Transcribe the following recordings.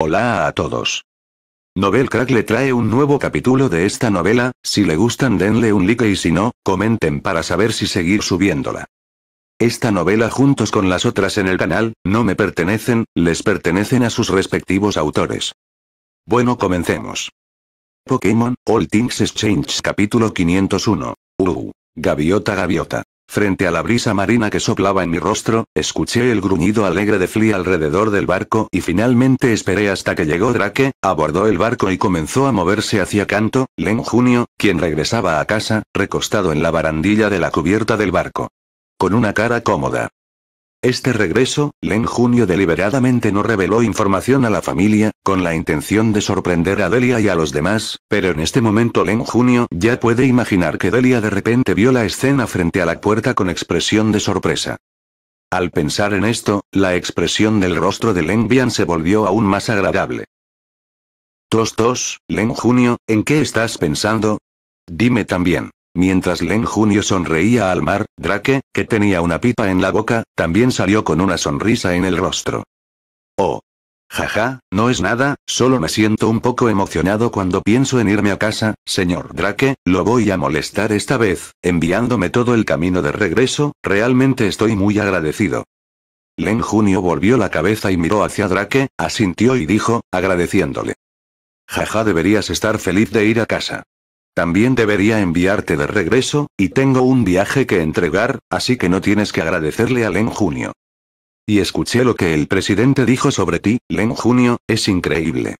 Hola a todos. Novel Crack le trae un nuevo capítulo de esta novela, si le gustan denle un like y si no, comenten para saber si seguir subiéndola. Esta novela juntos con las otras en el canal, no me pertenecen, les pertenecen a sus respectivos autores. Bueno comencemos. Pokémon, All Things Exchange capítulo 501. Uh, Gaviota Gaviota. Frente a la brisa marina que soplaba en mi rostro, escuché el gruñido alegre de Flea alrededor del barco y finalmente esperé hasta que llegó Drake, abordó el barco y comenzó a moverse hacia Canto, Len Junio, quien regresaba a casa, recostado en la barandilla de la cubierta del barco. Con una cara cómoda. Este regreso, Len Junio deliberadamente no reveló información a la familia, con la intención de sorprender a Delia y a los demás, pero en este momento Len Junio ya puede imaginar que Delia de repente vio la escena frente a la puerta con expresión de sorpresa. Al pensar en esto, la expresión del rostro de Len Bian se volvió aún más agradable. Tostos, Len Junio, ¿en qué estás pensando? Dime también. Mientras Len Junio sonreía al mar, Drake, que tenía una pipa en la boca, también salió con una sonrisa en el rostro. Oh. Jaja, no es nada, solo me siento un poco emocionado cuando pienso en irme a casa, señor Drake, lo voy a molestar esta vez, enviándome todo el camino de regreso, realmente estoy muy agradecido. Len Junio volvió la cabeza y miró hacia Drake, asintió y dijo, agradeciéndole. Jaja deberías estar feliz de ir a casa. También debería enviarte de regreso, y tengo un viaje que entregar, así que no tienes que agradecerle a Len Junio. Y escuché lo que el presidente dijo sobre ti, Len Junio, es increíble.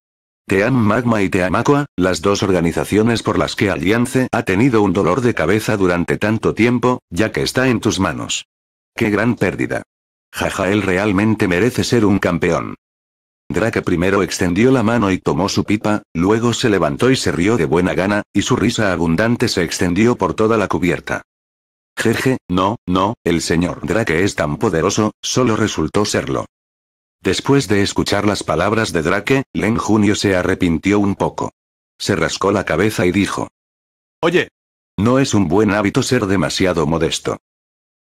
han Magma y Aqua, las dos organizaciones por las que Aliance ha tenido un dolor de cabeza durante tanto tiempo, ya que está en tus manos. ¡Qué gran pérdida! Jaja, él realmente merece ser un campeón. Drake primero extendió la mano y tomó su pipa, luego se levantó y se rió de buena gana, y su risa abundante se extendió por toda la cubierta. Jeje, no, no, el señor Drake es tan poderoso, solo resultó serlo. Después de escuchar las palabras de Drake, Len Junio se arrepintió un poco. Se rascó la cabeza y dijo. Oye. No es un buen hábito ser demasiado modesto.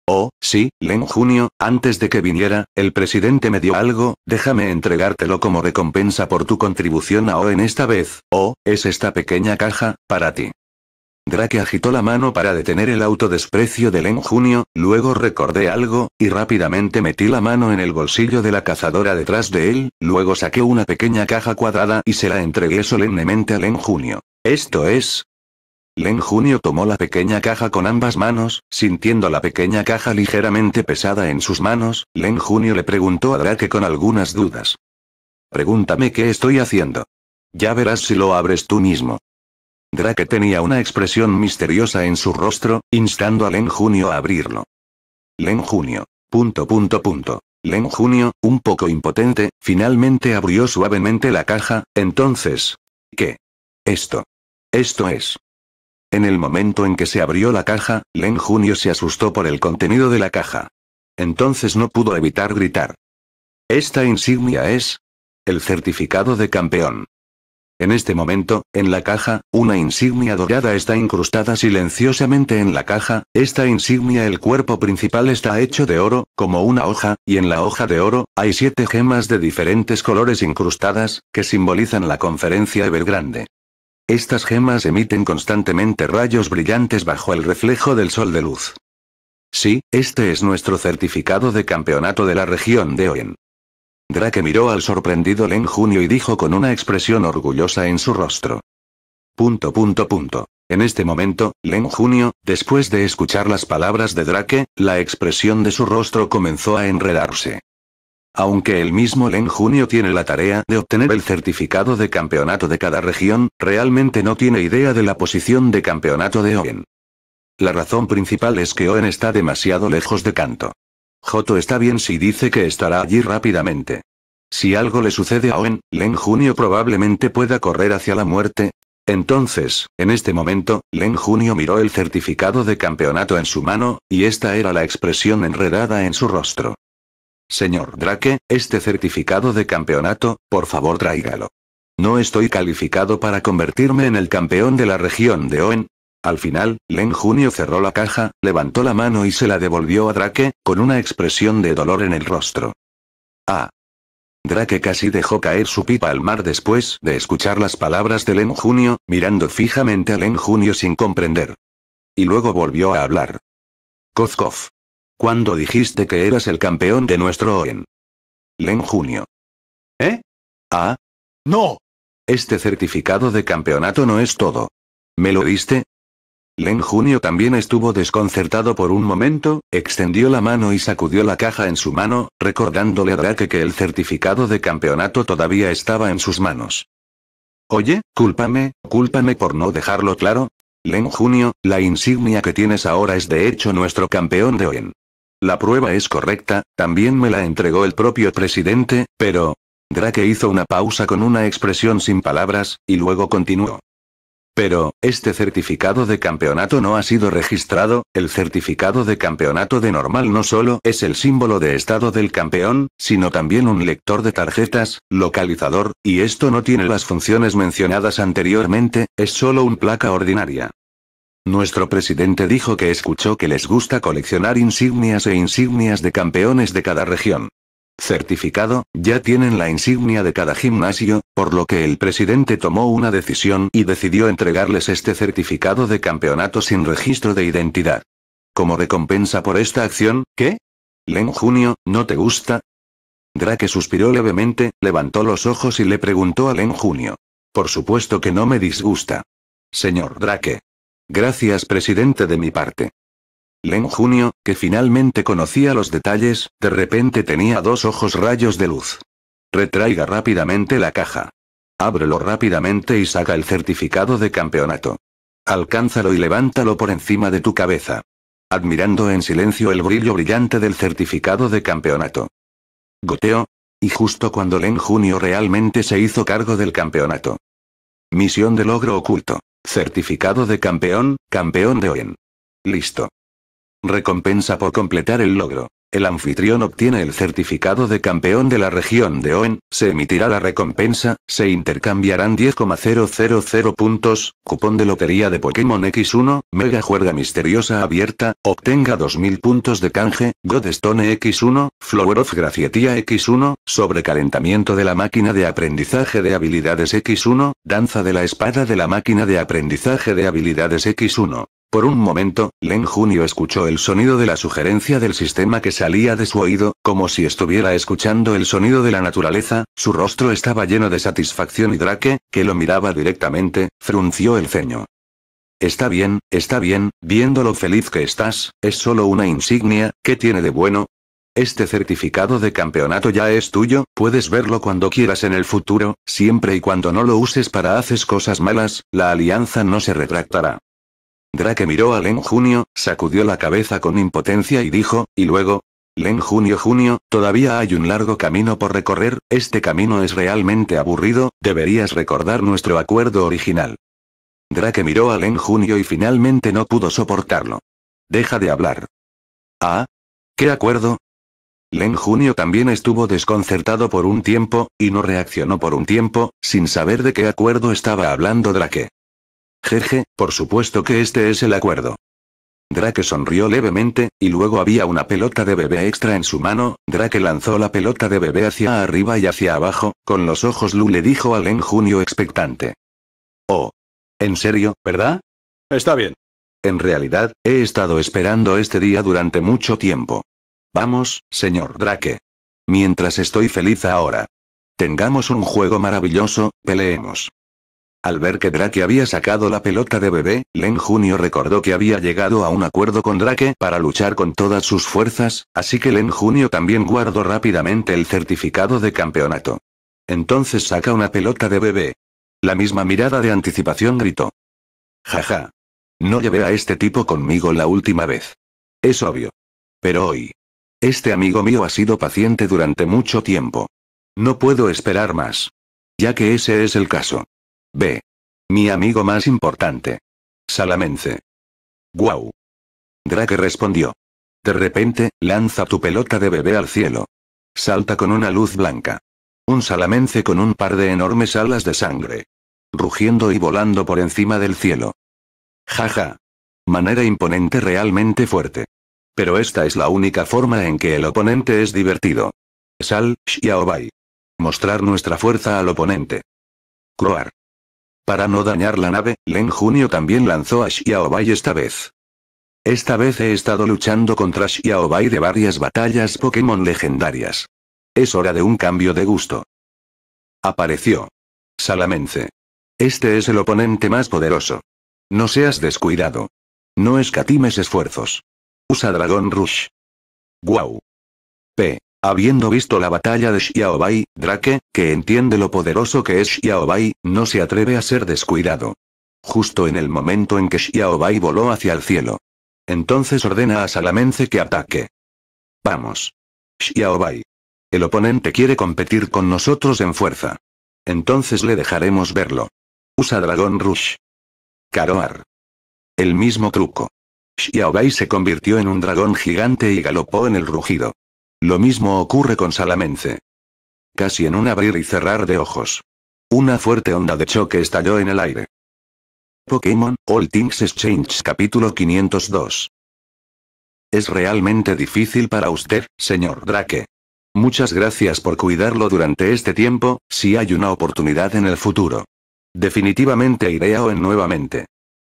Oh, sí, Len Junio, antes de que viniera, el presidente me dio algo, déjame entregártelo como recompensa por tu contribución a O en esta vez. Oh, es esta pequeña caja, para ti. Drake agitó la mano para detener el autodesprecio de Len Junio, luego recordé algo, y rápidamente metí la mano en el bolsillo de la cazadora detrás de él, luego saqué una pequeña caja cuadrada y se la entregué solemnemente a Len Junio. Esto es, Len Junio tomó la pequeña caja con ambas manos, sintiendo la pequeña caja ligeramente pesada en sus manos, Len Junio le preguntó a Drake con algunas dudas. Pregúntame qué estoy haciendo. Ya verás si lo abres tú mismo. Drake tenía una expresión misteriosa en su rostro, instando a Len Junio a abrirlo. Len Junio. Punto punto Len Junio, un poco impotente, finalmente abrió suavemente la caja, entonces... ¿Qué? Esto. Esto es. En el momento en que se abrió la caja, Len Junio se asustó por el contenido de la caja. Entonces no pudo evitar gritar. Esta insignia es... el certificado de campeón. En este momento, en la caja, una insignia dorada está incrustada silenciosamente en la caja, esta insignia el cuerpo principal está hecho de oro, como una hoja, y en la hoja de oro, hay siete gemas de diferentes colores incrustadas, que simbolizan la conferencia Evergrande. Estas gemas emiten constantemente rayos brillantes bajo el reflejo del sol de luz. Sí, este es nuestro certificado de campeonato de la región de Oen. Drake miró al sorprendido Len Junio y dijo con una expresión orgullosa en su rostro. Punto punto punto. En este momento, Len Junio, después de escuchar las palabras de Drake, la expresión de su rostro comenzó a enredarse. Aunque el mismo Len Junio tiene la tarea de obtener el certificado de campeonato de cada región, realmente no tiene idea de la posición de campeonato de Owen. La razón principal es que Owen está demasiado lejos de Canto. Joto está bien si dice que estará allí rápidamente. Si algo le sucede a Owen, Len Junio probablemente pueda correr hacia la muerte. Entonces, en este momento, Len Junio miró el certificado de campeonato en su mano, y esta era la expresión enredada en su rostro. Señor Drake, este certificado de campeonato, por favor tráigalo. No estoy calificado para convertirme en el campeón de la región de Oen. Al final, Len Junio cerró la caja, levantó la mano y se la devolvió a Drake, con una expresión de dolor en el rostro. Ah. Drake casi dejó caer su pipa al mar después de escuchar las palabras de Len Junio, mirando fijamente a Len Junio sin comprender. Y luego volvió a hablar. Kozkov. Cuando dijiste que eras el campeón de nuestro OEN? Len Junio. ¿Eh? Ah. No. Este certificado de campeonato no es todo. ¿Me lo diste? Len Junio también estuvo desconcertado por un momento, extendió la mano y sacudió la caja en su mano, recordándole a Drake que el certificado de campeonato todavía estaba en sus manos. Oye, cúlpame, cúlpame por no dejarlo claro. Len Junio, la insignia que tienes ahora es de hecho nuestro campeón de Oen. La prueba es correcta, también me la entregó el propio presidente, pero... Drake hizo una pausa con una expresión sin palabras, y luego continuó. Pero, este certificado de campeonato no ha sido registrado, el certificado de campeonato de normal no solo es el símbolo de estado del campeón, sino también un lector de tarjetas, localizador, y esto no tiene las funciones mencionadas anteriormente, es solo un placa ordinaria. Nuestro presidente dijo que escuchó que les gusta coleccionar insignias e insignias de campeones de cada región. Certificado, ya tienen la insignia de cada gimnasio, por lo que el presidente tomó una decisión y decidió entregarles este certificado de campeonato sin registro de identidad. Como recompensa por esta acción, ¿qué? Len Junio, ¿no te gusta? Drake suspiró levemente, levantó los ojos y le preguntó a Len Junio. Por supuesto que no me disgusta. Señor Drake, Gracias presidente de mi parte. Len Junio, que finalmente conocía los detalles, de repente tenía dos ojos rayos de luz. Retraiga rápidamente la caja. Ábrelo rápidamente y saca el certificado de campeonato. Alcánzalo y levántalo por encima de tu cabeza. Admirando en silencio el brillo brillante del certificado de campeonato. Goteo. Y justo cuando Len Junio realmente se hizo cargo del campeonato. Misión de logro oculto. Certificado de campeón, campeón de Oen. Listo. Recompensa por completar el logro el anfitrión obtiene el certificado de campeón de la región de Oen, se emitirá la recompensa, se intercambiarán 10,000 puntos, cupón de lotería de Pokémon X1, Mega Juerga Misteriosa Abierta, obtenga 2000 puntos de canje, Godstone X1, Flower of Gracietía X1, Sobrecalentamiento de la máquina de aprendizaje de habilidades X1, Danza de la espada de la máquina de aprendizaje de habilidades X1. Por un momento, Len Junio escuchó el sonido de la sugerencia del sistema que salía de su oído, como si estuviera escuchando el sonido de la naturaleza, su rostro estaba lleno de satisfacción y Drake, que lo miraba directamente, frunció el ceño. Está bien, está bien, viendo lo feliz que estás, es solo una insignia, ¿qué tiene de bueno? Este certificado de campeonato ya es tuyo, puedes verlo cuando quieras en el futuro, siempre y cuando no lo uses para haces cosas malas, la alianza no se retractará. Drake miró a Len Junio, sacudió la cabeza con impotencia y dijo, y luego, Len Junio Junio, todavía hay un largo camino por recorrer, este camino es realmente aburrido, deberías recordar nuestro acuerdo original. Drake miró a Len Junio y finalmente no pudo soportarlo. Deja de hablar. ¿Ah? ¿Qué acuerdo? Len Junio también estuvo desconcertado por un tiempo, y no reaccionó por un tiempo, sin saber de qué acuerdo estaba hablando Drake. Jeje, por supuesto que este es el acuerdo. Drake sonrió levemente, y luego había una pelota de bebé extra en su mano, Drake lanzó la pelota de bebé hacia arriba y hacia abajo, con los ojos Lu le dijo al Len Junio expectante. Oh. En serio, ¿verdad? Está bien. En realidad, he estado esperando este día durante mucho tiempo. Vamos, señor Drake. Mientras estoy feliz ahora. Tengamos un juego maravilloso, peleemos. Al ver que Drake había sacado la pelota de bebé, Len Junio recordó que había llegado a un acuerdo con Drake para luchar con todas sus fuerzas, así que Len Junio también guardó rápidamente el certificado de campeonato. Entonces saca una pelota de bebé. La misma mirada de anticipación gritó. Jaja. No llevé a este tipo conmigo la última vez. Es obvio. Pero hoy. Este amigo mío ha sido paciente durante mucho tiempo. No puedo esperar más. Ya que ese es el caso. B. Mi amigo más importante. Salamence. Guau. Drake respondió. De repente, lanza tu pelota de bebé al cielo. Salta con una luz blanca. Un salamence con un par de enormes alas de sangre. Rugiendo y volando por encima del cielo. Jaja. Ja. Manera imponente realmente fuerte. Pero esta es la única forma en que el oponente es divertido. Sal, Xiaobai. Mostrar nuestra fuerza al oponente. Croar. Para no dañar la nave, Len Junio también lanzó a Xiaobai esta vez. Esta vez he estado luchando contra Xiaobai de varias batallas Pokémon legendarias. Es hora de un cambio de gusto. Apareció. Salamence. Este es el oponente más poderoso. No seas descuidado. No escatimes esfuerzos. Usa Dragon Rush. Guau. P. Habiendo visto la batalla de Xiaobai, Drake, que entiende lo poderoso que es Xiaobai, no se atreve a ser descuidado. Justo en el momento en que Xiaobai voló hacia el cielo. Entonces ordena a Salamence que ataque. Vamos. Xiaobai. El oponente quiere competir con nosotros en fuerza. Entonces le dejaremos verlo. Usa Dragón Rush. Karoar. El mismo truco. Xiaobai se convirtió en un dragón gigante y galopó en el rugido. Lo mismo ocurre con Salamence. Casi en un abrir y cerrar de ojos. Una fuerte onda de choque estalló en el aire. Pokémon, All Things Exchange capítulo 502. Es realmente difícil para usted, señor Drake. Muchas gracias por cuidarlo durante este tiempo, si hay una oportunidad en el futuro. Definitivamente iré a Owen nuevamente.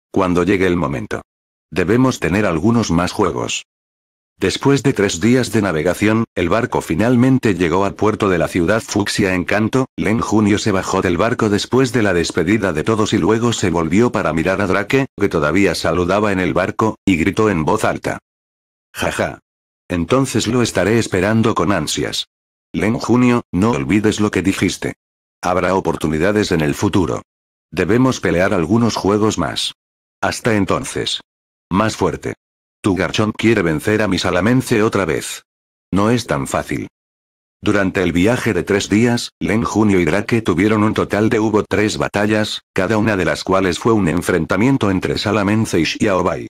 Cuando llegue el momento. Debemos tener algunos más juegos. Después de tres días de navegación, el barco finalmente llegó al puerto de la ciudad Fuxia en Canto, Len Junio se bajó del barco después de la despedida de todos y luego se volvió para mirar a Drake, que todavía saludaba en el barco, y gritó en voz alta. Jaja. Entonces lo estaré esperando con ansias. Len Junio, no olvides lo que dijiste. Habrá oportunidades en el futuro. Debemos pelear algunos juegos más. Hasta entonces. Más fuerte. Tu garchón quiere vencer a mi salamence otra vez. No es tan fácil. Durante el viaje de tres días, Len Junio y Drake tuvieron un total de hubo tres batallas, cada una de las cuales fue un enfrentamiento entre Salamence y Xiaobai.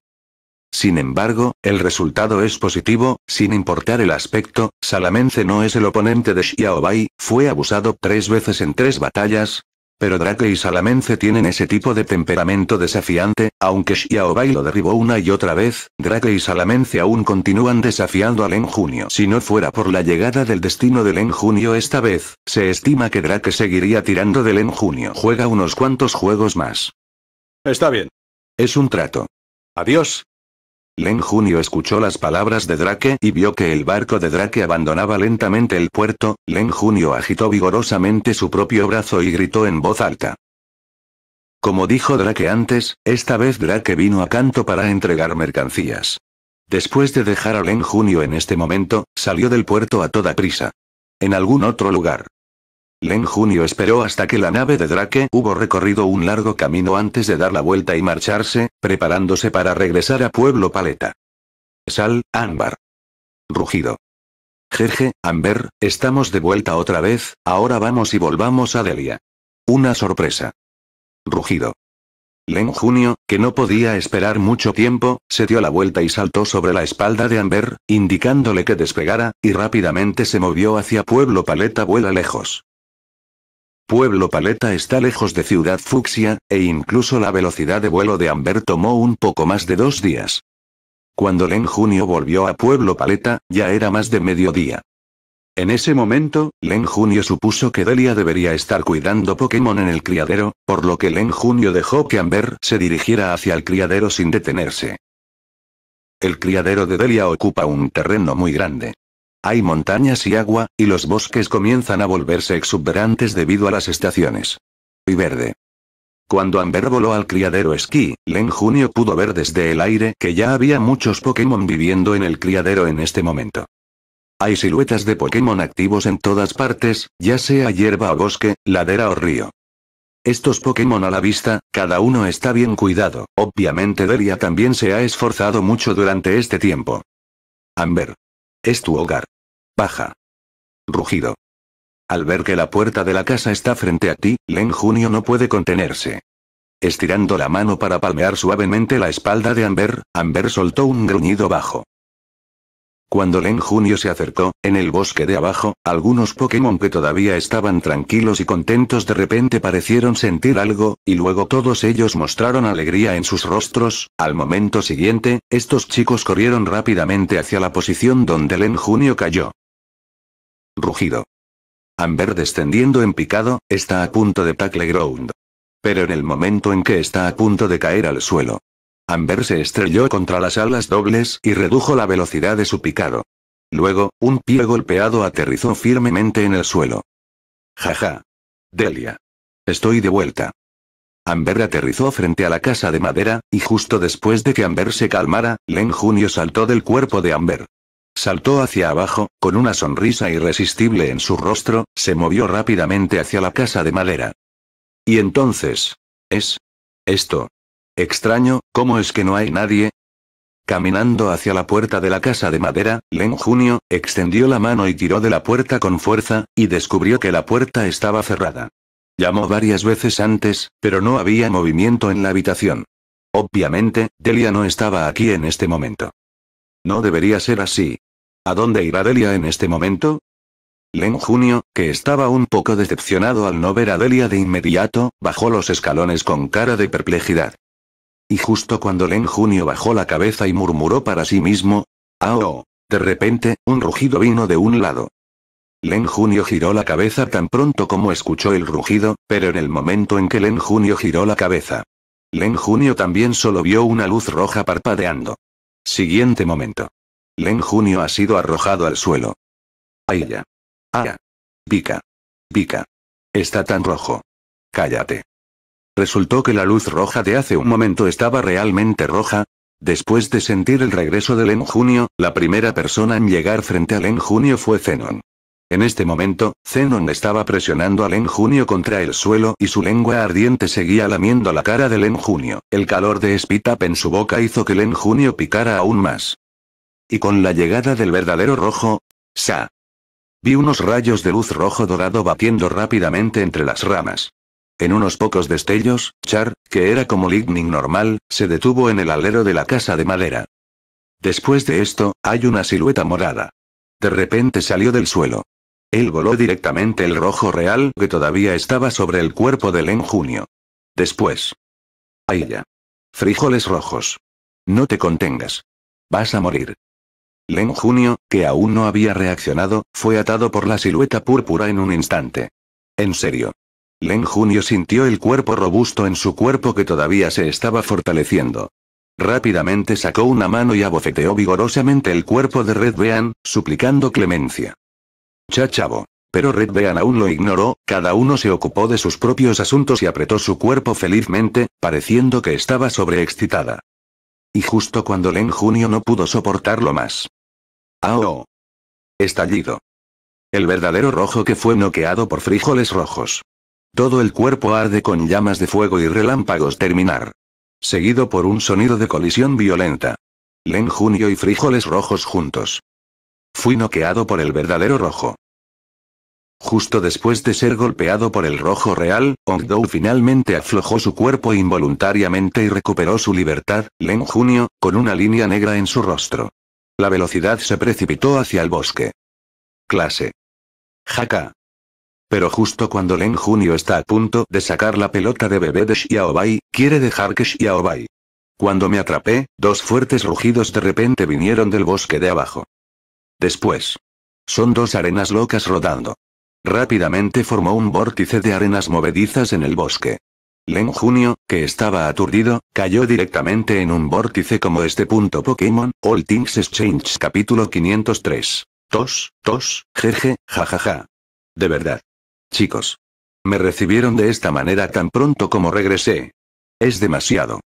Sin embargo, el resultado es positivo, sin importar el aspecto, Salamence no es el oponente de Xiaobai, fue abusado tres veces en tres batallas, pero Drake y Salamence tienen ese tipo de temperamento desafiante, aunque Xiaobai lo derribó una y otra vez, Drake y Salamence aún continúan desafiando a Len Junio. Si no fuera por la llegada del destino de Len Junio esta vez, se estima que Drake seguiría tirando de Len Junio. Juega unos cuantos juegos más. Está bien. Es un trato. Adiós, Len Junio escuchó las palabras de Drake y vio que el barco de Drake abandonaba lentamente el puerto, Len Junio agitó vigorosamente su propio brazo y gritó en voz alta. Como dijo Drake antes, esta vez Drake vino a canto para entregar mercancías. Después de dejar a Len Junio en este momento, salió del puerto a toda prisa. En algún otro lugar. Len Junio esperó hasta que la nave de Drake hubo recorrido un largo camino antes de dar la vuelta y marcharse, preparándose para regresar a Pueblo Paleta. Sal, ámbar. Rugido. Jeje, Amber, estamos de vuelta otra vez, ahora vamos y volvamos a Delia. Una sorpresa. Rugido. Len Junio, que no podía esperar mucho tiempo, se dio la vuelta y saltó sobre la espalda de Amber, indicándole que despegara, y rápidamente se movió hacia Pueblo Paleta vuela lejos. Pueblo Paleta está lejos de Ciudad Fuxia, e incluso la velocidad de vuelo de Amber tomó un poco más de dos días. Cuando Len Junio volvió a Pueblo Paleta, ya era más de mediodía. En ese momento, Len Junio supuso que Delia debería estar cuidando Pokémon en el criadero, por lo que Len Junio dejó que Amber se dirigiera hacia el criadero sin detenerse. El criadero de Delia ocupa un terreno muy grande. Hay montañas y agua, y los bosques comienzan a volverse exuberantes debido a las estaciones. Y verde. Cuando Amber voló al criadero esquí, Len Junio pudo ver desde el aire que ya había muchos Pokémon viviendo en el criadero en este momento. Hay siluetas de Pokémon activos en todas partes, ya sea hierba o bosque, ladera o río. Estos Pokémon a la vista, cada uno está bien cuidado, obviamente Delia también se ha esforzado mucho durante este tiempo. Amber, es tu hogar. Baja. Rugido. Al ver que la puerta de la casa está frente a ti, Len Junio no puede contenerse. Estirando la mano para palmear suavemente la espalda de Amber, Amber soltó un gruñido bajo. Cuando Len Junio se acercó, en el bosque de abajo, algunos Pokémon que todavía estaban tranquilos y contentos de repente parecieron sentir algo, y luego todos ellos mostraron alegría en sus rostros. Al momento siguiente, estos chicos corrieron rápidamente hacia la posición donde Len Junio cayó. Rugido. Amber descendiendo en picado, está a punto de tackle ground. Pero en el momento en que está a punto de caer al suelo, Amber se estrelló contra las alas dobles y redujo la velocidad de su picado. Luego, un pie golpeado aterrizó firmemente en el suelo. Jaja. Delia. Estoy de vuelta. Amber aterrizó frente a la casa de madera, y justo después de que Amber se calmara, Len Junio saltó del cuerpo de Amber. Saltó hacia abajo, con una sonrisa irresistible en su rostro, se movió rápidamente hacia la casa de madera. Y entonces... ¿Es? Esto, Extraño, ¿cómo es que no hay nadie? Caminando hacia la puerta de la casa de madera, Len Junio, extendió la mano y tiró de la puerta con fuerza, y descubrió que la puerta estaba cerrada. Llamó varias veces antes, pero no había movimiento en la habitación. Obviamente, Delia no estaba aquí en este momento. No debería ser así. ¿A dónde irá Delia en este momento? Len Junio, que estaba un poco decepcionado al no ver a Delia de inmediato, bajó los escalones con cara de perplejidad. Y justo cuando Len Junio bajó la cabeza y murmuró para sí mismo, ¡Ah, De repente, un rugido vino de un lado. Len Junio giró la cabeza tan pronto como escuchó el rugido, pero en el momento en que Len Junio giró la cabeza. Len Junio también solo vio una luz roja parpadeando. Siguiente momento. Len Junio ha sido arrojado al suelo. ¡Ay ya! ¡Ah! Pica. Pica. Está tan rojo. Cállate. Resultó que la luz roja de hace un momento estaba realmente roja. Después de sentir el regreso de Len Junio, la primera persona en llegar frente a Len Junio fue Zenon. En este momento, Zenon estaba presionando a Len Junio contra el suelo y su lengua ardiente seguía lamiendo la cara de Len Junio. El calor de Spitap en su boca hizo que Len Junio picara aún más. Y con la llegada del verdadero rojo, ¡sa! Vi unos rayos de luz rojo dorado batiendo rápidamente entre las ramas. En unos pocos destellos, Char, que era como Lightning normal, se detuvo en el alero de la casa de madera. Después de esto, hay una silueta morada. De repente salió del suelo. Él voló directamente el rojo real que todavía estaba sobre el cuerpo de Len Junio. Después. A ella. Frijoles rojos. No te contengas. Vas a morir. Len Junio, que aún no había reaccionado, fue atado por la silueta púrpura en un instante. En serio. Len Junio sintió el cuerpo robusto en su cuerpo que todavía se estaba fortaleciendo. Rápidamente sacó una mano y abofeteó vigorosamente el cuerpo de Red suplicando clemencia. Chachavo. Pero Red aún lo ignoró, cada uno se ocupó de sus propios asuntos y apretó su cuerpo felizmente, pareciendo que estaba sobreexcitada. Y justo cuando Len Junio no pudo soportarlo más. ¡Ao! Estallido. El verdadero rojo que fue noqueado por frijoles rojos. Todo el cuerpo arde con llamas de fuego y relámpagos terminar. Seguido por un sonido de colisión violenta. Len Junio y frijoles rojos juntos. Fui noqueado por el verdadero rojo. Justo después de ser golpeado por el rojo real, Dou finalmente aflojó su cuerpo involuntariamente y recuperó su libertad, Len Junio, con una línea negra en su rostro. La velocidad se precipitó hacia el bosque. Clase. Jaca. Pero justo cuando Len Junio está a punto de sacar la pelota de bebé de Xiaobai, quiere dejar que Shiaobai. Cuando me atrapé, dos fuertes rugidos de repente vinieron del bosque de abajo. Después. Son dos arenas locas rodando. Rápidamente formó un vórtice de arenas movedizas en el bosque. Len Junio, que estaba aturdido, cayó directamente en un vórtice como este punto Pokémon, All Things Exchange capítulo 503. Tos, tos, jeje, jajaja. De verdad chicos. Me recibieron de esta manera tan pronto como regresé. Es demasiado.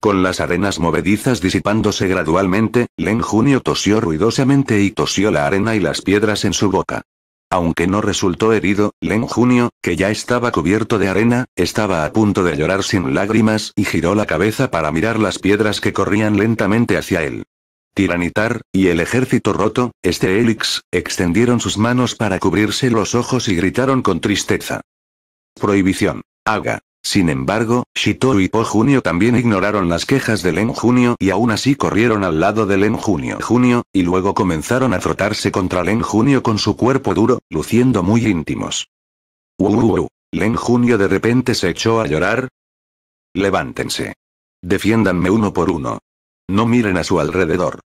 Con las arenas movedizas disipándose gradualmente, Len Junio tosió ruidosamente y tosió la arena y las piedras en su boca. Aunque no resultó herido, Len Junio, que ya estaba cubierto de arena, estaba a punto de llorar sin lágrimas y giró la cabeza para mirar las piedras que corrían lentamente hacia él. Tiranitar, y el ejército roto, este Elix, extendieron sus manos para cubrirse los ojos y gritaron con tristeza. Prohibición. Haga. Sin embargo, Shito y Po Junio también ignoraron las quejas de Len Junio y aún así corrieron al lado de Len Junio Junio, y luego comenzaron a frotarse contra Len Junio con su cuerpo duro, luciendo muy íntimos. Uuuu. Len Junio de repente se echó a llorar. Levántense. Defiéndanme uno por uno. No miren a su alrededor.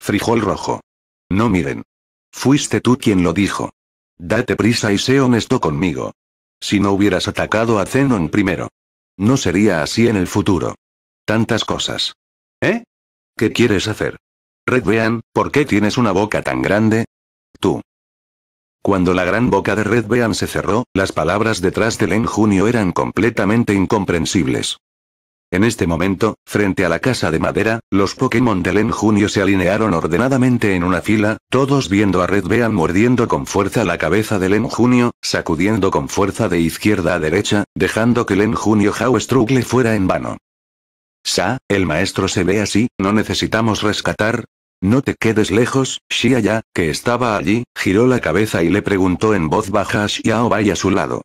Frijol rojo. No miren. Fuiste tú quien lo dijo. Date prisa y sé honesto conmigo. Si no hubieras atacado a Zenon primero. No sería así en el futuro. Tantas cosas. ¿Eh? ¿Qué quieres hacer? Red ¿por qué tienes una boca tan grande? Tú. Cuando la gran boca de Red se cerró, las palabras detrás de del Junio eran completamente incomprensibles. En este momento, frente a la casa de madera, los Pokémon de Len Junio se alinearon ordenadamente en una fila, todos viendo a Red Bean mordiendo con fuerza la cabeza de Len Junio, sacudiendo con fuerza de izquierda a derecha, dejando que Len Junio Strugle fuera en vano. Sa, el maestro se ve así, no necesitamos rescatar, no te quedes lejos, Shia ya, que estaba allí, giró la cabeza y le preguntó en voz baja a Xiao a su lado.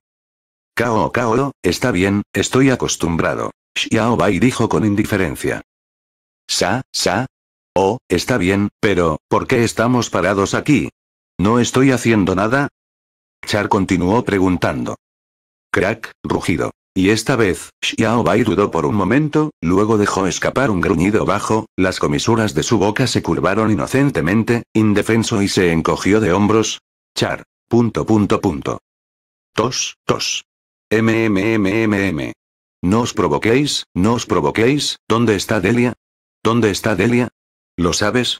Kao Kao, está bien, estoy acostumbrado. Xiao dijo con indiferencia. Sa, sa. Oh, está bien, pero, ¿por qué estamos parados aquí? ¿No estoy haciendo nada? Char continuó preguntando. Crack, rugido. Y esta vez, Xiao Bai dudó por un momento, luego dejó escapar un gruñido bajo, las comisuras de su boca se curvaron inocentemente, indefenso y se encogió de hombros. Char. Punto punto punto. Tos, tos. MMMMM. No os provoquéis, no os provoquéis, ¿dónde está Delia? ¿Dónde está Delia? ¿Lo sabes?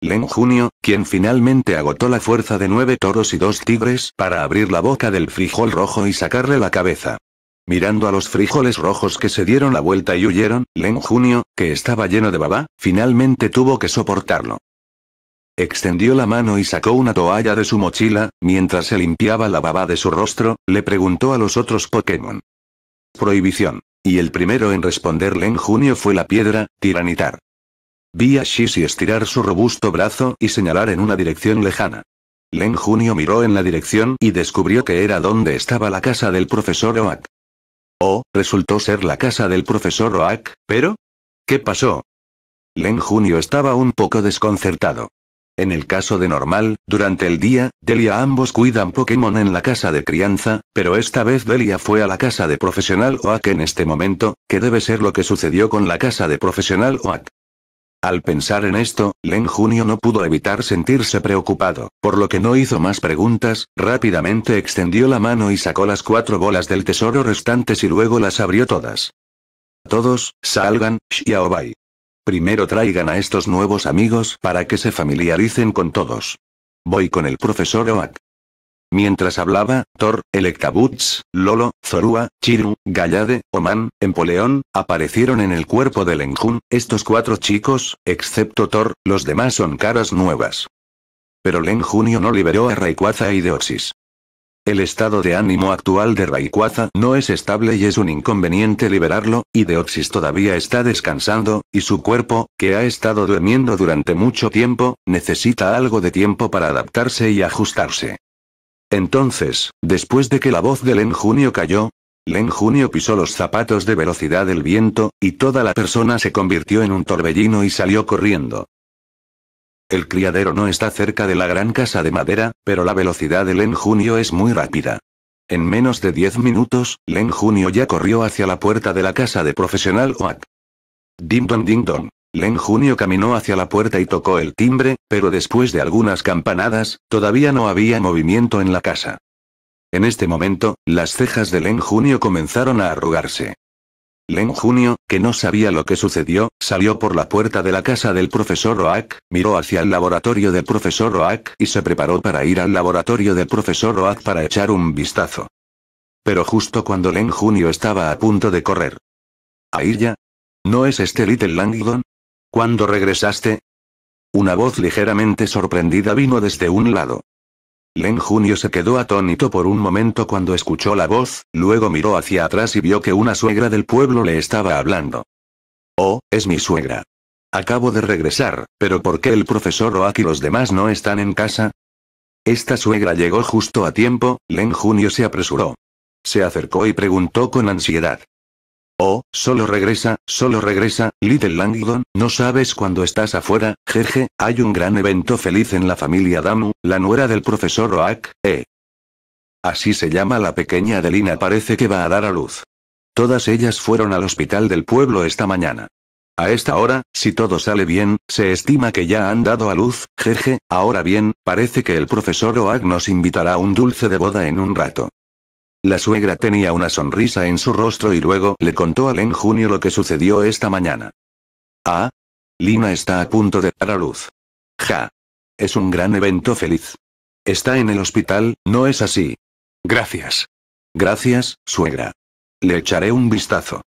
Len Junio, quien finalmente agotó la fuerza de nueve toros y dos tigres para abrir la boca del frijol rojo y sacarle la cabeza. Mirando a los frijoles rojos que se dieron la vuelta y huyeron, Len Junio, que estaba lleno de baba, finalmente tuvo que soportarlo. Extendió la mano y sacó una toalla de su mochila, mientras se limpiaba la baba de su rostro, le preguntó a los otros Pokémon. Prohibición. Y el primero en responderle en junio fue la piedra, tiranitar. Vi a Shishi estirar su robusto brazo y señalar en una dirección lejana. Len Junio miró en la dirección y descubrió que era donde estaba la casa del profesor Oak. Oh, resultó ser la casa del profesor Oak, pero... ¿Qué pasó? Len Junio estaba un poco desconcertado. En el caso de normal, durante el día, Delia ambos cuidan Pokémon en la casa de crianza, pero esta vez Delia fue a la casa de profesional Oak en este momento, que debe ser lo que sucedió con la casa de profesional Oak. Al pensar en esto, Len Junio no pudo evitar sentirse preocupado, por lo que no hizo más preguntas, rápidamente extendió la mano y sacó las cuatro bolas del tesoro restantes y luego las abrió todas. Todos, salgan, Xiaobai. Primero traigan a estos nuevos amigos para que se familiaricen con todos. Voy con el profesor Oak. Mientras hablaba, Thor, Electabutz, Lolo, Zorua, Chiru, Gallade, Oman, Empoleón, aparecieron en el cuerpo de Lenjun, estos cuatro chicos, excepto Thor, los demás son caras nuevas. Pero Lenjunio no liberó a Rayquaza y Deoxys. El estado de ánimo actual de Rayquaza no es estable y es un inconveniente liberarlo, y Deoxys todavía está descansando, y su cuerpo, que ha estado durmiendo durante mucho tiempo, necesita algo de tiempo para adaptarse y ajustarse. Entonces, después de que la voz de Len Junio cayó, Len Junio pisó los zapatos de velocidad del viento, y toda la persona se convirtió en un torbellino y salió corriendo. El criadero no está cerca de la gran casa de madera, pero la velocidad de Len Junio es muy rápida. En menos de 10 minutos, Len Junio ya corrió hacia la puerta de la casa de profesional Oak. Ding dong ding dong. Len Junio caminó hacia la puerta y tocó el timbre, pero después de algunas campanadas, todavía no había movimiento en la casa. En este momento, las cejas de Len Junio comenzaron a arrugarse. Len Junio, que no sabía lo que sucedió, salió por la puerta de la casa del profesor Roak, miró hacia el laboratorio del profesor Roak y se preparó para ir al laboratorio del profesor Oak para echar un vistazo. Pero justo cuando Len Junio estaba a punto de correr. ya? ¿No es este Little Langdon? ¿Cuándo regresaste? Una voz ligeramente sorprendida vino desde un lado. Len Junio se quedó atónito por un momento cuando escuchó la voz, luego miró hacia atrás y vio que una suegra del pueblo le estaba hablando. Oh, es mi suegra. Acabo de regresar, pero ¿por qué el profesor Oak y los demás no están en casa? Esta suegra llegó justo a tiempo, Len Junio se apresuró. Se acercó y preguntó con ansiedad. Oh, solo regresa, solo regresa, Little Langdon, no sabes cuándo estás afuera, jeje, hay un gran evento feliz en la familia Damu, la nuera del profesor Oak, eh. Así se llama la pequeña Adelina parece que va a dar a luz. Todas ellas fueron al hospital del pueblo esta mañana. A esta hora, si todo sale bien, se estima que ya han dado a luz, jeje, ahora bien, parece que el profesor Oak nos invitará a un dulce de boda en un rato. La suegra tenía una sonrisa en su rostro y luego le contó a Len Junio lo que sucedió esta mañana. Ah. Lina está a punto de dar a luz. Ja. Es un gran evento feliz. Está en el hospital, ¿no es así? Gracias. Gracias, suegra. Le echaré un vistazo.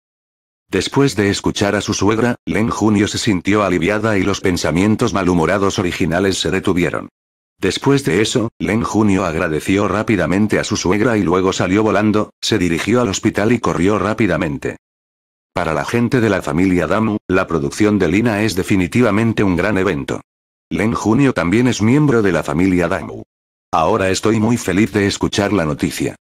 Después de escuchar a su suegra, Len Junio se sintió aliviada y los pensamientos malhumorados originales se detuvieron. Después de eso, Len Junio agradeció rápidamente a su suegra y luego salió volando, se dirigió al hospital y corrió rápidamente. Para la gente de la familia Damu, la producción de Lina es definitivamente un gran evento. Len Junio también es miembro de la familia Damu. Ahora estoy muy feliz de escuchar la noticia.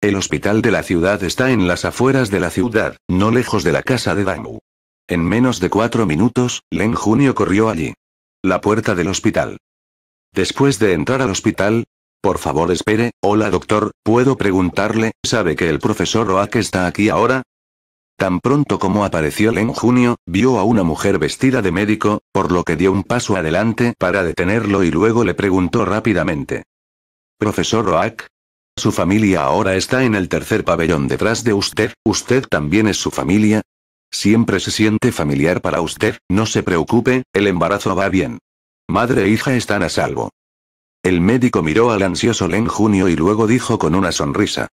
El hospital de la ciudad está en las afueras de la ciudad, no lejos de la casa de Damu. En menos de cuatro minutos, Len Junio corrió allí. La puerta del hospital. Después de entrar al hospital, por favor espere, hola doctor, ¿puedo preguntarle, sabe que el profesor Oak está aquí ahora? Tan pronto como apareció en Junio, vio a una mujer vestida de médico, por lo que dio un paso adelante para detenerlo y luego le preguntó rápidamente. Profesor Oak. Su familia ahora está en el tercer pabellón detrás de usted, ¿usted también es su familia? Siempre se siente familiar para usted, no se preocupe, el embarazo va bien. Madre e hija están a salvo. El médico miró al ansioso Len Junio y luego dijo con una sonrisa.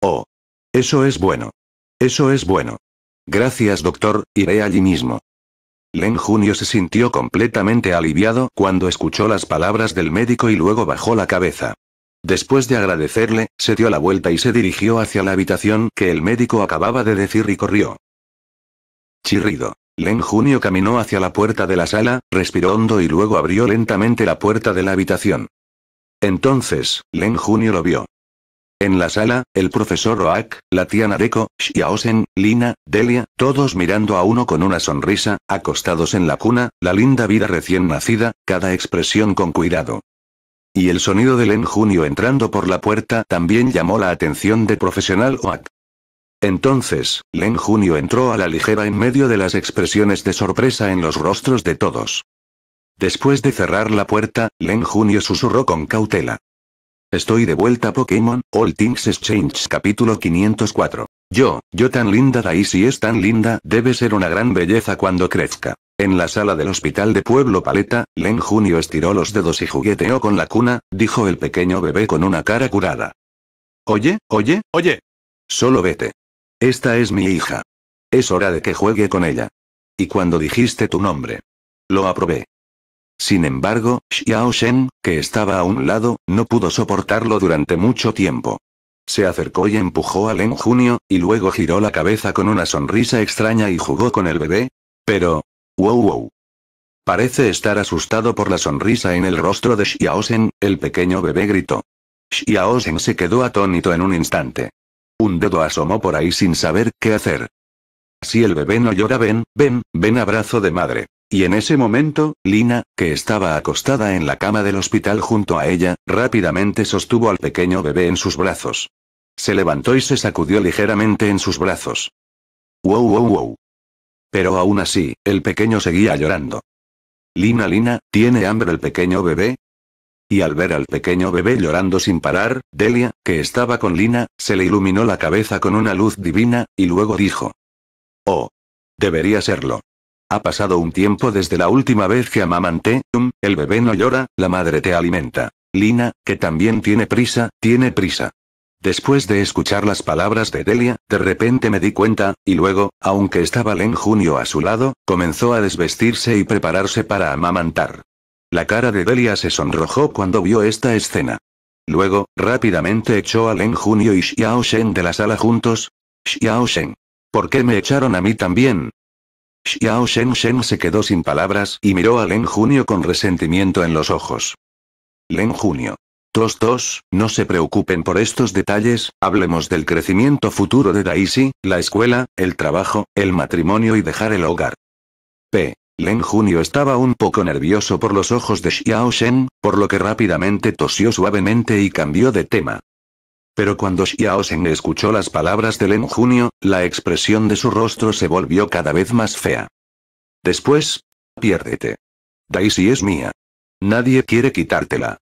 Oh. Eso es bueno. Eso es bueno. Gracias doctor, iré allí mismo. Len Junio se sintió completamente aliviado cuando escuchó las palabras del médico y luego bajó la cabeza. Después de agradecerle, se dio la vuelta y se dirigió hacia la habitación que el médico acababa de decir y corrió. Chirrido. Len Junio caminó hacia la puerta de la sala, respiró hondo y luego abrió lentamente la puerta de la habitación. Entonces, Len Junio lo vio. En la sala, el profesor Oak, la tía Nadeko, Xiaosen, Lina, Delia, todos mirando a uno con una sonrisa, acostados en la cuna, la linda vida recién nacida, cada expresión con cuidado. Y el sonido de Len Junio entrando por la puerta también llamó la atención de profesional Oak. Entonces, Len Junio entró a la ligera en medio de las expresiones de sorpresa en los rostros de todos. Después de cerrar la puerta, Len Junio susurró con cautela. Estoy de vuelta Pokémon, All Things Exchange capítulo 504. Yo, yo tan linda Daisy es tan linda, debe ser una gran belleza cuando crezca. En la sala del hospital de Pueblo Paleta, Len Junio estiró los dedos y jugueteó con la cuna, dijo el pequeño bebé con una cara curada. Oye, oye, oye. Solo vete. Esta es mi hija. Es hora de que juegue con ella. Y cuando dijiste tu nombre. Lo aprobé. Sin embargo, Xiao Shen, que estaba a un lado, no pudo soportarlo durante mucho tiempo. Se acercó y empujó a Len Junio, y luego giró la cabeza con una sonrisa extraña y jugó con el bebé. Pero... ¡Wow wow! Parece estar asustado por la sonrisa en el rostro de Shen, el pequeño bebé gritó. Shen se quedó atónito en un instante. Un dedo asomó por ahí sin saber qué hacer. Si el bebé no llora, ven, ven, ven abrazo de madre. Y en ese momento, Lina, que estaba acostada en la cama del hospital junto a ella, rápidamente sostuvo al pequeño bebé en sus brazos. Se levantó y se sacudió ligeramente en sus brazos. ¡Wow, wow, wow! Pero aún así, el pequeño seguía llorando. Lina, Lina, ¿tiene hambre el pequeño bebé? y al ver al pequeño bebé llorando sin parar, Delia, que estaba con Lina, se le iluminó la cabeza con una luz divina, y luego dijo. Oh. Debería serlo. Ha pasado un tiempo desde la última vez que amamanté, el bebé no llora, la madre te alimenta. Lina, que también tiene prisa, tiene prisa. Después de escuchar las palabras de Delia, de repente me di cuenta, y luego, aunque estaba Len Junio a su lado, comenzó a desvestirse y prepararse para amamantar. La cara de Delia se sonrojó cuando vio esta escena. Luego, rápidamente echó a Len Junio y Xiao Shen de la sala juntos. Xiao Shen. ¿Por qué me echaron a mí también? Xiao Shen Shen se quedó sin palabras y miró a Len Junio con resentimiento en los ojos. Len Junio. Tos no se preocupen por estos detalles, hablemos del crecimiento futuro de Daisy, la escuela, el trabajo, el matrimonio y dejar el hogar. P. Len Junio estaba un poco nervioso por los ojos de Xiao Shen, por lo que rápidamente tosió suavemente y cambió de tema. Pero cuando Xiao Shen escuchó las palabras de Len Junio, la expresión de su rostro se volvió cada vez más fea. Después, piérdete. Daisy es mía. Nadie quiere quitártela.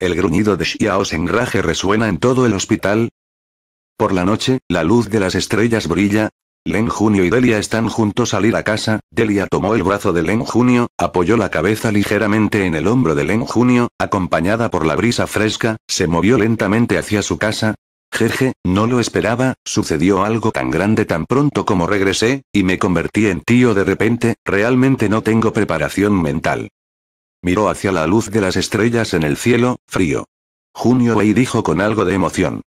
El gruñido de Xiao Shen raje resuena en todo el hospital. Por la noche, la luz de las estrellas brilla, Len Junio y Delia están juntos al ir a casa, Delia tomó el brazo de Len Junio, apoyó la cabeza ligeramente en el hombro de Len Junio, acompañada por la brisa fresca, se movió lentamente hacia su casa. Jeje, no lo esperaba, sucedió algo tan grande tan pronto como regresé, y me convertí en tío de repente, realmente no tengo preparación mental. Miró hacia la luz de las estrellas en el cielo, frío. Junio Wei dijo con algo de emoción.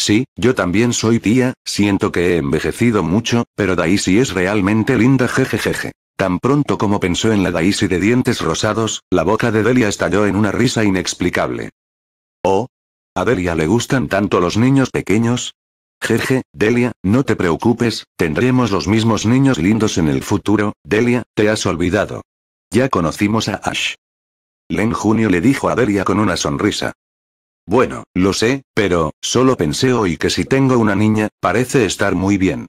Sí, yo también soy tía, siento que he envejecido mucho, pero Daisy es realmente linda jejejeje. Tan pronto como pensó en la Daisy de dientes rosados, la boca de Delia estalló en una risa inexplicable. Oh. A Delia le gustan tanto los niños pequeños, Jeje, Delia, no te preocupes, tendremos los mismos niños lindos en el futuro, Delia, te has olvidado. Ya conocimos a Ash. Len Junio le dijo a Delia con una sonrisa. Bueno, lo sé, pero, solo pensé hoy que si tengo una niña, parece estar muy bien.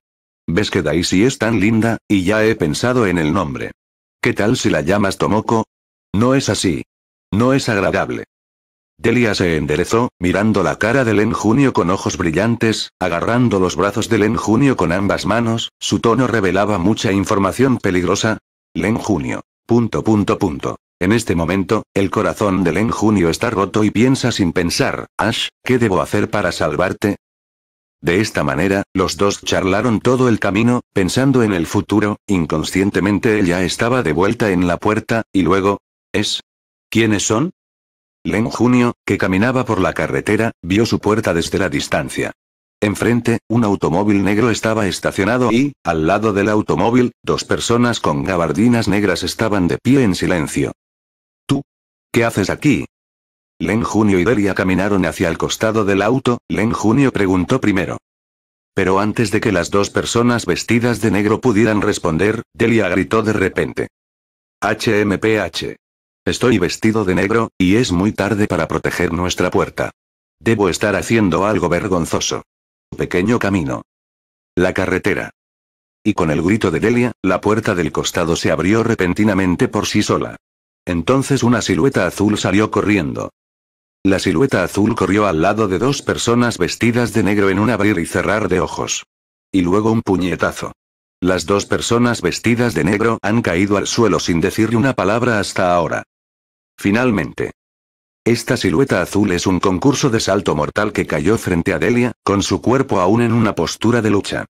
Ves que Daisy es tan linda, y ya he pensado en el nombre. ¿Qué tal si la llamas Tomoko? No es así. No es agradable. Delia se enderezó, mirando la cara de Len Junio con ojos brillantes, agarrando los brazos de Len Junio con ambas manos, su tono revelaba mucha información peligrosa. Len Junio. Punto punto punto. En este momento, el corazón de Len Junio está roto y piensa sin pensar, Ash, ¿qué debo hacer para salvarte? De esta manera, los dos charlaron todo el camino, pensando en el futuro, inconscientemente ella estaba de vuelta en la puerta, y luego... ¿Es? ¿Quiénes son? Len Junio, que caminaba por la carretera, vio su puerta desde la distancia. Enfrente, un automóvil negro estaba estacionado y, al lado del automóvil, dos personas con gabardinas negras estaban de pie en silencio. ¿Qué haces aquí? Len Junio y Delia caminaron hacia el costado del auto, Len Junio preguntó primero. Pero antes de que las dos personas vestidas de negro pudieran responder, Delia gritó de repente. HMPH. Estoy vestido de negro, y es muy tarde para proteger nuestra puerta. Debo estar haciendo algo vergonzoso. Pequeño camino. La carretera. Y con el grito de Delia, la puerta del costado se abrió repentinamente por sí sola. Entonces una silueta azul salió corriendo. La silueta azul corrió al lado de dos personas vestidas de negro en un abrir y cerrar de ojos. Y luego un puñetazo. Las dos personas vestidas de negro han caído al suelo sin decir una palabra hasta ahora. Finalmente. Esta silueta azul es un concurso de salto mortal que cayó frente a Delia, con su cuerpo aún en una postura de lucha.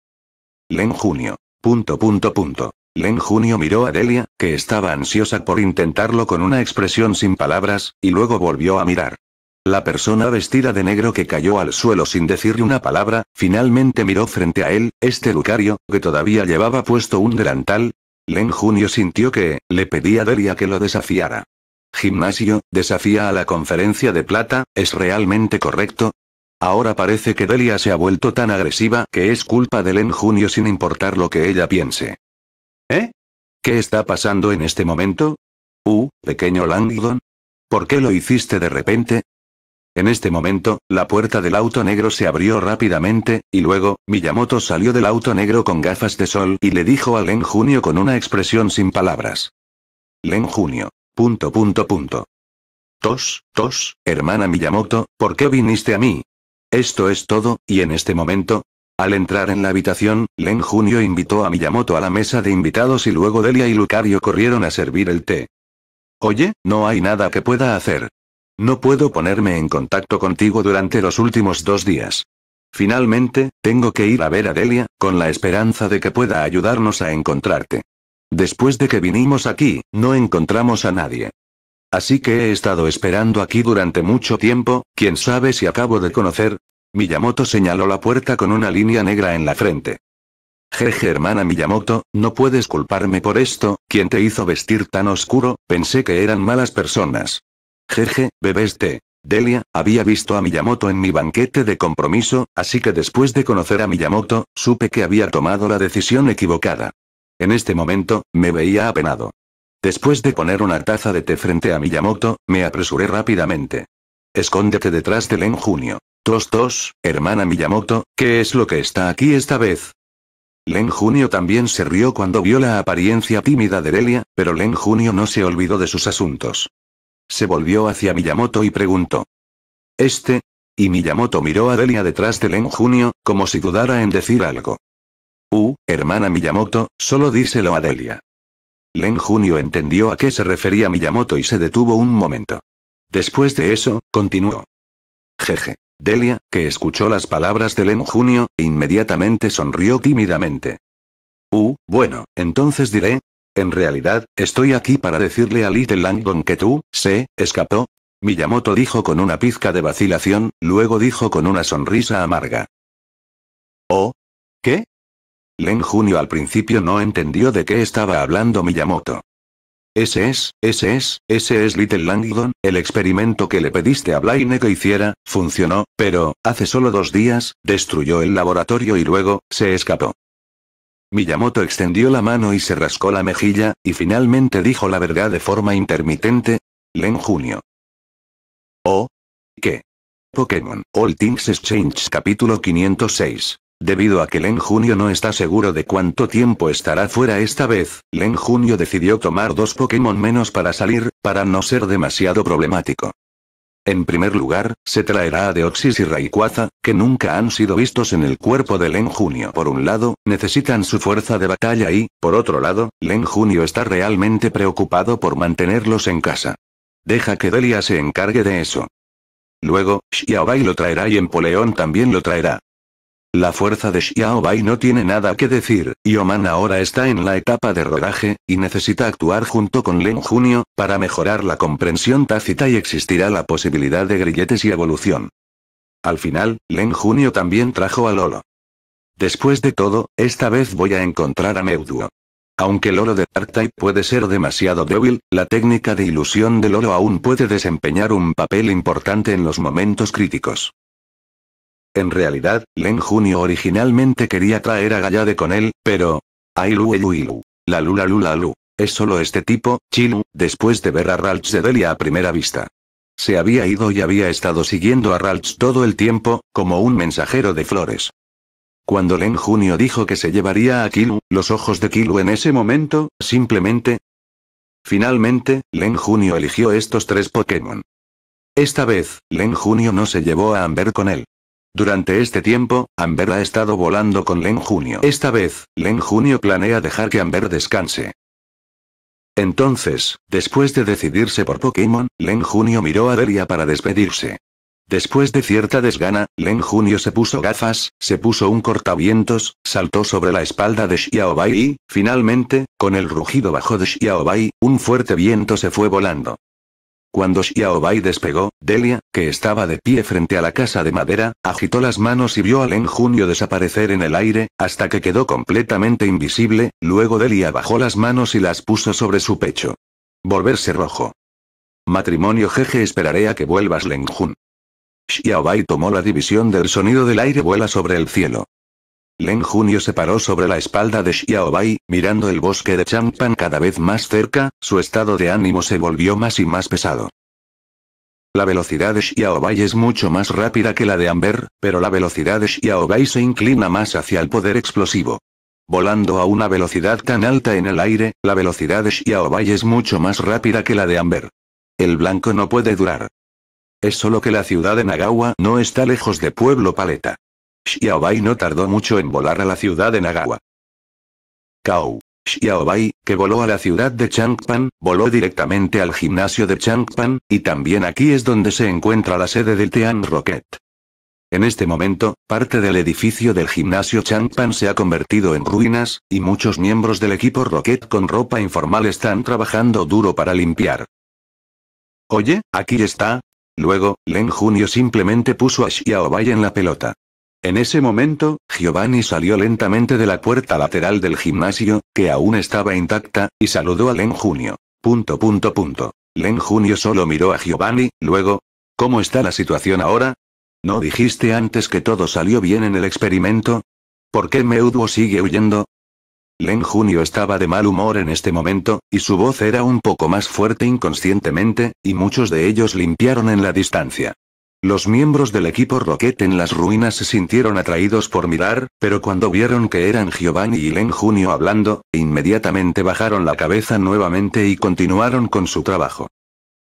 Len Junio. Punto punto punto. Len Junio miró a Delia, que estaba ansiosa por intentarlo con una expresión sin palabras, y luego volvió a mirar. La persona vestida de negro que cayó al suelo sin decirle una palabra, finalmente miró frente a él, este Lucario, que todavía llevaba puesto un delantal. Len Junio sintió que, le pedía a Delia que lo desafiara. Gimnasio, desafía a la conferencia de plata, ¿es realmente correcto? Ahora parece que Delia se ha vuelto tan agresiva que es culpa de Len Junio sin importar lo que ella piense. ¿Eh? ¿Qué está pasando en este momento? Uh, pequeño Langdon. ¿Por qué lo hiciste de repente? En este momento, la puerta del auto negro se abrió rápidamente, y luego, Miyamoto salió del auto negro con gafas de sol y le dijo a Len Junio con una expresión sin palabras. Len Junio. Punto punto punto. Tos, tos, hermana Miyamoto, ¿por qué viniste a mí? Esto es todo, y en este momento, al entrar en la habitación, Len Junio invitó a Miyamoto a la mesa de invitados y luego Delia y Lucario corrieron a servir el té. Oye, no hay nada que pueda hacer. No puedo ponerme en contacto contigo durante los últimos dos días. Finalmente, tengo que ir a ver a Delia, con la esperanza de que pueda ayudarnos a encontrarte. Después de que vinimos aquí, no encontramos a nadie. Así que he estado esperando aquí durante mucho tiempo, quién sabe si acabo de conocer, Miyamoto señaló la puerta con una línea negra en la frente. Jeje hermana Miyamoto, no puedes culparme por esto, quien te hizo vestir tan oscuro, pensé que eran malas personas. Jeje, bebés este. té. Delia, había visto a Miyamoto en mi banquete de compromiso, así que después de conocer a Miyamoto, supe que había tomado la decisión equivocada. En este momento, me veía apenado. Después de poner una taza de té frente a Miyamoto, me apresuré rápidamente. Escóndete detrás del Junio. Tos hermana Miyamoto, ¿qué es lo que está aquí esta vez? Len Junio también se rió cuando vio la apariencia tímida de Delia, pero Len Junio no se olvidó de sus asuntos. Se volvió hacia Miyamoto y preguntó. ¿Este? Y Miyamoto miró a Delia detrás de Len Junio, como si dudara en decir algo. Uh, hermana Miyamoto, solo díselo a Delia. Len Junio entendió a qué se refería Miyamoto y se detuvo un momento. Después de eso, continuó. Jeje. Delia, que escuchó las palabras de Len Junio, inmediatamente sonrió tímidamente. Uh, bueno, entonces diré. En realidad, estoy aquí para decirle a Little Langdon que tú, sé, escapó. Miyamoto dijo con una pizca de vacilación, luego dijo con una sonrisa amarga. ¿Oh? ¿Qué? Len Junio al principio no entendió de qué estaba hablando Miyamoto. Ese es, ese es, ese es Little Langdon, el experimento que le pediste a Blaine que hiciera, funcionó, pero, hace solo dos días, destruyó el laboratorio y luego, se escapó. Miyamoto extendió la mano y se rascó la mejilla, y finalmente dijo la verdad de forma intermitente. Len Junio. ¿O? Oh, ¿Qué? Pokémon All Things Exchange capítulo 506 Debido a que Len Junio no está seguro de cuánto tiempo estará fuera esta vez, Len Junio decidió tomar dos Pokémon menos para salir, para no ser demasiado problemático. En primer lugar, se traerá a Deoxys y Rayquaza, que nunca han sido vistos en el cuerpo de Len Junio. Por un lado, necesitan su fuerza de batalla y, por otro lado, Len Junio está realmente preocupado por mantenerlos en casa. Deja que Delia se encargue de eso. Luego, Xiaobai lo traerá y Empoleón también lo traerá. La fuerza de Xiaobai no tiene nada que decir, y Oman ahora está en la etapa de rodaje, y necesita actuar junto con Len Junio, para mejorar la comprensión tácita y existirá la posibilidad de grilletes y evolución. Al final, Len Junio también trajo a Lolo. Después de todo, esta vez voy a encontrar a Meuduo. Aunque Lolo de Dark Type puede ser demasiado débil, la técnica de ilusión de Lolo aún puede desempeñar un papel importante en los momentos críticos. En realidad, Len Junio originalmente quería traer a Gallade con él, pero... Ailu, La lula lula lu. Es solo este tipo, Chilu, después de ver a Ralts de Delia a primera vista. Se había ido y había estado siguiendo a Ralts todo el tiempo, como un mensajero de flores. Cuando Len Junio dijo que se llevaría a Kilu, los ojos de Kilu en ese momento, simplemente... Finalmente, Len Junio eligió estos tres Pokémon. Esta vez, Len Junio no se llevó a Amber con él. Durante este tiempo, Amber ha estado volando con Len Junio. Esta vez, Len Junio planea dejar que Amber descanse. Entonces, después de decidirse por Pokémon, Len Junio miró a Delia para despedirse. Después de cierta desgana, Len Junio se puso gafas, se puso un cortavientos, saltó sobre la espalda de Xiaobai y, finalmente, con el rugido bajo de Xiaobai, un fuerte viento se fue volando. Cuando Xiaobai despegó, Delia, que estaba de pie frente a la casa de madera, agitó las manos y vio al Junio desaparecer en el aire, hasta que quedó completamente invisible, luego Delia bajó las manos y las puso sobre su pecho. Volverse rojo. Matrimonio jeje esperaré a que vuelvas Jun. Xiaobai tomó la división del sonido del aire vuela sobre el cielo. Len Junio se paró sobre la espalda de Xiaobai, mirando el bosque de Champan cada vez más cerca, su estado de ánimo se volvió más y más pesado. La velocidad de Xiaobai es mucho más rápida que la de Amber, pero la velocidad de Xiaobai se inclina más hacia el poder explosivo. Volando a una velocidad tan alta en el aire, la velocidad de Xiaobai es mucho más rápida que la de Amber. El blanco no puede durar. Es solo que la ciudad de Nagawa no está lejos de Pueblo Paleta. Xiaobai no tardó mucho en volar a la ciudad de Nagawa. Kau. Xiaobai, que voló a la ciudad de Changpan, voló directamente al gimnasio de Changpan, y también aquí es donde se encuentra la sede del Tian Rocket. En este momento, parte del edificio del gimnasio Changpan se ha convertido en ruinas, y muchos miembros del equipo Rocket con ropa informal están trabajando duro para limpiar. Oye, aquí está. Luego, Len Junio simplemente puso a Xiaobai en la pelota. En ese momento, Giovanni salió lentamente de la puerta lateral del gimnasio, que aún estaba intacta, y saludó a Len Junio. Punto punto punto. Len Junio solo miró a Giovanni, luego, ¿cómo está la situación ahora? ¿No dijiste antes que todo salió bien en el experimento? ¿Por qué Meuduo sigue huyendo? Len Junio estaba de mal humor en este momento, y su voz era un poco más fuerte inconscientemente, y muchos de ellos limpiaron en la distancia. Los miembros del equipo Rocket en las ruinas se sintieron atraídos por mirar, pero cuando vieron que eran Giovanni y Len Junio hablando, inmediatamente bajaron la cabeza nuevamente y continuaron con su trabajo.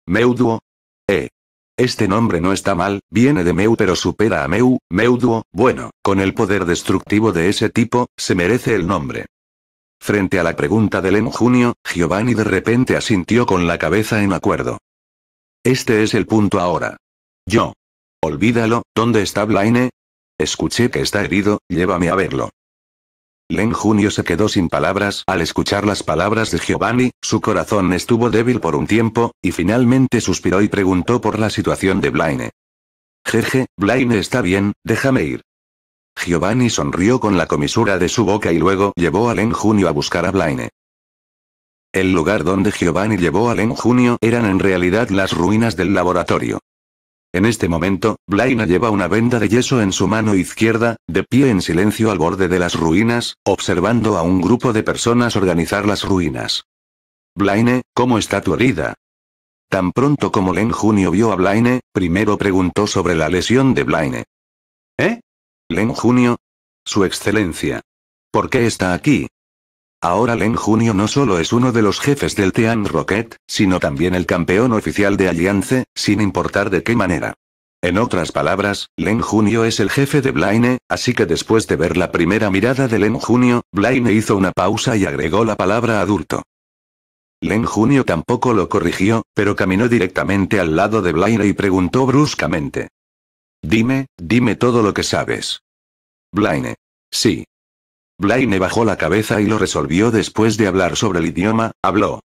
Meuduo. Eh. Este nombre no está mal, viene de Meu pero supera a Meu, Meuduo, bueno, con el poder destructivo de ese tipo, se merece el nombre. Frente a la pregunta de Len Junio, Giovanni de repente asintió con la cabeza en acuerdo. Este es el punto ahora. Yo. Olvídalo, ¿dónde está Blaine? Escuché que está herido, llévame a verlo. Len Junio se quedó sin palabras al escuchar las palabras de Giovanni, su corazón estuvo débil por un tiempo, y finalmente suspiró y preguntó por la situación de Blaine. Jeje, Blaine está bien, déjame ir. Giovanni sonrió con la comisura de su boca y luego llevó a Len Junio a buscar a Blaine. El lugar donde Giovanni llevó a Len Junio eran en realidad las ruinas del laboratorio. En este momento, Blaine lleva una venda de yeso en su mano izquierda, de pie en silencio al borde de las ruinas, observando a un grupo de personas organizar las ruinas. Blaine, ¿cómo está tu herida? Tan pronto como Len Junio vio a Blaine, primero preguntó sobre la lesión de Blaine. ¿Eh? Len Junio. Su excelencia. ¿Por qué está aquí? Ahora Len Junio no solo es uno de los jefes del Team Rocket, sino también el campeón oficial de Aliance, sin importar de qué manera. En otras palabras, Len Junio es el jefe de Blaine, así que después de ver la primera mirada de Len Junio, Blaine hizo una pausa y agregó la palabra adulto. Len Junio tampoco lo corrigió, pero caminó directamente al lado de Blaine y preguntó bruscamente. Dime, dime todo lo que sabes. Blaine. Sí, Blaine bajó la cabeza y lo resolvió después de hablar sobre el idioma, habló.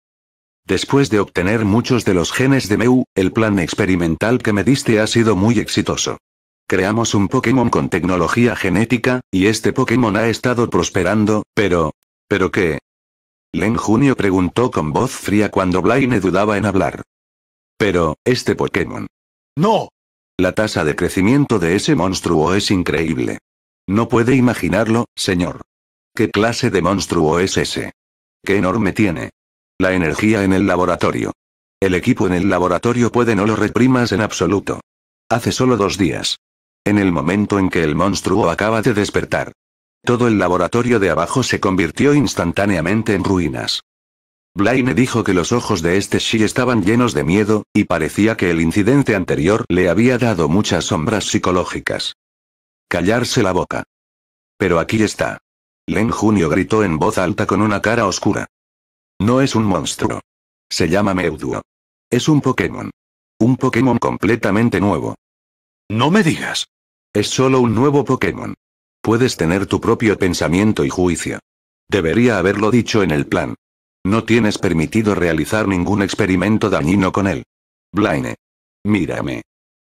Después de obtener muchos de los genes de Meu, el plan experimental que me diste ha sido muy exitoso. Creamos un Pokémon con tecnología genética, y este Pokémon ha estado prosperando, pero... ¿Pero qué? Len Junio preguntó con voz fría cuando Blaine dudaba en hablar. Pero, este Pokémon. ¡No! La tasa de crecimiento de ese monstruo es increíble. No puede imaginarlo, señor. ¿Qué clase de monstruo es ese? ¿Qué enorme tiene? La energía en el laboratorio. El equipo en el laboratorio puede no lo reprimas en absoluto. Hace solo dos días. En el momento en que el monstruo acaba de despertar. Todo el laboratorio de abajo se convirtió instantáneamente en ruinas. Blaine dijo que los ojos de este sí estaban llenos de miedo, y parecía que el incidente anterior le había dado muchas sombras psicológicas. Callarse la boca. Pero aquí está. Len Junio gritó en voz alta con una cara oscura. No es un monstruo. Se llama Meuduo. Es un Pokémon. Un Pokémon completamente nuevo. No me digas. Es solo un nuevo Pokémon. Puedes tener tu propio pensamiento y juicio. Debería haberlo dicho en el plan. No tienes permitido realizar ningún experimento dañino con él. Blaine. Mírame.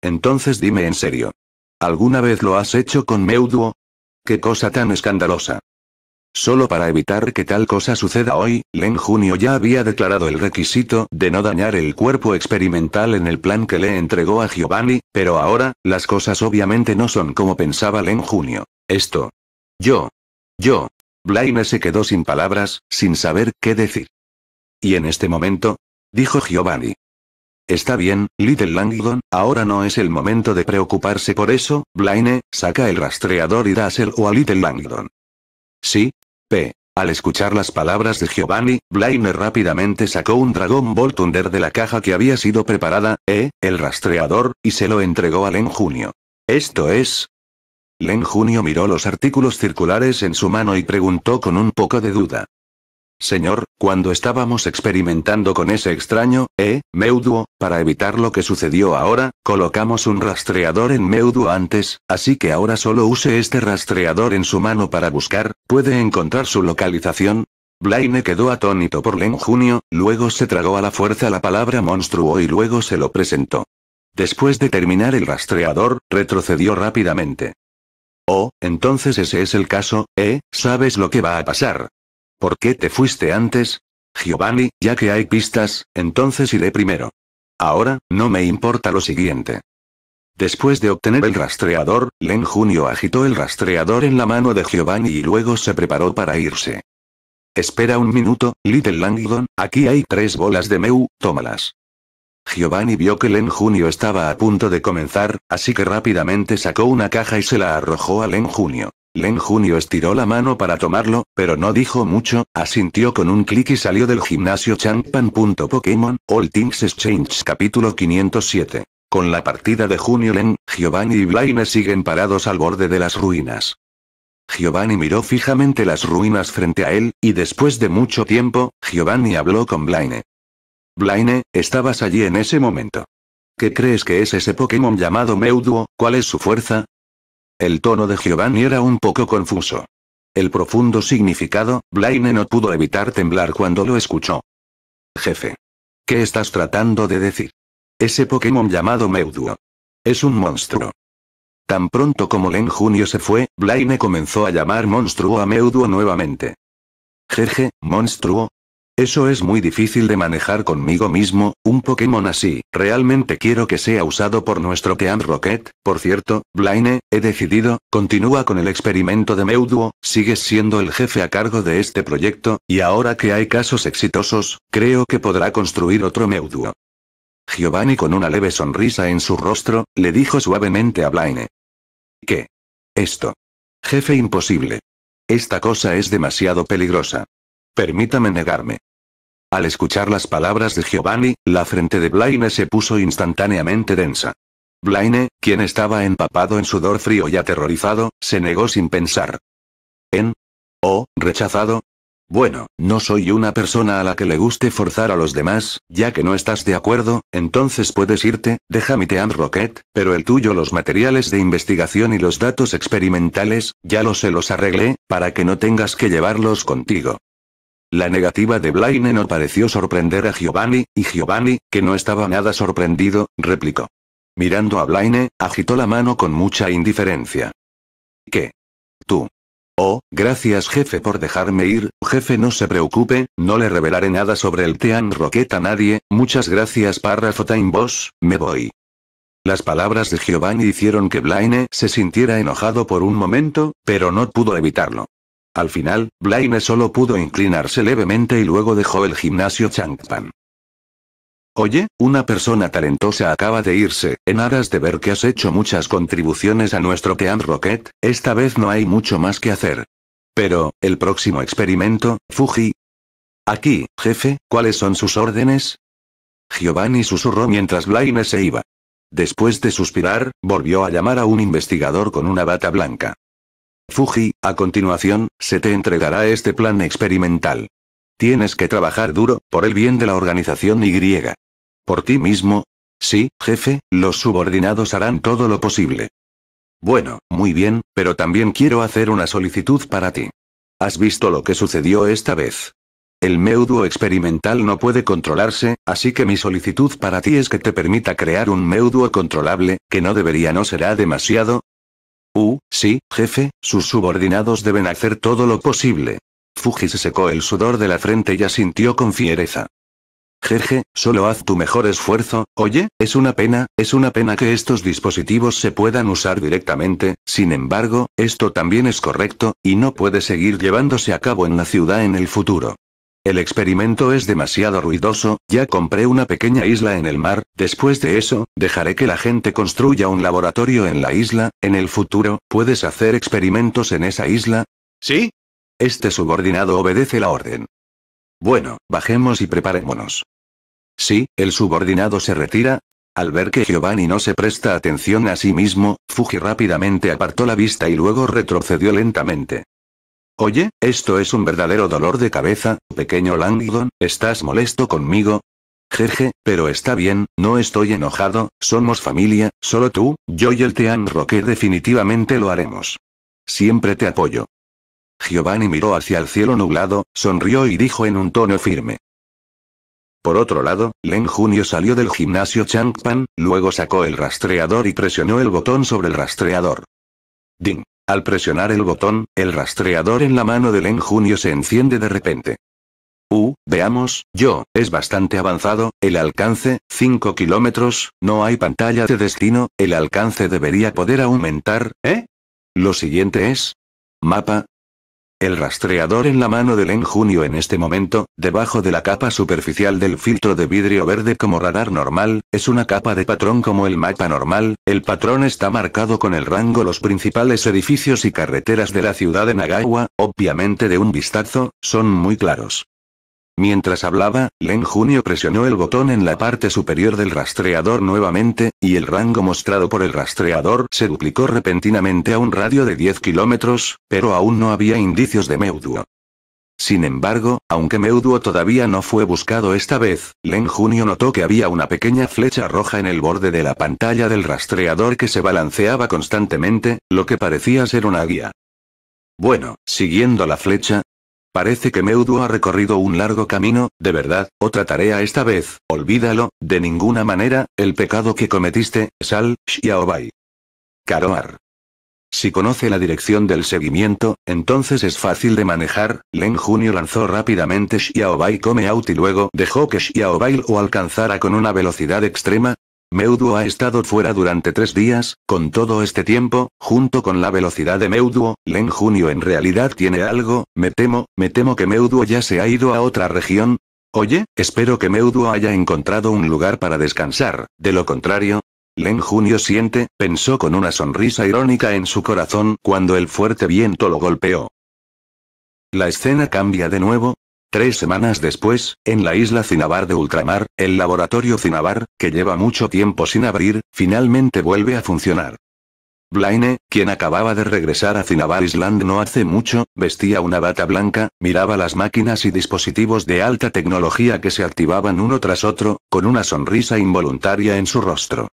Entonces dime en serio. ¿Alguna vez lo has hecho con Meuduo? ¿Qué cosa tan escandalosa? Solo para evitar que tal cosa suceda hoy, Len Junio ya había declarado el requisito de no dañar el cuerpo experimental en el plan que le entregó a Giovanni, pero ahora, las cosas obviamente no son como pensaba Len Junio. Esto. Yo. Yo. Blaine se quedó sin palabras, sin saber qué decir. ¿Y en este momento? dijo Giovanni. Está bien, Little Langdon, ahora no es el momento de preocuparse por eso, Blaine, saca el rastreador y dáselo a Little Langdon. Sí, P. Al escuchar las palabras de Giovanni, Blaine rápidamente sacó un Dragon Ball Thunder de la caja que había sido preparada, E, el rastreador, y se lo entregó a Len Junio. Esto es... Len Junio miró los artículos circulares en su mano y preguntó con un poco de duda. Señor, cuando estábamos experimentando con ese extraño, eh, Meuduo, para evitar lo que sucedió ahora, colocamos un rastreador en Meuduo antes, así que ahora solo use este rastreador en su mano para buscar, ¿puede encontrar su localización? Blaine quedó atónito por Len Junio, luego se tragó a la fuerza la palabra monstruo y luego se lo presentó. Después de terminar el rastreador, retrocedió rápidamente. Oh, entonces ese es el caso, ¿eh? ¿Sabes lo que va a pasar? ¿Por qué te fuiste antes? Giovanni, ya que hay pistas, entonces iré primero. Ahora, no me importa lo siguiente. Después de obtener el rastreador, Len Junio agitó el rastreador en la mano de Giovanni y luego se preparó para irse. Espera un minuto, Little Langdon, aquí hay tres bolas de Meu, tómalas. Giovanni vio que Len Junio estaba a punto de comenzar, así que rápidamente sacó una caja y se la arrojó a Len Junio. Len Junio estiró la mano para tomarlo, pero no dijo mucho, asintió con un clic y salió del gimnasio Pokémon All Things Exchange capítulo 507. Con la partida de Junio Len, Giovanni y Blaine siguen parados al borde de las ruinas. Giovanni miró fijamente las ruinas frente a él, y después de mucho tiempo, Giovanni habló con Blaine. Blaine, estabas allí en ese momento. ¿Qué crees que es ese Pokémon llamado Meuduo? ¿Cuál es su fuerza? El tono de Giovanni era un poco confuso. El profundo significado, Blaine no pudo evitar temblar cuando lo escuchó. Jefe. ¿Qué estás tratando de decir? Ese Pokémon llamado Meuduo. Es un monstruo. Tan pronto como Len Junio se fue, Blaine comenzó a llamar monstruo a Meuduo nuevamente. Jeje, monstruo, eso es muy difícil de manejar conmigo mismo, un Pokémon así, realmente quiero que sea usado por nuestro Team Rocket, por cierto, Blaine, he decidido, continúa con el experimento de Meuduo, sigues siendo el jefe a cargo de este proyecto, y ahora que hay casos exitosos, creo que podrá construir otro Meuduo. Giovanni con una leve sonrisa en su rostro, le dijo suavemente a Blaine. ¿Qué? Esto. Jefe imposible. Esta cosa es demasiado peligrosa. Permítame negarme. Al escuchar las palabras de Giovanni, la frente de Blaine se puso instantáneamente densa. Blaine, quien estaba empapado en sudor frío y aterrorizado, se negó sin pensar. ¿En? ¿O, rechazado? Bueno, no soy una persona a la que le guste forzar a los demás, ya que no estás de acuerdo, entonces puedes irte, déjame mi Team Rocket, pero el tuyo los materiales de investigación y los datos experimentales, ya los se los arreglé, para que no tengas que llevarlos contigo. La negativa de Blaine no pareció sorprender a Giovanni, y Giovanni, que no estaba nada sorprendido, replicó. Mirando a Blaine, agitó la mano con mucha indiferencia. ¿Qué? Tú. Oh, gracias jefe por dejarme ir, jefe no se preocupe, no le revelaré nada sobre el Tean Rocket a nadie, muchas gracias párrafo time boss, me voy. Las palabras de Giovanni hicieron que Blaine se sintiera enojado por un momento, pero no pudo evitarlo. Al final, Blaine solo pudo inclinarse levemente y luego dejó el gimnasio Changpan. Oye, una persona talentosa acaba de irse, en aras de ver que has hecho muchas contribuciones a nuestro Team Rocket, esta vez no hay mucho más que hacer. Pero, el próximo experimento, Fuji. Aquí, jefe, ¿cuáles son sus órdenes? Giovanni susurró mientras Blaine se iba. Después de suspirar, volvió a llamar a un investigador con una bata blanca. Fuji, a continuación, se te entregará este plan experimental. Tienes que trabajar duro, por el bien de la organización Y. ¿Por ti mismo? Sí, jefe, los subordinados harán todo lo posible. Bueno, muy bien, pero también quiero hacer una solicitud para ti. ¿Has visto lo que sucedió esta vez? El meudo experimental no puede controlarse, así que mi solicitud para ti es que te permita crear un meudo controlable, que no debería no será demasiado, Uh, sí, jefe, sus subordinados deben hacer todo lo posible. Fuji se secó el sudor de la frente y asintió con fiereza. Jeje, solo haz tu mejor esfuerzo, oye, es una pena, es una pena que estos dispositivos se puedan usar directamente, sin embargo, esto también es correcto, y no puede seguir llevándose a cabo en la ciudad en el futuro. El experimento es demasiado ruidoso, ya compré una pequeña isla en el mar, después de eso, dejaré que la gente construya un laboratorio en la isla, en el futuro, ¿puedes hacer experimentos en esa isla? ¿Sí? Este subordinado obedece la orden. Bueno, bajemos y preparémonos. Sí, el subordinado se retira. Al ver que Giovanni no se presta atención a sí mismo, Fuji rápidamente apartó la vista y luego retrocedió lentamente. Oye, esto es un verdadero dolor de cabeza, pequeño Langdon, ¿estás molesto conmigo? Jeje, pero está bien, no estoy enojado, somos familia, solo tú, yo y el Tean Roque definitivamente lo haremos. Siempre te apoyo. Giovanni miró hacia el cielo nublado, sonrió y dijo en un tono firme. Por otro lado, Len Junio salió del gimnasio Changpan, luego sacó el rastreador y presionó el botón sobre el rastreador. Ding. Al presionar el botón, el rastreador en la mano de Len Junio se enciende de repente. Uh, veamos, yo, es bastante avanzado, el alcance, 5 kilómetros, no hay pantalla de destino, el alcance debería poder aumentar, ¿eh? Lo siguiente es... Mapa, el rastreador en la mano del Junio en este momento, debajo de la capa superficial del filtro de vidrio verde como radar normal, es una capa de patrón como el mapa normal, el patrón está marcado con el rango los principales edificios y carreteras de la ciudad de Nagawa, obviamente de un vistazo, son muy claros. Mientras hablaba, Len Junio presionó el botón en la parte superior del rastreador nuevamente, y el rango mostrado por el rastreador se duplicó repentinamente a un radio de 10 kilómetros, pero aún no había indicios de Meuduo. Sin embargo, aunque Meuduo todavía no fue buscado esta vez, Len Junio notó que había una pequeña flecha roja en el borde de la pantalla del rastreador que se balanceaba constantemente, lo que parecía ser una guía. Bueno, siguiendo la flecha, Parece que Meudu ha recorrido un largo camino, de verdad, otra tarea esta vez, olvídalo, de ninguna manera, el pecado que cometiste, Sal, Xiaobai. Karoar. Si conoce la dirección del seguimiento, entonces es fácil de manejar, Len Junio lanzó rápidamente Xiaobai Come Out y luego dejó que Xiaobai lo alcanzara con una velocidad extrema, Meuduo ha estado fuera durante tres días, con todo este tiempo, junto con la velocidad de Meuduo, Len Junio en realidad tiene algo, me temo, me temo que Meuduo ya se ha ido a otra región. Oye, espero que Meuduo haya encontrado un lugar para descansar, de lo contrario... Len Junio siente, pensó con una sonrisa irónica en su corazón cuando el fuerte viento lo golpeó. La escena cambia de nuevo, Tres semanas después, en la isla Cinabar de Ultramar, el laboratorio Cinabar, que lleva mucho tiempo sin abrir, finalmente vuelve a funcionar. Blaine, quien acababa de regresar a Cinabar Island no hace mucho, vestía una bata blanca, miraba las máquinas y dispositivos de alta tecnología que se activaban uno tras otro, con una sonrisa involuntaria en su rostro.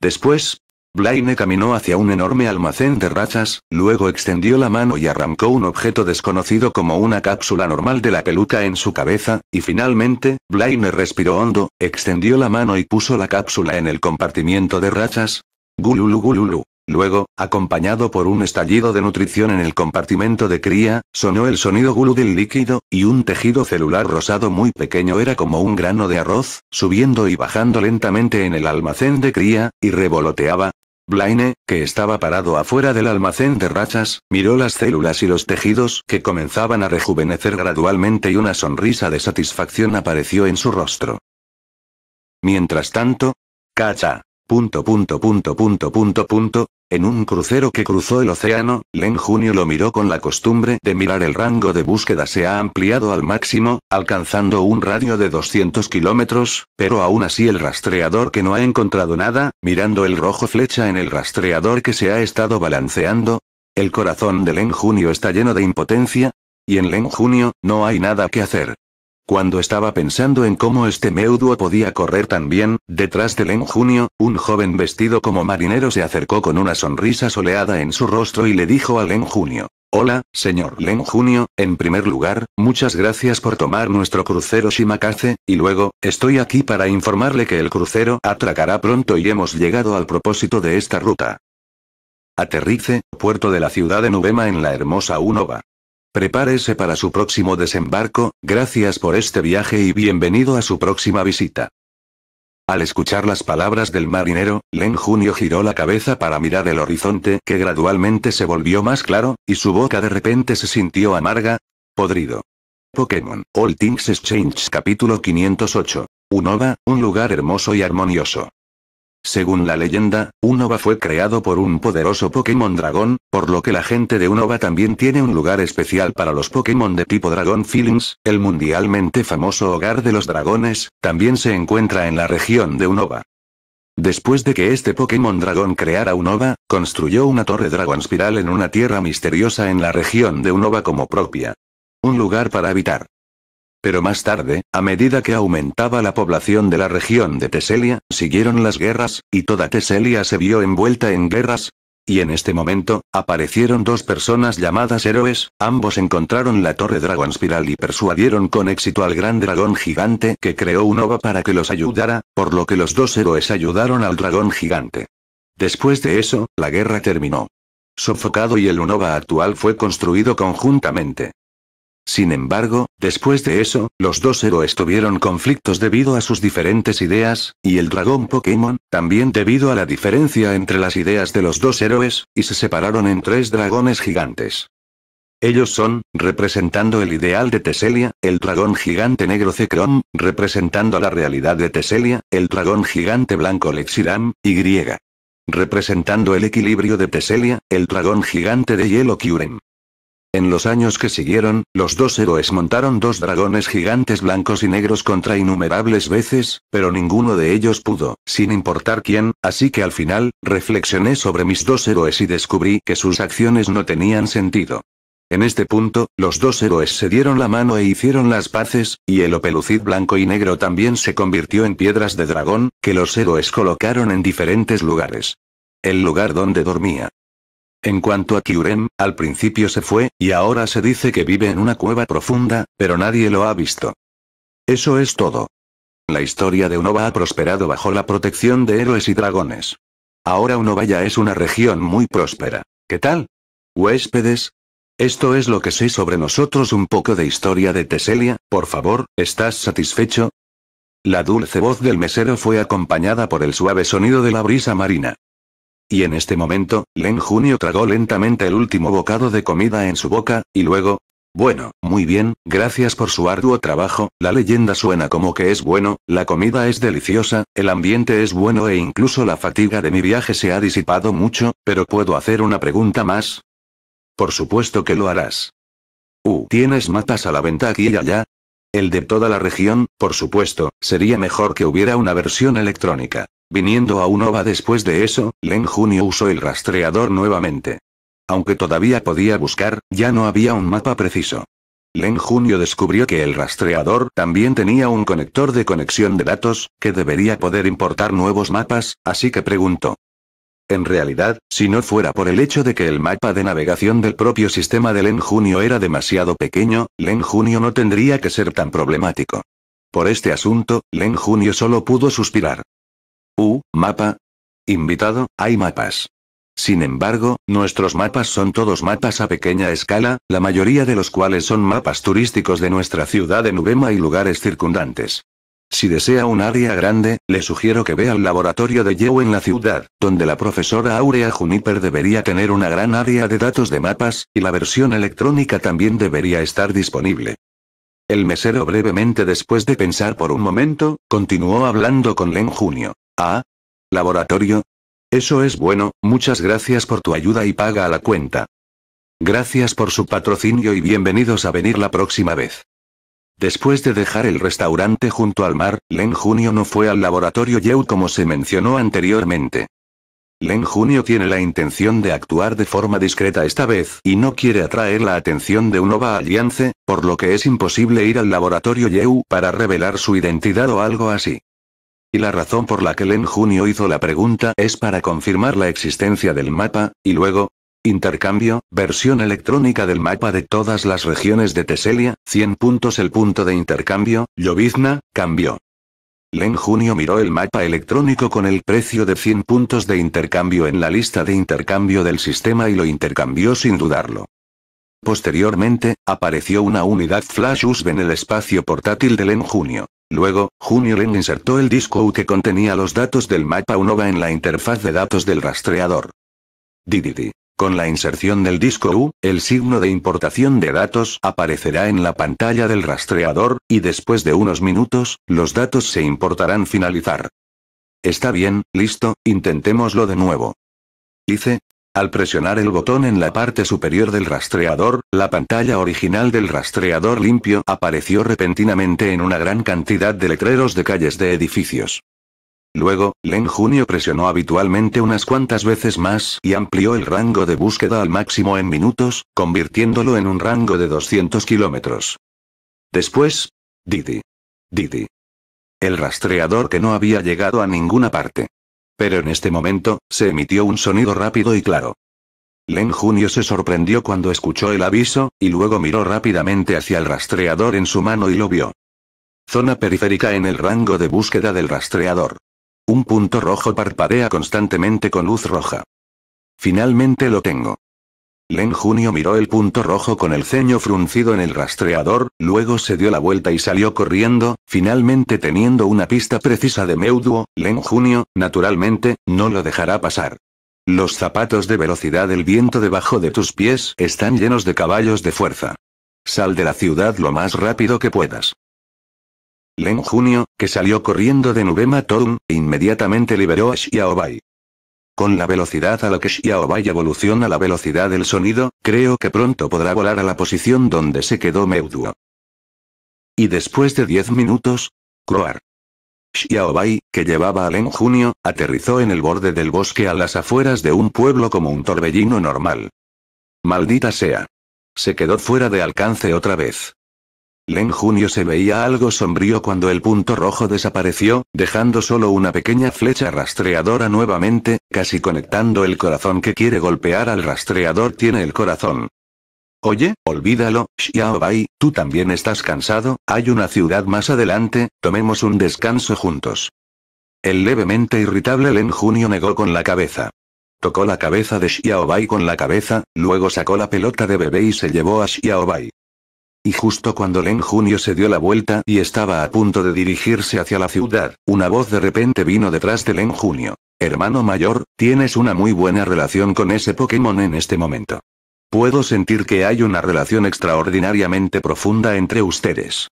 Después, Blaine caminó hacia un enorme almacén de rachas, luego extendió la mano y arrancó un objeto desconocido como una cápsula normal de la peluca en su cabeza, y finalmente, Blaine respiró hondo, extendió la mano y puso la cápsula en el compartimiento de rachas. Gululu gululu. Luego, acompañado por un estallido de nutrición en el compartimento de cría, sonó el sonido gulu del líquido, y un tejido celular rosado muy pequeño era como un grano de arroz, subiendo y bajando lentamente en el almacén de cría, y revoloteaba, Blaine, que estaba parado afuera del almacén de rachas, miró las células y los tejidos que comenzaban a rejuvenecer gradualmente y una sonrisa de satisfacción apareció en su rostro. Mientras tanto, Cacha, Punto punto punto punto punto punto. En un crucero que cruzó el océano, Len Junio lo miró con la costumbre de mirar el rango de búsqueda se ha ampliado al máximo, alcanzando un radio de 200 kilómetros, pero aún así el rastreador que no ha encontrado nada, mirando el rojo flecha en el rastreador que se ha estado balanceando. El corazón de Len Junio está lleno de impotencia. Y en Len Junio, no hay nada que hacer. Cuando estaba pensando en cómo este meuduo podía correr tan bien, detrás de Len Junio, un joven vestido como marinero se acercó con una sonrisa soleada en su rostro y le dijo a Len Junio. Hola, señor Len Junio, en primer lugar, muchas gracias por tomar nuestro crucero Shimakaze, y luego, estoy aquí para informarle que el crucero atracará pronto y hemos llegado al propósito de esta ruta. Aterrice, puerto de la ciudad de Nubema en la hermosa Unova. Prepárese para su próximo desembarco, gracias por este viaje y bienvenido a su próxima visita. Al escuchar las palabras del marinero, Len Junio giró la cabeza para mirar el horizonte que gradualmente se volvió más claro, y su boca de repente se sintió amarga, podrido. Pokémon, All Things Exchange capítulo 508. Unova, un lugar hermoso y armonioso. Según la leyenda, Unova fue creado por un poderoso Pokémon dragón, por lo que la gente de Unova también tiene un lugar especial para los Pokémon de tipo Dragon Feelings, el mundialmente famoso hogar de los dragones, también se encuentra en la región de Unova. Después de que este Pokémon dragón creara Unova, construyó una torre Dragon Spiral en una tierra misteriosa en la región de Unova como propia. Un lugar para habitar. Pero más tarde, a medida que aumentaba la población de la región de Teselia, siguieron las guerras, y toda Teselia se vio envuelta en guerras. Y en este momento, aparecieron dos personas llamadas héroes, ambos encontraron la torre Spiral y persuadieron con éxito al gran dragón gigante que creó un para que los ayudara, por lo que los dos héroes ayudaron al dragón gigante. Después de eso, la guerra terminó. Sofocado y el Unova actual fue construido conjuntamente. Sin embargo, después de eso, los dos héroes tuvieron conflictos debido a sus diferentes ideas, y el dragón Pokémon, también debido a la diferencia entre las ideas de los dos héroes, y se separaron en tres dragones gigantes. Ellos son, representando el ideal de Teselia, el dragón gigante negro Zekrom, representando la realidad de Teselia, el dragón gigante blanco Lexiram, y griega. Representando el equilibrio de Teselia, el dragón gigante de hielo Kyurem. En los años que siguieron, los dos héroes montaron dos dragones gigantes blancos y negros contra innumerables veces, pero ninguno de ellos pudo, sin importar quién, así que al final, reflexioné sobre mis dos héroes y descubrí que sus acciones no tenían sentido. En este punto, los dos héroes se dieron la mano e hicieron las paces, y el opelucid blanco y negro también se convirtió en piedras de dragón, que los héroes colocaron en diferentes lugares. El lugar donde dormía. En cuanto a Kyurem, al principio se fue, y ahora se dice que vive en una cueva profunda, pero nadie lo ha visto. Eso es todo. La historia de Unova ha prosperado bajo la protección de héroes y dragones. Ahora ya es una región muy próspera. ¿Qué tal? Huéspedes, esto es lo que sé sobre nosotros un poco de historia de Teselia, por favor, ¿estás satisfecho? La dulce voz del mesero fue acompañada por el suave sonido de la brisa marina y en este momento, Len Junio tragó lentamente el último bocado de comida en su boca, y luego... Bueno, muy bien, gracias por su arduo trabajo, la leyenda suena como que es bueno, la comida es deliciosa, el ambiente es bueno e incluso la fatiga de mi viaje se ha disipado mucho, pero ¿puedo hacer una pregunta más? Por supuesto que lo harás. Uh, ¿tienes matas a la venta aquí y allá? El de toda la región, por supuesto, sería mejor que hubiera una versión electrónica. Viniendo a Unova después de eso, Len Junio usó el rastreador nuevamente. Aunque todavía podía buscar, ya no había un mapa preciso. Len Junio descubrió que el rastreador también tenía un conector de conexión de datos, que debería poder importar nuevos mapas, así que preguntó. En realidad, si no fuera por el hecho de que el mapa de navegación del propio sistema de Len Junio era demasiado pequeño, Len Junio no tendría que ser tan problemático. Por este asunto, Len Junio solo pudo suspirar. Uh, mapa. Invitado, hay mapas. Sin embargo, nuestros mapas son todos mapas a pequeña escala, la mayoría de los cuales son mapas turísticos de nuestra ciudad de Nubema y lugares circundantes. Si desea un área grande, le sugiero que vea el laboratorio de Yeo en la ciudad, donde la profesora Aurea Juniper debería tener una gran área de datos de mapas, y la versión electrónica también debería estar disponible. El mesero brevemente después de pensar por un momento, continuó hablando con Len Junio. Ah. Laboratorio. Eso es bueno, muchas gracias por tu ayuda y paga a la cuenta. Gracias por su patrocinio y bienvenidos a venir la próxima vez. Después de dejar el restaurante junto al mar, Len Junio no fue al laboratorio Yeu como se mencionó anteriormente. Len Junio tiene la intención de actuar de forma discreta esta vez y no quiere atraer la atención de un OVA Alliance, por lo que es imposible ir al laboratorio Yeu para revelar su identidad o algo así. Y la razón por la que Len Junio hizo la pregunta es para confirmar la existencia del mapa, y luego, Intercambio, versión electrónica del mapa de todas las regiones de Teselia, 100 puntos el punto de intercambio, llovizna, cambió. Len Junio miró el mapa electrónico con el precio de 100 puntos de intercambio en la lista de intercambio del sistema y lo intercambió sin dudarlo. Posteriormente, apareció una unidad Flash USB en el espacio portátil de Len Junio. Luego, Junior insertó el disco U que contenía los datos del mapa UNOVA en la interfaz de datos del rastreador. Dididi. Con la inserción del disco U, el signo de importación de datos aparecerá en la pantalla del rastreador, y después de unos minutos, los datos se importarán finalizar. Está bien, listo, intentémoslo de nuevo. Hice, al presionar el botón en la parte superior del rastreador, la pantalla original del rastreador limpio apareció repentinamente en una gran cantidad de letreros de calles de edificios. Luego, Len Junio presionó habitualmente unas cuantas veces más y amplió el rango de búsqueda al máximo en minutos, convirtiéndolo en un rango de 200 kilómetros. Después, Didi. Didi. El rastreador que no había llegado a ninguna parte. Pero en este momento, se emitió un sonido rápido y claro. Len Junio se sorprendió cuando escuchó el aviso, y luego miró rápidamente hacia el rastreador en su mano y lo vio. Zona periférica en el rango de búsqueda del rastreador. Un punto rojo parpadea constantemente con luz roja. Finalmente lo tengo. Len Junio miró el punto rojo con el ceño fruncido en el rastreador, luego se dio la vuelta y salió corriendo, finalmente teniendo una pista precisa de Meuduo, Len Junio, naturalmente, no lo dejará pasar. Los zapatos de velocidad del viento debajo de tus pies están llenos de caballos de fuerza. Sal de la ciudad lo más rápido que puedas. Len Junio, que salió corriendo de Nubema Town, inmediatamente liberó a Xiaobai. Con la velocidad a la que Xiaobai evoluciona la velocidad del sonido, creo que pronto podrá volar a la posición donde se quedó Meuduo. Y después de 10 minutos, Croar. Xiaobai, que llevaba a Len Junio, aterrizó en el borde del bosque a las afueras de un pueblo como un torbellino normal. Maldita sea. Se quedó fuera de alcance otra vez. Len Junio se veía algo sombrío cuando el punto rojo desapareció, dejando solo una pequeña flecha rastreadora nuevamente, casi conectando el corazón que quiere golpear al rastreador tiene el corazón. Oye, olvídalo, Xiaobai, tú también estás cansado, hay una ciudad más adelante, tomemos un descanso juntos. El levemente irritable Len Junio negó con la cabeza. Tocó la cabeza de Xiaobai con la cabeza, luego sacó la pelota de bebé y se llevó a Xiaobai. Y justo cuando Len Junio se dio la vuelta y estaba a punto de dirigirse hacia la ciudad, una voz de repente vino detrás de Len Junio. Hermano mayor, tienes una muy buena relación con ese Pokémon en este momento. Puedo sentir que hay una relación extraordinariamente profunda entre ustedes.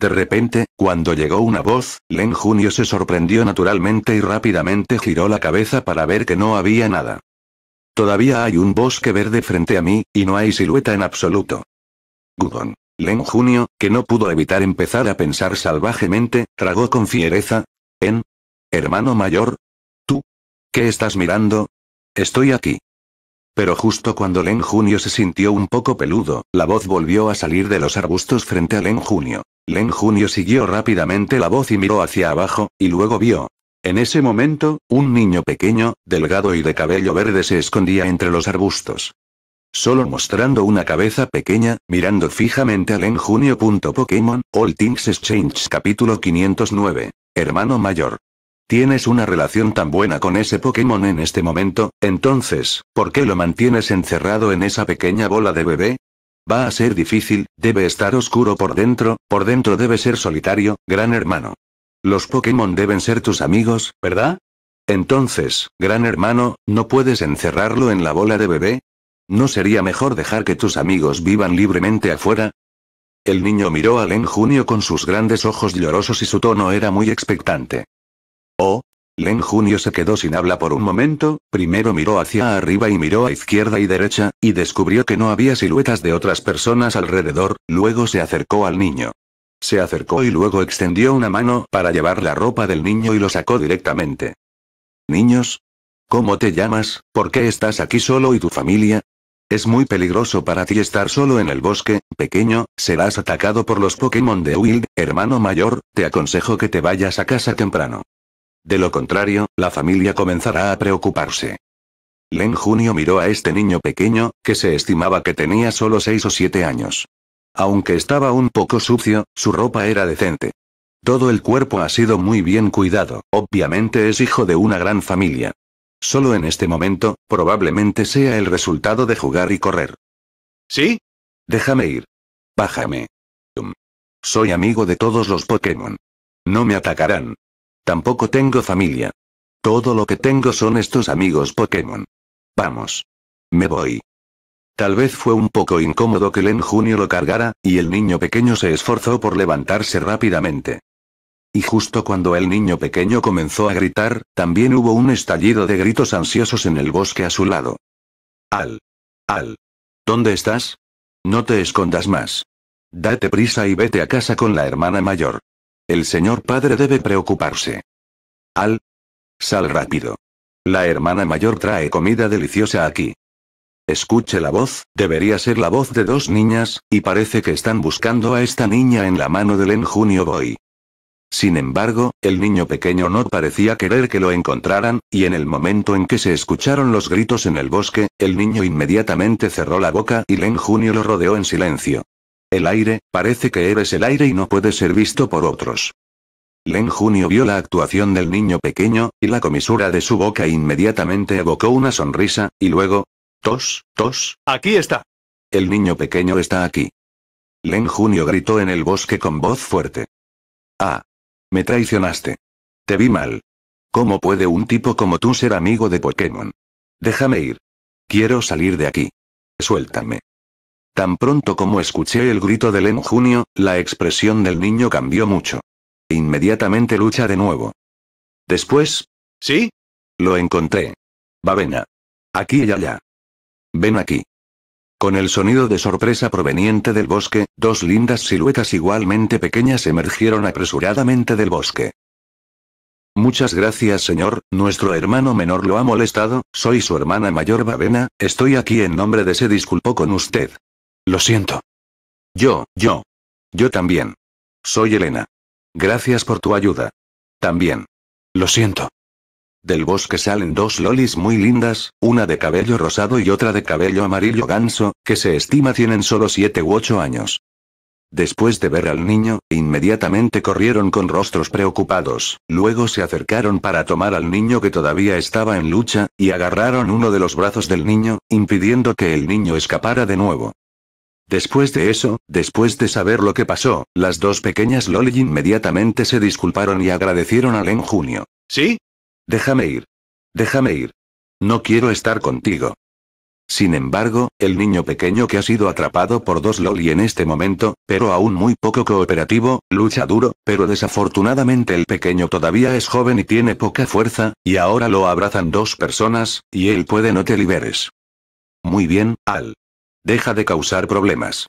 De repente, cuando llegó una voz, Len Junio se sorprendió naturalmente y rápidamente giró la cabeza para ver que no había nada. Todavía hay un bosque verde frente a mí, y no hay silueta en absoluto. Gudon. Len Junio, que no pudo evitar empezar a pensar salvajemente, tragó con fiereza. En. Hermano mayor. Tú. ¿Qué estás mirando? Estoy aquí. Pero justo cuando Len Junio se sintió un poco peludo, la voz volvió a salir de los arbustos frente a Len Junio. Len Junio siguió rápidamente la voz y miró hacia abajo, y luego vio. En ese momento, un niño pequeño, delgado y de cabello verde se escondía entre los arbustos. Solo mostrando una cabeza pequeña, mirando fijamente al enjunio.pokémon, All Things Exchange capítulo 509. Hermano mayor. Tienes una relación tan buena con ese Pokémon en este momento, entonces, ¿por qué lo mantienes encerrado en esa pequeña bola de bebé? Va a ser difícil, debe estar oscuro por dentro, por dentro debe ser solitario, gran hermano. Los Pokémon deben ser tus amigos, ¿verdad? Entonces, gran hermano, ¿no puedes encerrarlo en la bola de bebé? ¿No sería mejor dejar que tus amigos vivan libremente afuera? El niño miró a Len Junio con sus grandes ojos llorosos y su tono era muy expectante. Oh. Len Junio se quedó sin habla por un momento, primero miró hacia arriba y miró a izquierda y derecha, y descubrió que no había siluetas de otras personas alrededor, luego se acercó al niño. Se acercó y luego extendió una mano para llevar la ropa del niño y lo sacó directamente. Niños, ¿Cómo te llamas? ¿Por qué estás aquí solo y tu familia? Es muy peligroso para ti estar solo en el bosque, pequeño, serás atacado por los Pokémon de Wild, hermano mayor, te aconsejo que te vayas a casa temprano. De lo contrario, la familia comenzará a preocuparse. Len Junio miró a este niño pequeño, que se estimaba que tenía solo 6 o 7 años. Aunque estaba un poco sucio, su ropa era decente. Todo el cuerpo ha sido muy bien cuidado, obviamente es hijo de una gran familia. Solo en este momento, probablemente sea el resultado de jugar y correr. ¿Sí? Déjame ir. Bájame. Soy amigo de todos los Pokémon. No me atacarán. Tampoco tengo familia. Todo lo que tengo son estos amigos Pokémon. Vamos. Me voy. Tal vez fue un poco incómodo que Len Junio lo cargara, y el niño pequeño se esforzó por levantarse rápidamente. Y justo cuando el niño pequeño comenzó a gritar, también hubo un estallido de gritos ansiosos en el bosque a su lado. Al. Al. ¿Dónde estás? No te escondas más. Date prisa y vete a casa con la hermana mayor. El señor padre debe preocuparse. Al. Sal rápido. La hermana mayor trae comida deliciosa aquí. Escuche la voz, debería ser la voz de dos niñas, y parece que están buscando a esta niña en la mano del junio boy. Sin embargo, el niño pequeño no parecía querer que lo encontraran, y en el momento en que se escucharon los gritos en el bosque, el niño inmediatamente cerró la boca y Len Junio lo rodeó en silencio. El aire, parece que eres el aire y no puedes ser visto por otros. Len Junio vio la actuación del niño pequeño, y la comisura de su boca inmediatamente evocó una sonrisa, y luego... Tos, tos, aquí está. El niño pequeño está aquí. Len Junio gritó en el bosque con voz fuerte. Ah, me traicionaste. Te vi mal. ¿Cómo puede un tipo como tú ser amigo de Pokémon? Déjame ir. Quiero salir de aquí. Suéltame. Tan pronto como escuché el grito de Len Junio, la expresión del niño cambió mucho. E inmediatamente lucha de nuevo. Después. ¿Sí? Lo encontré. Babena. Aquí y allá. Ven aquí. Con el sonido de sorpresa proveniente del bosque, dos lindas siluetas igualmente pequeñas emergieron apresuradamente del bosque. Muchas gracias señor, nuestro hermano menor lo ha molestado, soy su hermana mayor Babena, estoy aquí en nombre de se disculpó con usted. Lo siento. Yo, yo. Yo también. Soy Elena. Gracias por tu ayuda. También. Lo siento. Del bosque salen dos lolis muy lindas, una de cabello rosado y otra de cabello amarillo ganso, que se estima tienen solo siete u ocho años. Después de ver al niño, inmediatamente corrieron con rostros preocupados, luego se acercaron para tomar al niño que todavía estaba en lucha, y agarraron uno de los brazos del niño, impidiendo que el niño escapara de nuevo. Después de eso, después de saber lo que pasó, las dos pequeñas lolis inmediatamente se disculparon y agradecieron al Junio. Sí, Déjame ir. Déjame ir. No quiero estar contigo. Sin embargo, el niño pequeño que ha sido atrapado por dos Loli en este momento, pero aún muy poco cooperativo, lucha duro, pero desafortunadamente el pequeño todavía es joven y tiene poca fuerza, y ahora lo abrazan dos personas, y él puede no te liberes. Muy bien, Al. Deja de causar problemas.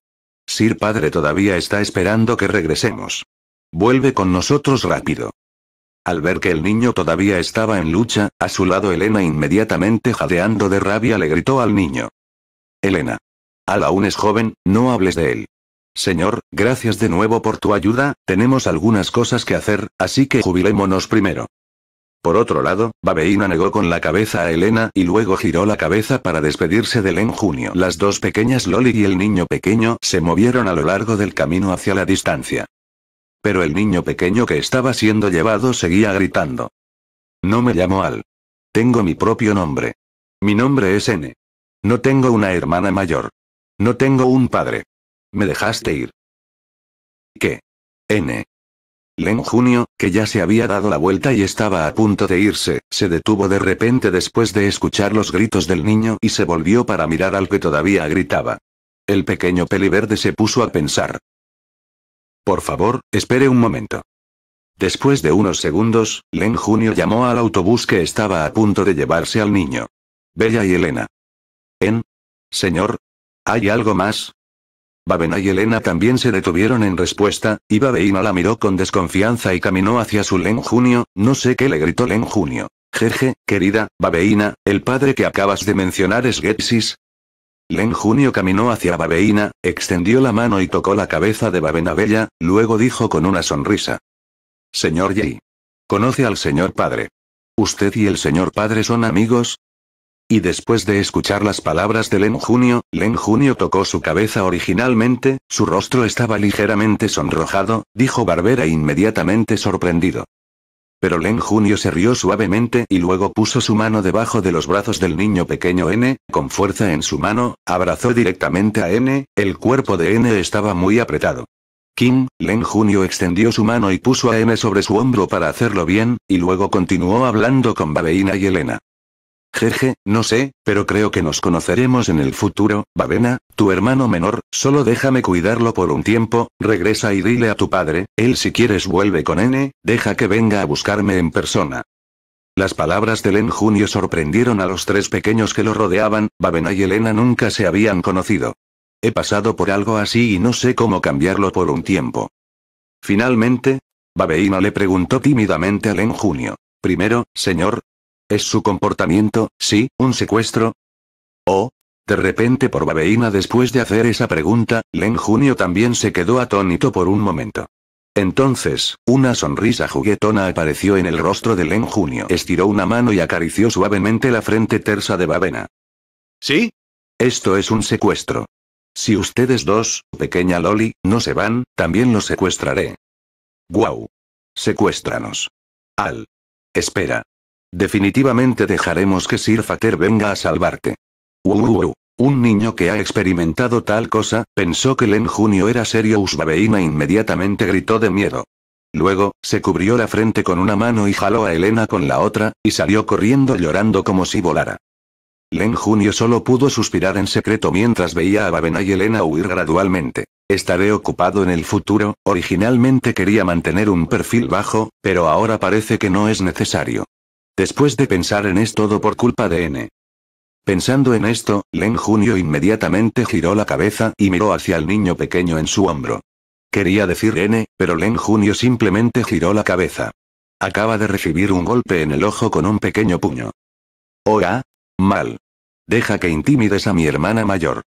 Sir Padre todavía está esperando que regresemos. Vuelve con nosotros rápido. Al ver que el niño todavía estaba en lucha, a su lado Elena inmediatamente jadeando de rabia le gritó al niño. Elena. Al aún es joven, no hables de él. Señor, gracias de nuevo por tu ayuda, tenemos algunas cosas que hacer, así que jubilémonos primero. Por otro lado, Babeina negó con la cabeza a Elena y luego giró la cabeza para despedirse de Len Junio. Las dos pequeñas Loli y el niño pequeño se movieron a lo largo del camino hacia la distancia. Pero el niño pequeño que estaba siendo llevado seguía gritando. No me llamo Al. Tengo mi propio nombre. Mi nombre es N. No tengo una hermana mayor. No tengo un padre. Me dejaste ir. ¿Qué? N. Len Junio, que ya se había dado la vuelta y estaba a punto de irse, se detuvo de repente después de escuchar los gritos del niño y se volvió para mirar al que todavía gritaba. El pequeño peliverde se puso a pensar. Por favor, espere un momento. Después de unos segundos, Len Junio llamó al autobús que estaba a punto de llevarse al niño. Bella y Elena. ¿En? Señor. ¿Hay algo más? Babena y Elena también se detuvieron en respuesta, y Babeina la miró con desconfianza y caminó hacia su Len Junio, no sé qué le gritó Len Junio. Jeje, querida, Babeina, el padre que acabas de mencionar es Getsis, Len Junio caminó hacia Babeina, extendió la mano y tocó la cabeza de Babena Bella, luego dijo con una sonrisa. Señor Yei. ¿Conoce al señor padre? ¿Usted y el señor padre son amigos? Y después de escuchar las palabras de Len Junio, Len Junio tocó su cabeza originalmente, su rostro estaba ligeramente sonrojado, dijo Barbera inmediatamente sorprendido. Pero Len Junio se rió suavemente y luego puso su mano debajo de los brazos del niño pequeño N, con fuerza en su mano, abrazó directamente a N, el cuerpo de N estaba muy apretado. Kim, Len Junio extendió su mano y puso a N sobre su hombro para hacerlo bien, y luego continuó hablando con Babeina y Elena. Jeje, no sé, pero creo que nos conoceremos en el futuro, Babena, tu hermano menor, solo déjame cuidarlo por un tiempo, regresa y dile a tu padre, él si quieres vuelve con N, deja que venga a buscarme en persona. Las palabras de Len Junio sorprendieron a los tres pequeños que lo rodeaban, Babena y Elena nunca se habían conocido. He pasado por algo así y no sé cómo cambiarlo por un tiempo. Finalmente, Babeina le preguntó tímidamente a Len Junio. Primero, señor, ¿Es su comportamiento, sí, un secuestro? Oh, de repente por babeína después de hacer esa pregunta, Len Junio también se quedó atónito por un momento. Entonces, una sonrisa juguetona apareció en el rostro de Len Junio. Estiró una mano y acarició suavemente la frente tersa de Babena. ¿Sí? Esto es un secuestro. Si ustedes dos, pequeña Loli, no se van, también los secuestraré. ¡Guau! Secuéstranos. Al. Espera. Definitivamente dejaremos que Sir Fater venga a salvarte. un niño que ha experimentado tal cosa, pensó que Len Junio era serio. Usbabeina inmediatamente gritó de miedo. Luego, se cubrió la frente con una mano y jaló a Elena con la otra, y salió corriendo llorando como si volara. Len Junio solo pudo suspirar en secreto mientras veía a Babena y Elena huir gradualmente. Estaré ocupado en el futuro, originalmente quería mantener un perfil bajo, pero ahora parece que no es necesario. Después de pensar en esto, todo por culpa de N. Pensando en esto, Len Junio inmediatamente giró la cabeza y miró hacia el niño pequeño en su hombro. Quería decir N, pero Len Junio simplemente giró la cabeza. Acaba de recibir un golpe en el ojo con un pequeño puño. Oa, mal. Deja que intimides a mi hermana mayor.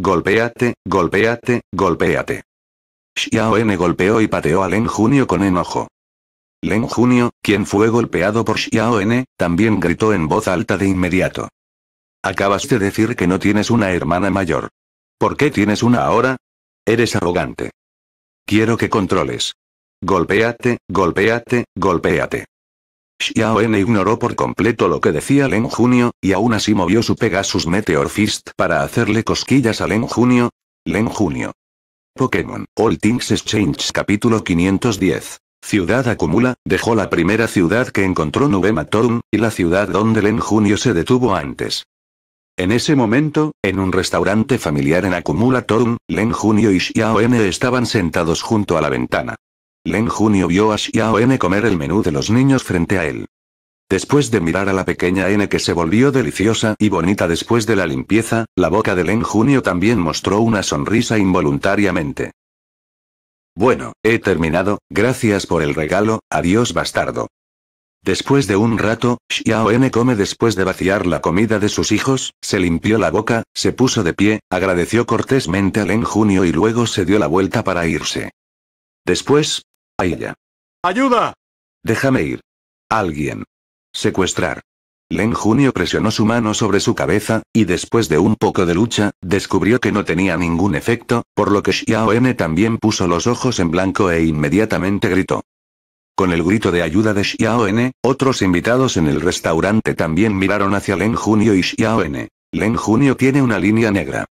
Golpéate, golpéate, golpéate. Xiao N golpeó y pateó a Len Junio con enojo. Len Junio, quien fue golpeado por Xiao N, también gritó en voz alta de inmediato. Acabas de decir que no tienes una hermana mayor. ¿Por qué tienes una ahora? Eres arrogante. Quiero que controles. Golpéate, golpéate, golpéate. Xiao N ignoró por completo lo que decía Len Junio, y aún así movió su Pegasus Meteor Fist para hacerle cosquillas a Len Junio. Len Junio. Pokémon, All Things Exchange capítulo 510. Ciudad Acumula, dejó la primera ciudad que encontró Nubematorum, y la ciudad donde Len Junio se detuvo antes. En ese momento, en un restaurante familiar en Torum, Len Junio y Xiao N estaban sentados junto a la ventana. Len Junio vio a Xiao N comer el menú de los niños frente a él. Después de mirar a la pequeña N que se volvió deliciosa y bonita después de la limpieza, la boca de Len Junio también mostró una sonrisa involuntariamente. Bueno, he terminado, gracias por el regalo, adiós bastardo. Después de un rato, Xiao N come después de vaciar la comida de sus hijos, se limpió la boca, se puso de pie, agradeció cortésmente a Len Junio y luego se dio la vuelta para irse. Después, a ella. ¡Ayuda! Déjame ir. Alguien. Secuestrar. Len Junio presionó su mano sobre su cabeza, y después de un poco de lucha, descubrió que no tenía ningún efecto, por lo que Xiao N también puso los ojos en blanco e inmediatamente gritó. Con el grito de ayuda de Xiao N, otros invitados en el restaurante también miraron hacia Len Junio y Xiao N. Len Junio tiene una línea negra.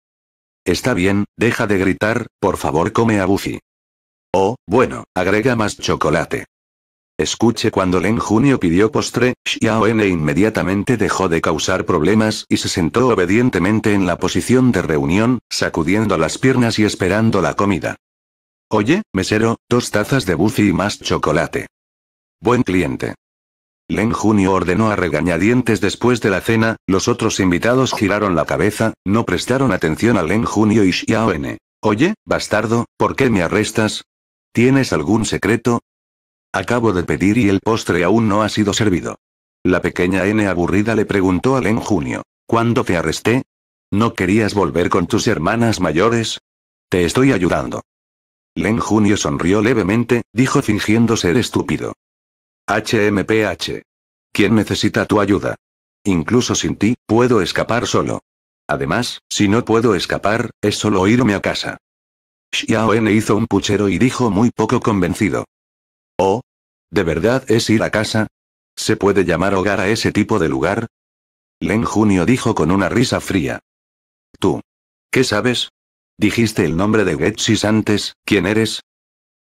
Está bien, deja de gritar, por favor come a Buffy. Oh, bueno, agrega más chocolate. Escuche cuando Len Junio pidió postre, Xiao N e inmediatamente dejó de causar problemas y se sentó obedientemente en la posición de reunión, sacudiendo las piernas y esperando la comida. Oye, mesero, dos tazas de buzi y más chocolate. Buen cliente. Len Junio ordenó a regañadientes después de la cena, los otros invitados giraron la cabeza, no prestaron atención a Len Junio y Xiao N. Oye, bastardo, ¿por qué me arrestas? ¿Tienes algún secreto? Acabo de pedir y el postre aún no ha sido servido. La pequeña N aburrida le preguntó a Len Junio. ¿Cuándo te arresté? ¿No querías volver con tus hermanas mayores? Te estoy ayudando. Len Junio sonrió levemente, dijo fingiendo ser estúpido. HMPH. ¿Quién necesita tu ayuda? Incluso sin ti, puedo escapar solo. Además, si no puedo escapar, es solo irme a casa. Xiao N hizo un puchero y dijo muy poco convencido. ¿De verdad es ir a casa? ¿Se puede llamar hogar a ese tipo de lugar? Len Junio dijo con una risa fría. Tú. ¿Qué sabes? Dijiste el nombre de Getsis antes, ¿quién eres?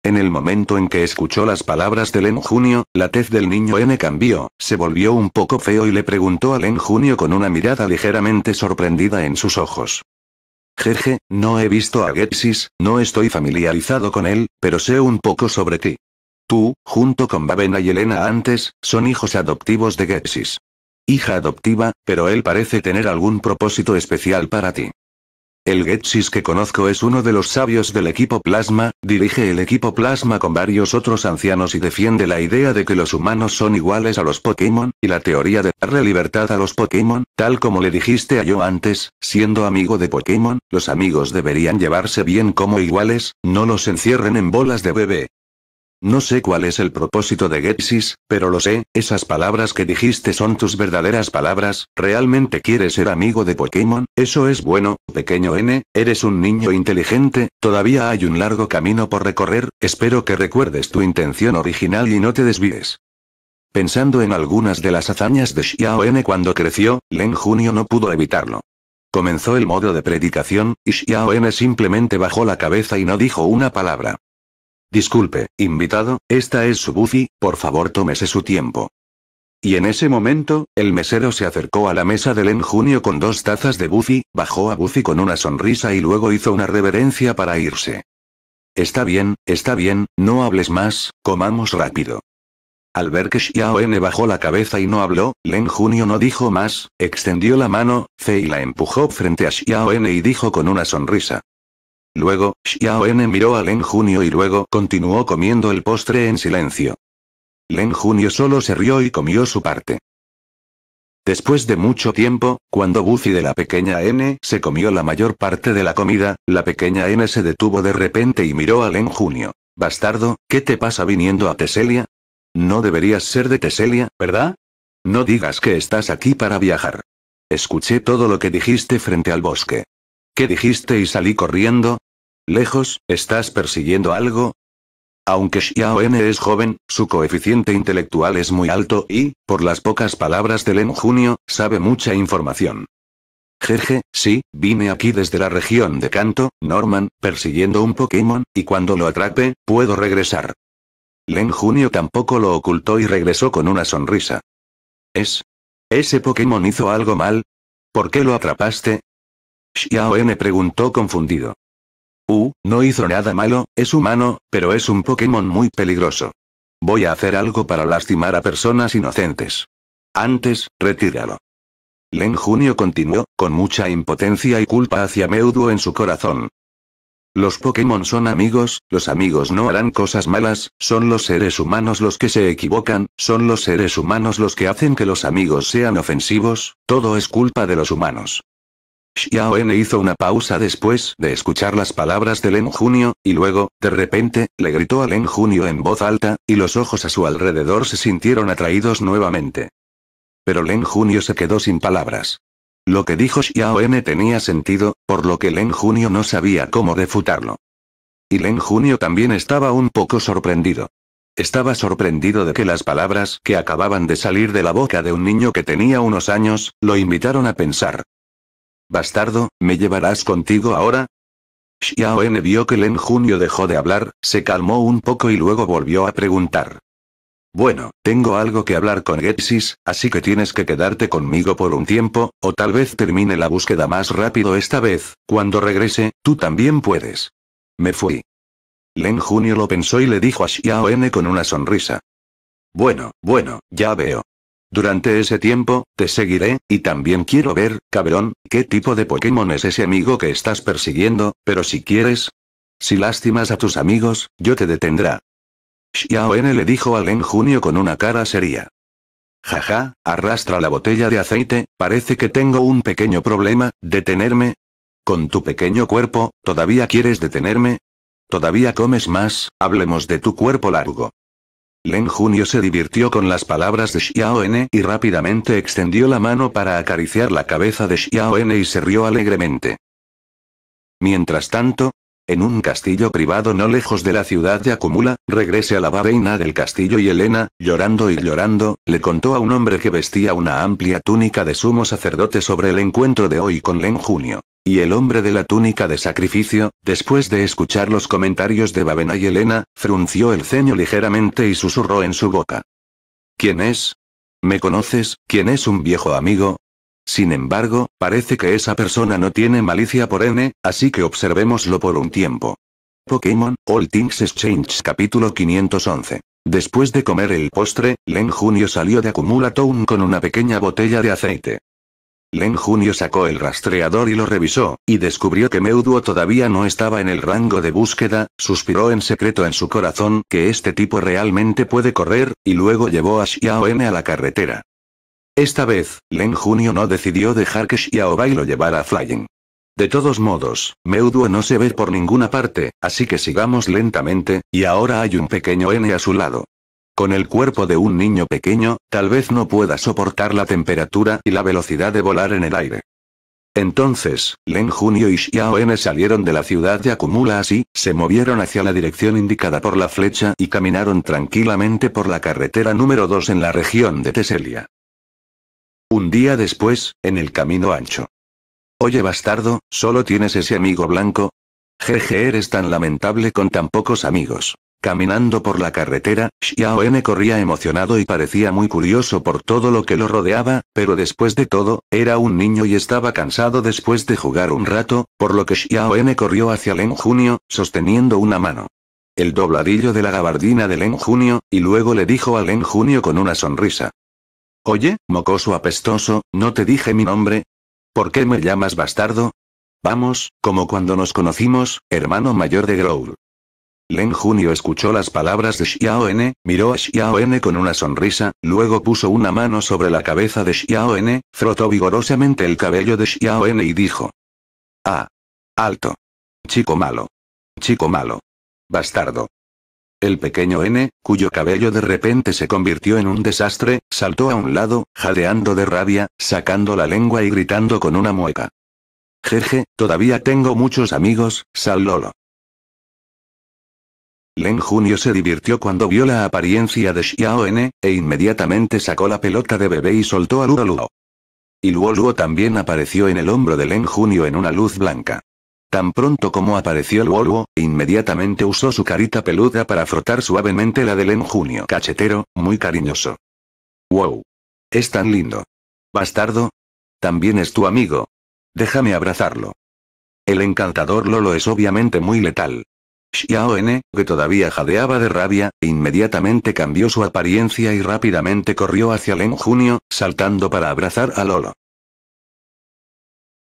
En el momento en que escuchó las palabras de Len Junio, la tez del niño N cambió, se volvió un poco feo y le preguntó a Len Junio con una mirada ligeramente sorprendida en sus ojos. Jeje, no he visto a Getsis, no estoy familiarizado con él, pero sé un poco sobre ti. Tú, junto con Babena y Elena antes, son hijos adoptivos de Getsis. Hija adoptiva, pero él parece tener algún propósito especial para ti. El Getsis que conozco es uno de los sabios del equipo Plasma, dirige el equipo Plasma con varios otros ancianos y defiende la idea de que los humanos son iguales a los Pokémon, y la teoría de darle libertad a los Pokémon, tal como le dijiste a yo antes, siendo amigo de Pokémon, los amigos deberían llevarse bien como iguales, no los encierren en bolas de bebé. No sé cuál es el propósito de Getsis, pero lo sé, esas palabras que dijiste son tus verdaderas palabras, ¿realmente quieres ser amigo de Pokémon? Eso es bueno, pequeño N, eres un niño inteligente, todavía hay un largo camino por recorrer, espero que recuerdes tu intención original y no te desvíes. Pensando en algunas de las hazañas de Xiao N cuando creció, Len Junio no pudo evitarlo. Comenzó el modo de predicación, y Xiao N simplemente bajó la cabeza y no dijo una palabra. Disculpe, invitado, esta es su Buffy, por favor tómese su tiempo. Y en ese momento, el mesero se acercó a la mesa de Len Junio con dos tazas de Buffy, bajó a Buffy con una sonrisa y luego hizo una reverencia para irse. Está bien, está bien, no hables más, comamos rápido. Al ver que Xiao N bajó la cabeza y no habló, Len Junio no dijo más, extendió la mano, Fei la empujó frente a Xiao N y dijo con una sonrisa. Luego, Xiao N. miró a Len Junio y luego continuó comiendo el postre en silencio. Len Junio solo se rió y comió su parte. Después de mucho tiempo, cuando Buzi de la pequeña N se comió la mayor parte de la comida, la pequeña N se detuvo de repente y miró a Len Junio. Bastardo, ¿qué te pasa viniendo a Teselia? No deberías ser de Teselia, ¿verdad? No digas que estás aquí para viajar. Escuché todo lo que dijiste frente al bosque. ¿Qué dijiste y salí corriendo? Lejos, ¿estás persiguiendo algo? Aunque Xiao N es joven, su coeficiente intelectual es muy alto y, por las pocas palabras de Len Junio, sabe mucha información. Jeje, sí, vine aquí desde la región de Kanto, Norman, persiguiendo un Pokémon, y cuando lo atrape, puedo regresar. Len Junio tampoco lo ocultó y regresó con una sonrisa. ¿Es? ¿Ese Pokémon hizo algo mal? ¿Por qué lo atrapaste? Xiao N preguntó confundido. Uh, no hizo nada malo, es humano, pero es un Pokémon muy peligroso. Voy a hacer algo para lastimar a personas inocentes. Antes, retíralo. Len Junio continuó, con mucha impotencia y culpa hacia Meuduo en su corazón. Los Pokémon son amigos, los amigos no harán cosas malas, son los seres humanos los que se equivocan, son los seres humanos los que hacen que los amigos sean ofensivos, todo es culpa de los humanos. N hizo una pausa después de escuchar las palabras de Len Junio, y luego, de repente, le gritó a Len Junio en voz alta, y los ojos a su alrededor se sintieron atraídos nuevamente. Pero Len Junio se quedó sin palabras. Lo que dijo N tenía sentido, por lo que Len Junio no sabía cómo refutarlo. Y Len Junio también estaba un poco sorprendido. Estaba sorprendido de que las palabras que acababan de salir de la boca de un niño que tenía unos años, lo invitaron a pensar. Bastardo, ¿me llevarás contigo ahora? Xiao N vio que Len Junio dejó de hablar, se calmó un poco y luego volvió a preguntar. Bueno, tengo algo que hablar con Getsis, así que tienes que quedarte conmigo por un tiempo, o tal vez termine la búsqueda más rápido esta vez, cuando regrese, tú también puedes. Me fui. Len Junio lo pensó y le dijo a Xiao N con una sonrisa. Bueno, bueno, ya veo. Durante ese tiempo, te seguiré, y también quiero ver, cabrón, qué tipo de Pokémon es ese amigo que estás persiguiendo, pero si quieres... Si lastimas a tus amigos, yo te detendrá. Xiao N le dijo a Len Junio con una cara seria. Jaja, arrastra la botella de aceite, parece que tengo un pequeño problema, detenerme. Con tu pequeño cuerpo, ¿todavía quieres detenerme? ¿Todavía comes más? Hablemos de tu cuerpo largo. Len Junio se divirtió con las palabras de Xiao N y rápidamente extendió la mano para acariciar la cabeza de Xiao N y se rió alegremente. Mientras tanto, en un castillo privado no lejos de la ciudad de Acumula, regrese a la babena del castillo y Elena, llorando y llorando, le contó a un hombre que vestía una amplia túnica de sumo sacerdote sobre el encuentro de hoy con Len Junio. Y el hombre de la túnica de sacrificio, después de escuchar los comentarios de Babena y Elena, frunció el ceño ligeramente y susurró en su boca. ¿Quién es? ¿Me conoces? ¿Quién es un viejo amigo? Sin embargo, parece que esa persona no tiene malicia por N, así que observémoslo por un tiempo. Pokémon, All Things Exchange capítulo 511. Después de comer el postre, Len Junio salió de Acumula con una pequeña botella de aceite. Len Junio sacó el rastreador y lo revisó, y descubrió que Meuduo todavía no estaba en el rango de búsqueda, suspiró en secreto en su corazón que este tipo realmente puede correr, y luego llevó a Xiao N a la carretera. Esta vez, Len Junio no decidió dejar que Xiaobai lo llevara a Flying. De todos modos, Meuduo no se ve por ninguna parte, así que sigamos lentamente, y ahora hay un pequeño N a su lado. Con el cuerpo de un niño pequeño, tal vez no pueda soportar la temperatura y la velocidad de volar en el aire. Entonces, Len Junio y Xiao N salieron de la ciudad de Akumula así, se movieron hacia la dirección indicada por la flecha y caminaron tranquilamente por la carretera número 2 en la región de Teselia día después, en el camino ancho. Oye bastardo, ¿solo tienes ese amigo blanco? Jeje, eres tan lamentable con tan pocos amigos. Caminando por la carretera, Xiao N corría emocionado y parecía muy curioso por todo lo que lo rodeaba, pero después de todo, era un niño y estaba cansado después de jugar un rato, por lo que Xiao N corrió hacia Len Junio, sosteniendo una mano. El dobladillo de la gabardina de Len Junio, y luego le dijo a Len Junio con una sonrisa. Oye, mocoso apestoso, ¿no te dije mi nombre? ¿Por qué me llamas bastardo? Vamos, como cuando nos conocimos, hermano mayor de Growl. Len Junio escuchó las palabras de Xiao N, miró a Xiao N con una sonrisa, luego puso una mano sobre la cabeza de Xiao N, frotó vigorosamente el cabello de Xiao N y dijo. Ah. Alto. Chico malo. Chico malo. Bastardo. El pequeño N, cuyo cabello de repente se convirtió en un desastre, saltó a un lado, jadeando de rabia, sacando la lengua y gritando con una mueca. Jeje, todavía tengo muchos amigos, sal Lolo. Len Junio se divirtió cuando vio la apariencia de Xiao N, e inmediatamente sacó la pelota de bebé y soltó a Luo Luo. Y Luo también apareció en el hombro de Len Junio en una luz blanca. Tan pronto como apareció el Volvo, inmediatamente usó su carita peluda para frotar suavemente la de Len Junio. cachetero, muy cariñoso. ¡Wow! Es tan lindo. Bastardo. También es tu amigo. Déjame abrazarlo. El encantador Lolo es obviamente muy letal. Xiao N, que todavía jadeaba de rabia, inmediatamente cambió su apariencia y rápidamente corrió hacia Len Junio, saltando para abrazar a Lolo.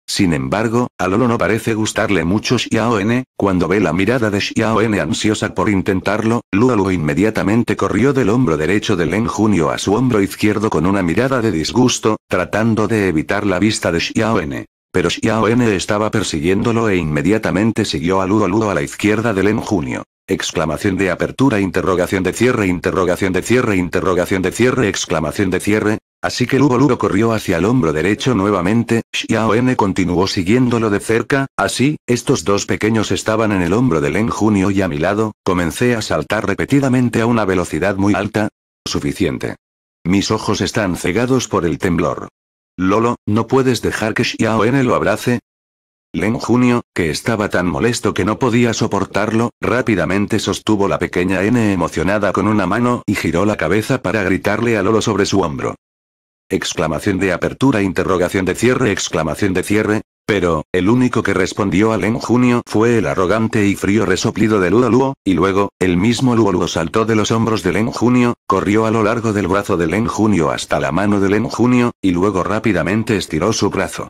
Sin embargo, a Lolo no parece gustarle mucho N. cuando ve la mirada de N. ansiosa por intentarlo, Luo inmediatamente corrió del hombro derecho de Len Junio a su hombro izquierdo con una mirada de disgusto, tratando de evitar la vista de N. Pero N. estaba persiguiéndolo e inmediatamente siguió a Luo Luo a la izquierda de Len Junio. Exclamación de apertura, interrogación de cierre, interrogación de cierre, interrogación de cierre, exclamación de cierre, Así que Lugo Lugo corrió hacia el hombro derecho nuevamente, Xiao N continuó siguiéndolo de cerca, así, estos dos pequeños estaban en el hombro de Len Junio y a mi lado, comencé a saltar repetidamente a una velocidad muy alta. Suficiente. Mis ojos están cegados por el temblor. Lolo, ¿no puedes dejar que Xiao N lo abrace? Len Junio, que estaba tan molesto que no podía soportarlo, rápidamente sostuvo la pequeña N emocionada con una mano y giró la cabeza para gritarle a Lolo sobre su hombro. Exclamación de apertura, interrogación de cierre, exclamación de cierre. Pero, el único que respondió al junio fue el arrogante y frío resoplido de Luo y luego, el mismo Luo saltó de los hombros del junio corrió a lo largo del brazo del junio hasta la mano del junio y luego rápidamente estiró su brazo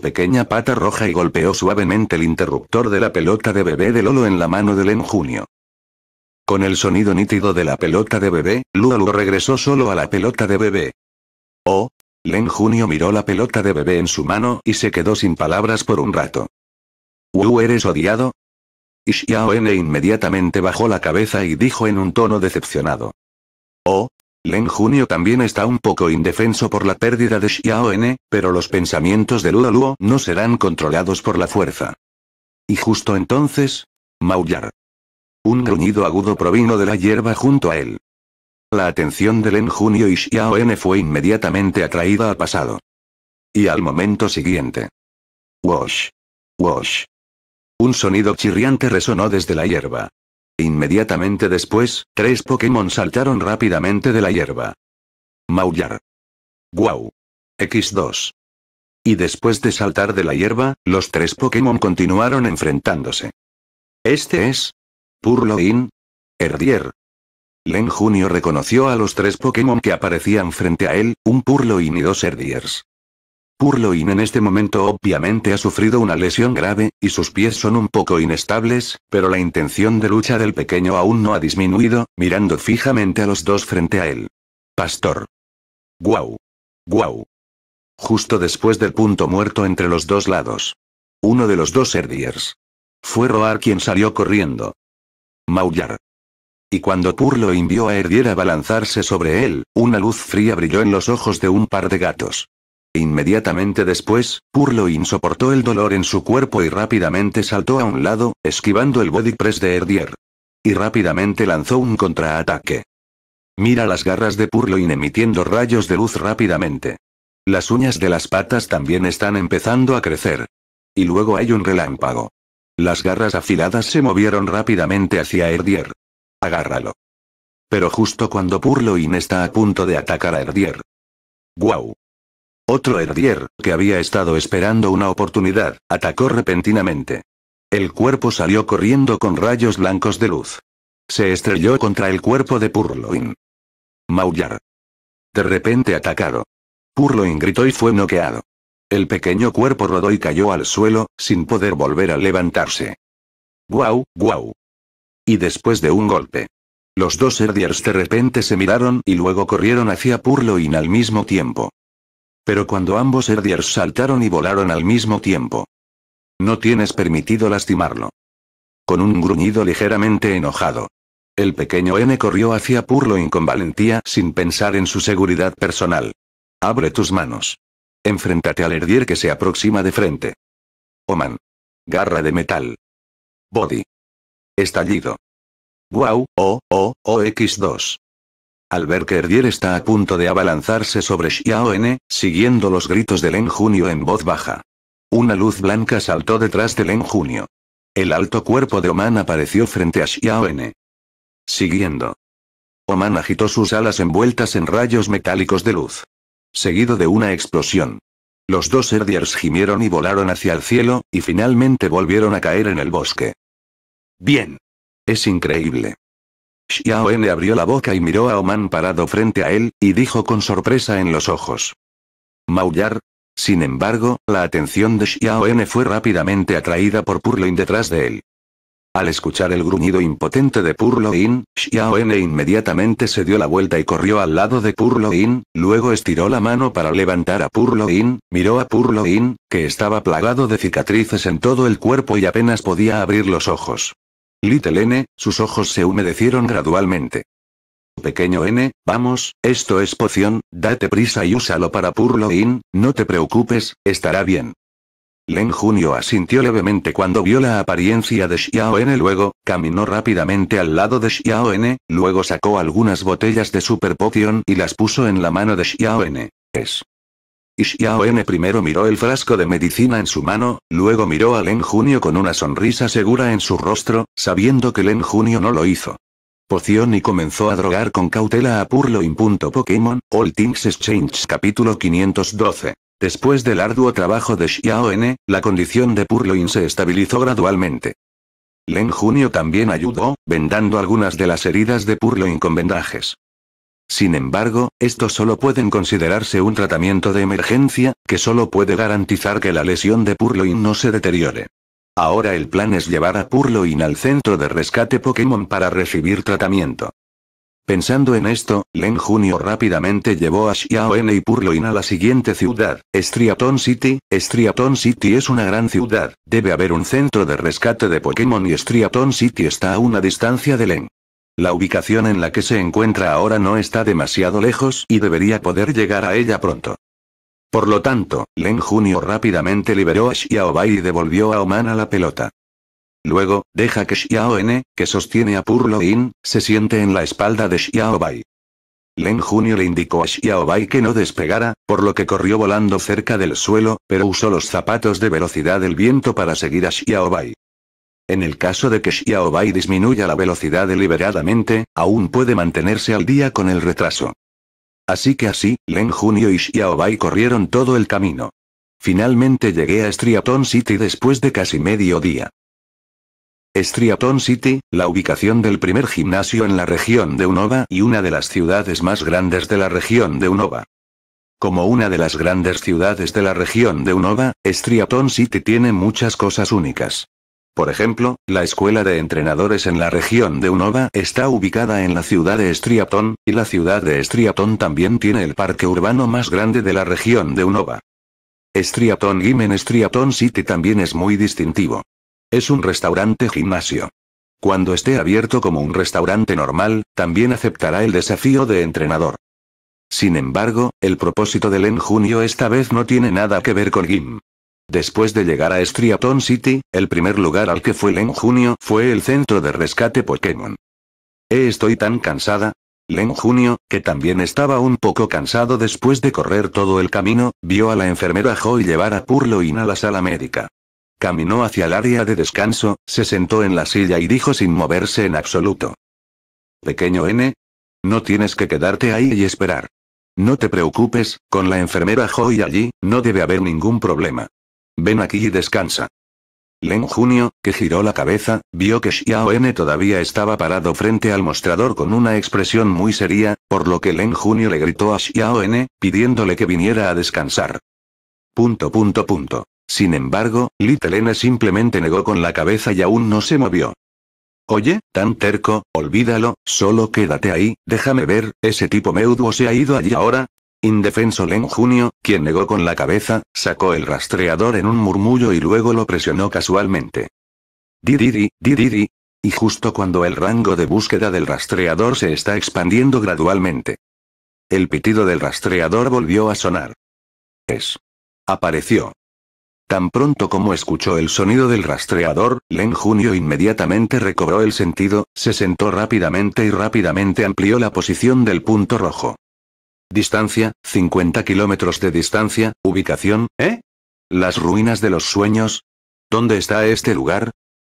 pequeña pata roja y golpeó suavemente el interruptor de la pelota de bebé de Lolo en la mano del junio Con el sonido nítido de la pelota de bebé, Lualu regresó solo a la pelota de bebé. Oh. Len Junio miró la pelota de bebé en su mano y se quedó sin palabras por un rato. ¿Wu eres odiado? Y Xiao N inmediatamente bajó la cabeza y dijo en un tono decepcionado. Oh, Len Junio también está un poco indefenso por la pérdida de Xiao N, pero los pensamientos de Luo no serán controlados por la fuerza. Y justo entonces, maullar. Un gruñido agudo provino de la hierba junto a él. La atención de Len Junio y Xiao N fue inmediatamente atraída al pasado. Y al momento siguiente. Wash. Wash. Un sonido chirriante resonó desde la hierba. Inmediatamente después, tres Pokémon saltaron rápidamente de la hierba. Maullar. Guau. X2. Y después de saltar de la hierba, los tres Pokémon continuaron enfrentándose. Este es. Purloin. Erdier. Len Junio reconoció a los tres Pokémon que aparecían frente a él, un Purloin y dos Herdiers. Purloin en este momento obviamente ha sufrido una lesión grave, y sus pies son un poco inestables, pero la intención de lucha del pequeño aún no ha disminuido, mirando fijamente a los dos frente a él. Pastor. Guau. Guau. Justo después del punto muerto entre los dos lados. Uno de los dos Herdiers. Fue Roar quien salió corriendo. Maullar. Y cuando Purloin vio a Erdier a balanzarse sobre él, una luz fría brilló en los ojos de un par de gatos. Inmediatamente después, Purloin soportó el dolor en su cuerpo y rápidamente saltó a un lado, esquivando el body press de Erdier. Y rápidamente lanzó un contraataque. Mira las garras de Purloin emitiendo rayos de luz rápidamente. Las uñas de las patas también están empezando a crecer. Y luego hay un relámpago. Las garras afiladas se movieron rápidamente hacia Erdier agárralo. Pero justo cuando Purloin está a punto de atacar a Erdier. ¡Guau! Otro Erdier, que había estado esperando una oportunidad, atacó repentinamente. El cuerpo salió corriendo con rayos blancos de luz. Se estrelló contra el cuerpo de Purloin. Maullar. De repente atacado. Purloin gritó y fue noqueado. El pequeño cuerpo rodó y cayó al suelo, sin poder volver a levantarse. ¡Guau, guau! Y después de un golpe. Los dos Herdiers de repente se miraron y luego corrieron hacia Purloin al mismo tiempo. Pero cuando ambos Herdiers saltaron y volaron al mismo tiempo. No tienes permitido lastimarlo. Con un gruñido ligeramente enojado. El pequeño N corrió hacia Purloin con valentía sin pensar en su seguridad personal. Abre tus manos. Enfréntate al Herdier que se aproxima de frente. Oman. Garra de metal. Body. Estallido. Wow, oh, oh, oh, X2. Al ver que Erdier está a punto de abalanzarse sobre Xiao N, siguiendo los gritos de Len Junio en voz baja. Una luz blanca saltó detrás de Len Junio. El alto cuerpo de Oman apareció frente a Xiao N. Siguiendo. Oman agitó sus alas envueltas en rayos metálicos de luz. Seguido de una explosión. Los dos Erdiers gimieron y volaron hacia el cielo, y finalmente volvieron a caer en el bosque. Bien. Es increíble. Xiao N abrió la boca y miró a Oman parado frente a él, y dijo con sorpresa en los ojos. Maullar. Sin embargo, la atención de Xiao N fue rápidamente atraída por Purloin detrás de él. Al escuchar el gruñido impotente de Purloin, Xiao N inmediatamente se dio la vuelta y corrió al lado de Purloin, luego estiró la mano para levantar a Purloin, miró a Purloin, que estaba plagado de cicatrices en todo el cuerpo y apenas podía abrir los ojos. Little N, sus ojos se humedecieron gradualmente. Pequeño N, vamos, esto es poción, date prisa y úsalo para Purloin, no te preocupes, estará bien. Len Junio asintió levemente cuando vio la apariencia de Xiao N. Luego, caminó rápidamente al lado de Xiao N. Luego sacó algunas botellas de Super poción y las puso en la mano de Xiao N. Es N primero miró el frasco de medicina en su mano, luego miró a Len Junio con una sonrisa segura en su rostro, sabiendo que Len Junio no lo hizo. Poción y comenzó a drogar con cautela a Purloin. Pokémon, All Things Exchange capítulo 512. Después del arduo trabajo de N, la condición de Purloin se estabilizó gradualmente. Len Junio también ayudó, vendando algunas de las heridas de Purloin con vendajes. Sin embargo, estos solo pueden considerarse un tratamiento de emergencia, que solo puede garantizar que la lesión de Purloin no se deteriore. Ahora el plan es llevar a Purloin al centro de rescate Pokémon para recibir tratamiento. Pensando en esto, Len Junio rápidamente llevó a Xiaoen y Purloin a la siguiente ciudad, Striaton City. Striaton City es una gran ciudad, debe haber un centro de rescate de Pokémon y Striaton City está a una distancia de Len. La ubicación en la que se encuentra ahora no está demasiado lejos y debería poder llegar a ella pronto. Por lo tanto, Len Junio rápidamente liberó a Xiaobai y devolvió a Oman a la pelota. Luego, deja que Xiao N, que sostiene a Purloin, se siente en la espalda de Xiaobai. Len Junio le indicó a Xiaobai que no despegara, por lo que corrió volando cerca del suelo, pero usó los zapatos de velocidad del viento para seguir a Xiaobai. En el caso de que Xiaobai disminuya la velocidad deliberadamente, aún puede mantenerse al día con el retraso. Así que así, Len Junio y Xiaobai corrieron todo el camino. Finalmente llegué a Striaton City después de casi medio día. Striaton City, la ubicación del primer gimnasio en la región de Unova y una de las ciudades más grandes de la región de Unova. Como una de las grandes ciudades de la región de Unova, Striaton City tiene muchas cosas únicas. Por ejemplo, la escuela de entrenadores en la región de Unova está ubicada en la ciudad de Striaton, y la ciudad de Striaton también tiene el parque urbano más grande de la región de Unova. Striaton en Striaton City también es muy distintivo. Es un restaurante gimnasio. Cuando esté abierto como un restaurante normal, también aceptará el desafío de entrenador. Sin embargo, el propósito del en junio esta vez no tiene nada que ver con Gym. Después de llegar a Striaton City, el primer lugar al que fue Len Junio fue el centro de rescate Pokémon. Eh, estoy tan cansada. Len Junio, que también estaba un poco cansado después de correr todo el camino, vio a la enfermera Joy llevar a Purloin a la sala médica. Caminó hacia el área de descanso, se sentó en la silla y dijo sin moverse en absoluto. Pequeño N. No tienes que quedarte ahí y esperar. No te preocupes, con la enfermera Joy allí, no debe haber ningún problema. Ven aquí y descansa. Len Junio, que giró la cabeza, vio que Xiao N todavía estaba parado frente al mostrador con una expresión muy seria, por lo que Len Junio le gritó a Xiao N, pidiéndole que viniera a descansar. Punto punto punto. Sin embargo, Little N simplemente negó con la cabeza y aún no se movió. Oye, tan terco, olvídalo, solo quédate ahí, déjame ver, ese tipo meudo se ha ido allí ahora, Indefenso Len Junio, quien negó con la cabeza, sacó el rastreador en un murmullo y luego lo presionó casualmente. di di. Y justo cuando el rango de búsqueda del rastreador se está expandiendo gradualmente. El pitido del rastreador volvió a sonar. Es. Apareció. Tan pronto como escuchó el sonido del rastreador, Len Junio inmediatamente recobró el sentido, se sentó rápidamente y rápidamente amplió la posición del punto rojo. Distancia, 50 kilómetros de distancia, ubicación, ¿eh? Las ruinas de los sueños. ¿Dónde está este lugar?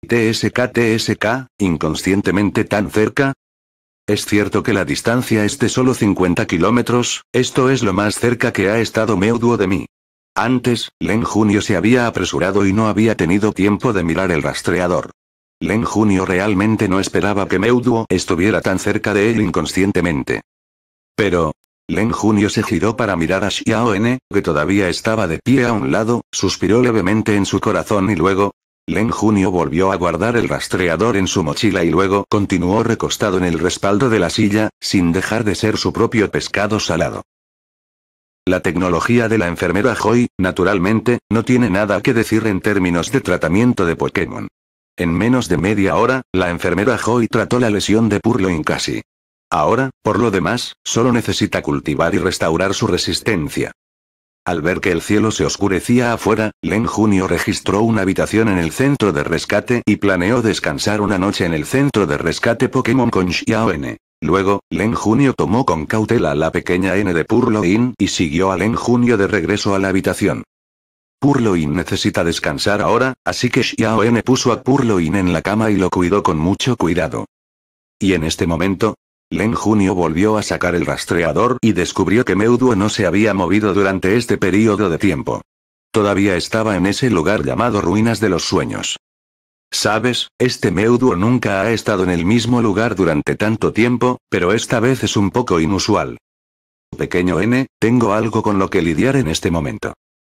TSK TSK, inconscientemente tan cerca. Es cierto que la distancia es de solo 50 kilómetros, esto es lo más cerca que ha estado Meuduo de mí. Antes, Len Junio se había apresurado y no había tenido tiempo de mirar el rastreador. Len Junio realmente no esperaba que Meuduo estuviera tan cerca de él inconscientemente. Pero, Len Junio se giró para mirar a Xiao N, que todavía estaba de pie a un lado, suspiró levemente en su corazón y luego... Len Junio volvió a guardar el rastreador en su mochila y luego continuó recostado en el respaldo de la silla, sin dejar de ser su propio pescado salado. La tecnología de la enfermera Joy, naturalmente, no tiene nada que decir en términos de tratamiento de Pokémon. En menos de media hora, la enfermera Joy trató la lesión de Purloin casi. Ahora, por lo demás, solo necesita cultivar y restaurar su resistencia. Al ver que el cielo se oscurecía afuera, Len Junio registró una habitación en el centro de rescate y planeó descansar una noche en el centro de rescate Pokémon con Xiao N. Luego, Len Junio tomó con cautela a la pequeña N de Purloin y siguió a Len Junio de regreso a la habitación. Purloin necesita descansar ahora, así que Xiao N puso a Purloin en la cama y lo cuidó con mucho cuidado. Y en este momento, Len Junio volvió a sacar el rastreador y descubrió que Meuduo no se había movido durante este periodo de tiempo. Todavía estaba en ese lugar llamado Ruinas de los Sueños. Sabes, este Meuduo nunca ha estado en el mismo lugar durante tanto tiempo, pero esta vez es un poco inusual. Pequeño N, tengo algo con lo que lidiar en este momento.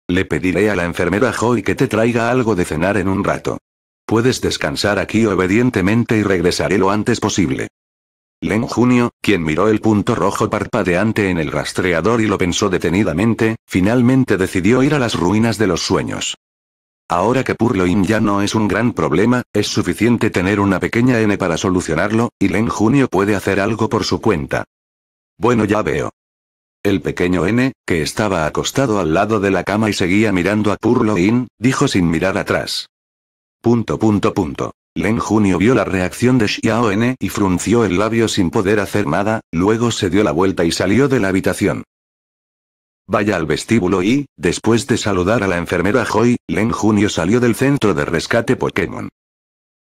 Le pediré a la enfermera Joy que te traiga algo de cenar en un rato. Puedes descansar aquí obedientemente y regresaré lo antes posible. Len Junio, quien miró el punto rojo parpadeante en el rastreador y lo pensó detenidamente, finalmente decidió ir a las ruinas de los sueños. Ahora que Purloin ya no es un gran problema, es suficiente tener una pequeña N para solucionarlo, y Len Junio puede hacer algo por su cuenta. Bueno ya veo. El pequeño N, que estaba acostado al lado de la cama y seguía mirando a Purloin, dijo sin mirar atrás. Punto punto punto. Len Junio vio la reacción de Xiao N y frunció el labio sin poder hacer nada, luego se dio la vuelta y salió de la habitación. Vaya al vestíbulo y, después de saludar a la enfermera Joy, Len Junio salió del centro de rescate Pokémon.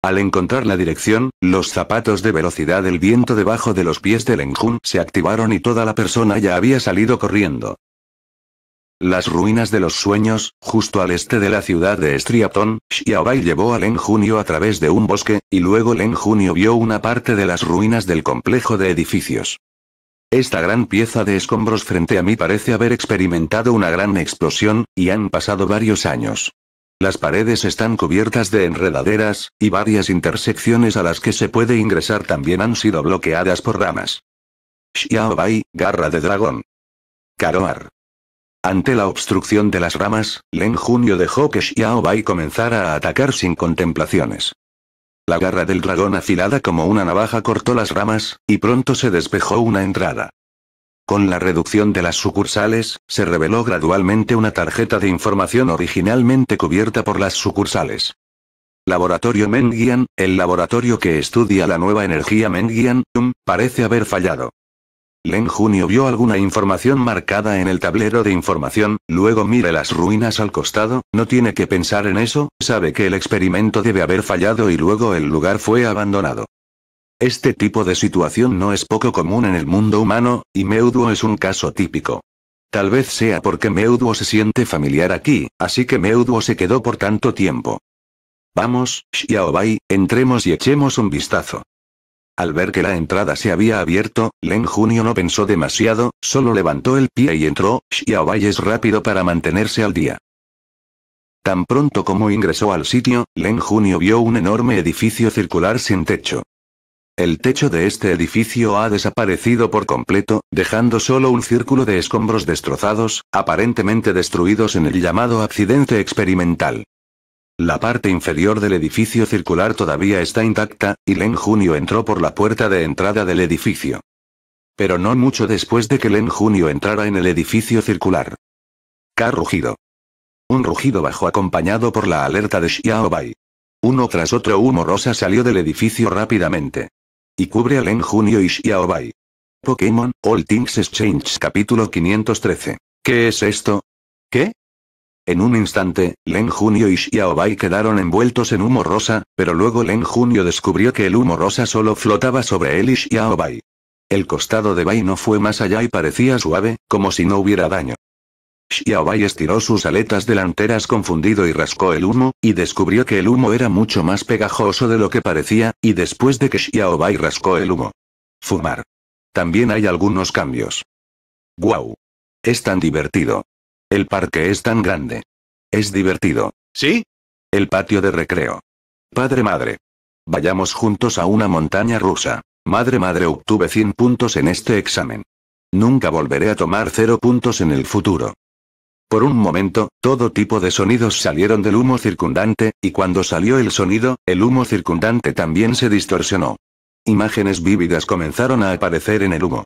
Al encontrar la dirección, los zapatos de velocidad del viento debajo de los pies de Len Jun se activaron y toda la persona ya había salido corriendo. Las ruinas de los sueños, justo al este de la ciudad de Striaton, Xiaobai llevó a Len Junio a través de un bosque, y luego Len Junio vio una parte de las ruinas del complejo de edificios. Esta gran pieza de escombros frente a mí parece haber experimentado una gran explosión, y han pasado varios años. Las paredes están cubiertas de enredaderas, y varias intersecciones a las que se puede ingresar también han sido bloqueadas por ramas. Xiaobai, garra de dragón. Karomar. Ante la obstrucción de las ramas, Len Junio dejó que Xiao Bai comenzara a atacar sin contemplaciones. La garra del dragón afilada como una navaja cortó las ramas, y pronto se despejó una entrada. Con la reducción de las sucursales, se reveló gradualmente una tarjeta de información originalmente cubierta por las sucursales. Laboratorio Mengian, el laboratorio que estudia la nueva energía Mengian, parece haber fallado. Len Junio vio alguna información marcada en el tablero de información, luego mire las ruinas al costado, no tiene que pensar en eso, sabe que el experimento debe haber fallado y luego el lugar fue abandonado. Este tipo de situación no es poco común en el mundo humano, y Meuduo es un caso típico. Tal vez sea porque Meuduo se siente familiar aquí, así que Meuduo se quedó por tanto tiempo. Vamos, Xiaobai, entremos y echemos un vistazo. Al ver que la entrada se había abierto, Len Junio no pensó demasiado, solo levantó el pie y entró, Xiao Valles rápido para mantenerse al día. Tan pronto como ingresó al sitio, Len Junio vio un enorme edificio circular sin techo. El techo de este edificio ha desaparecido por completo, dejando solo un círculo de escombros destrozados, aparentemente destruidos en el llamado accidente experimental. La parte inferior del edificio circular todavía está intacta, y Len Junio entró por la puerta de entrada del edificio. Pero no mucho después de que Len Junio entrara en el edificio circular. K rugido. Un rugido bajo acompañado por la alerta de Xiaobai. Uno tras otro humo rosa salió del edificio rápidamente. Y cubre a Len Junio y Xiaobai. Pokémon, All Things Exchange capítulo 513. ¿Qué es esto? ¿Qué? En un instante, Len Junio y Xiaobai quedaron envueltos en humo rosa, pero luego Len Junio descubrió que el humo rosa solo flotaba sobre él y Xiaobai. El costado de Bai no fue más allá y parecía suave, como si no hubiera daño. Xiaobai estiró sus aletas delanteras confundido y rascó el humo, y descubrió que el humo era mucho más pegajoso de lo que parecía, y después de que Xiaobai rascó el humo. Fumar. También hay algunos cambios. ¡Guau! Es tan divertido. El parque es tan grande. Es divertido. ¿Sí? El patio de recreo. Padre madre. Vayamos juntos a una montaña rusa. Madre madre obtuve 100 puntos en este examen. Nunca volveré a tomar 0 puntos en el futuro. Por un momento, todo tipo de sonidos salieron del humo circundante, y cuando salió el sonido, el humo circundante también se distorsionó. Imágenes vívidas comenzaron a aparecer en el humo.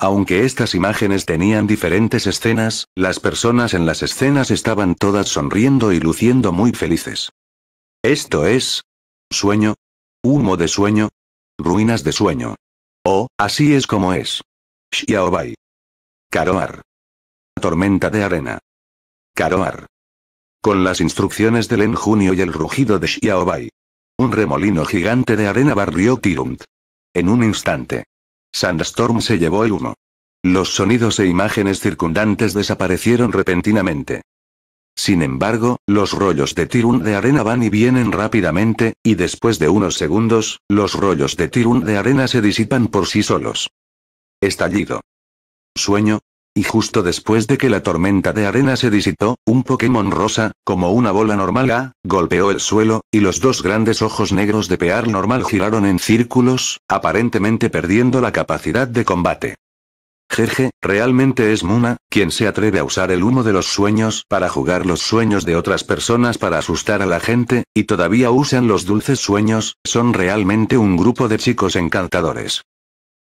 Aunque estas imágenes tenían diferentes escenas, las personas en las escenas estaban todas sonriendo y luciendo muy felices. Esto es... sueño. Humo de sueño. Ruinas de sueño. Oh, así es como es. Xiaobai. Karoar. Tormenta de arena. Karoar. Con las instrucciones del enjunio y el rugido de Xiaobai. Un remolino gigante de arena barrió Tirunt. En un instante. Sandstorm se llevó el humo. Los sonidos e imágenes circundantes desaparecieron repentinamente. Sin embargo, los rollos de tirun de arena van y vienen rápidamente, y después de unos segundos, los rollos de tirun de arena se disipan por sí solos. Estallido. Sueño, y justo después de que la tormenta de arena se disitó, un Pokémon rosa, como una bola normal ah, golpeó el suelo, y los dos grandes ojos negros de Pear normal giraron en círculos, aparentemente perdiendo la capacidad de combate. Jeje, realmente es Muna, quien se atreve a usar el humo de los sueños para jugar los sueños de otras personas para asustar a la gente, y todavía usan los dulces sueños, son realmente un grupo de chicos encantadores.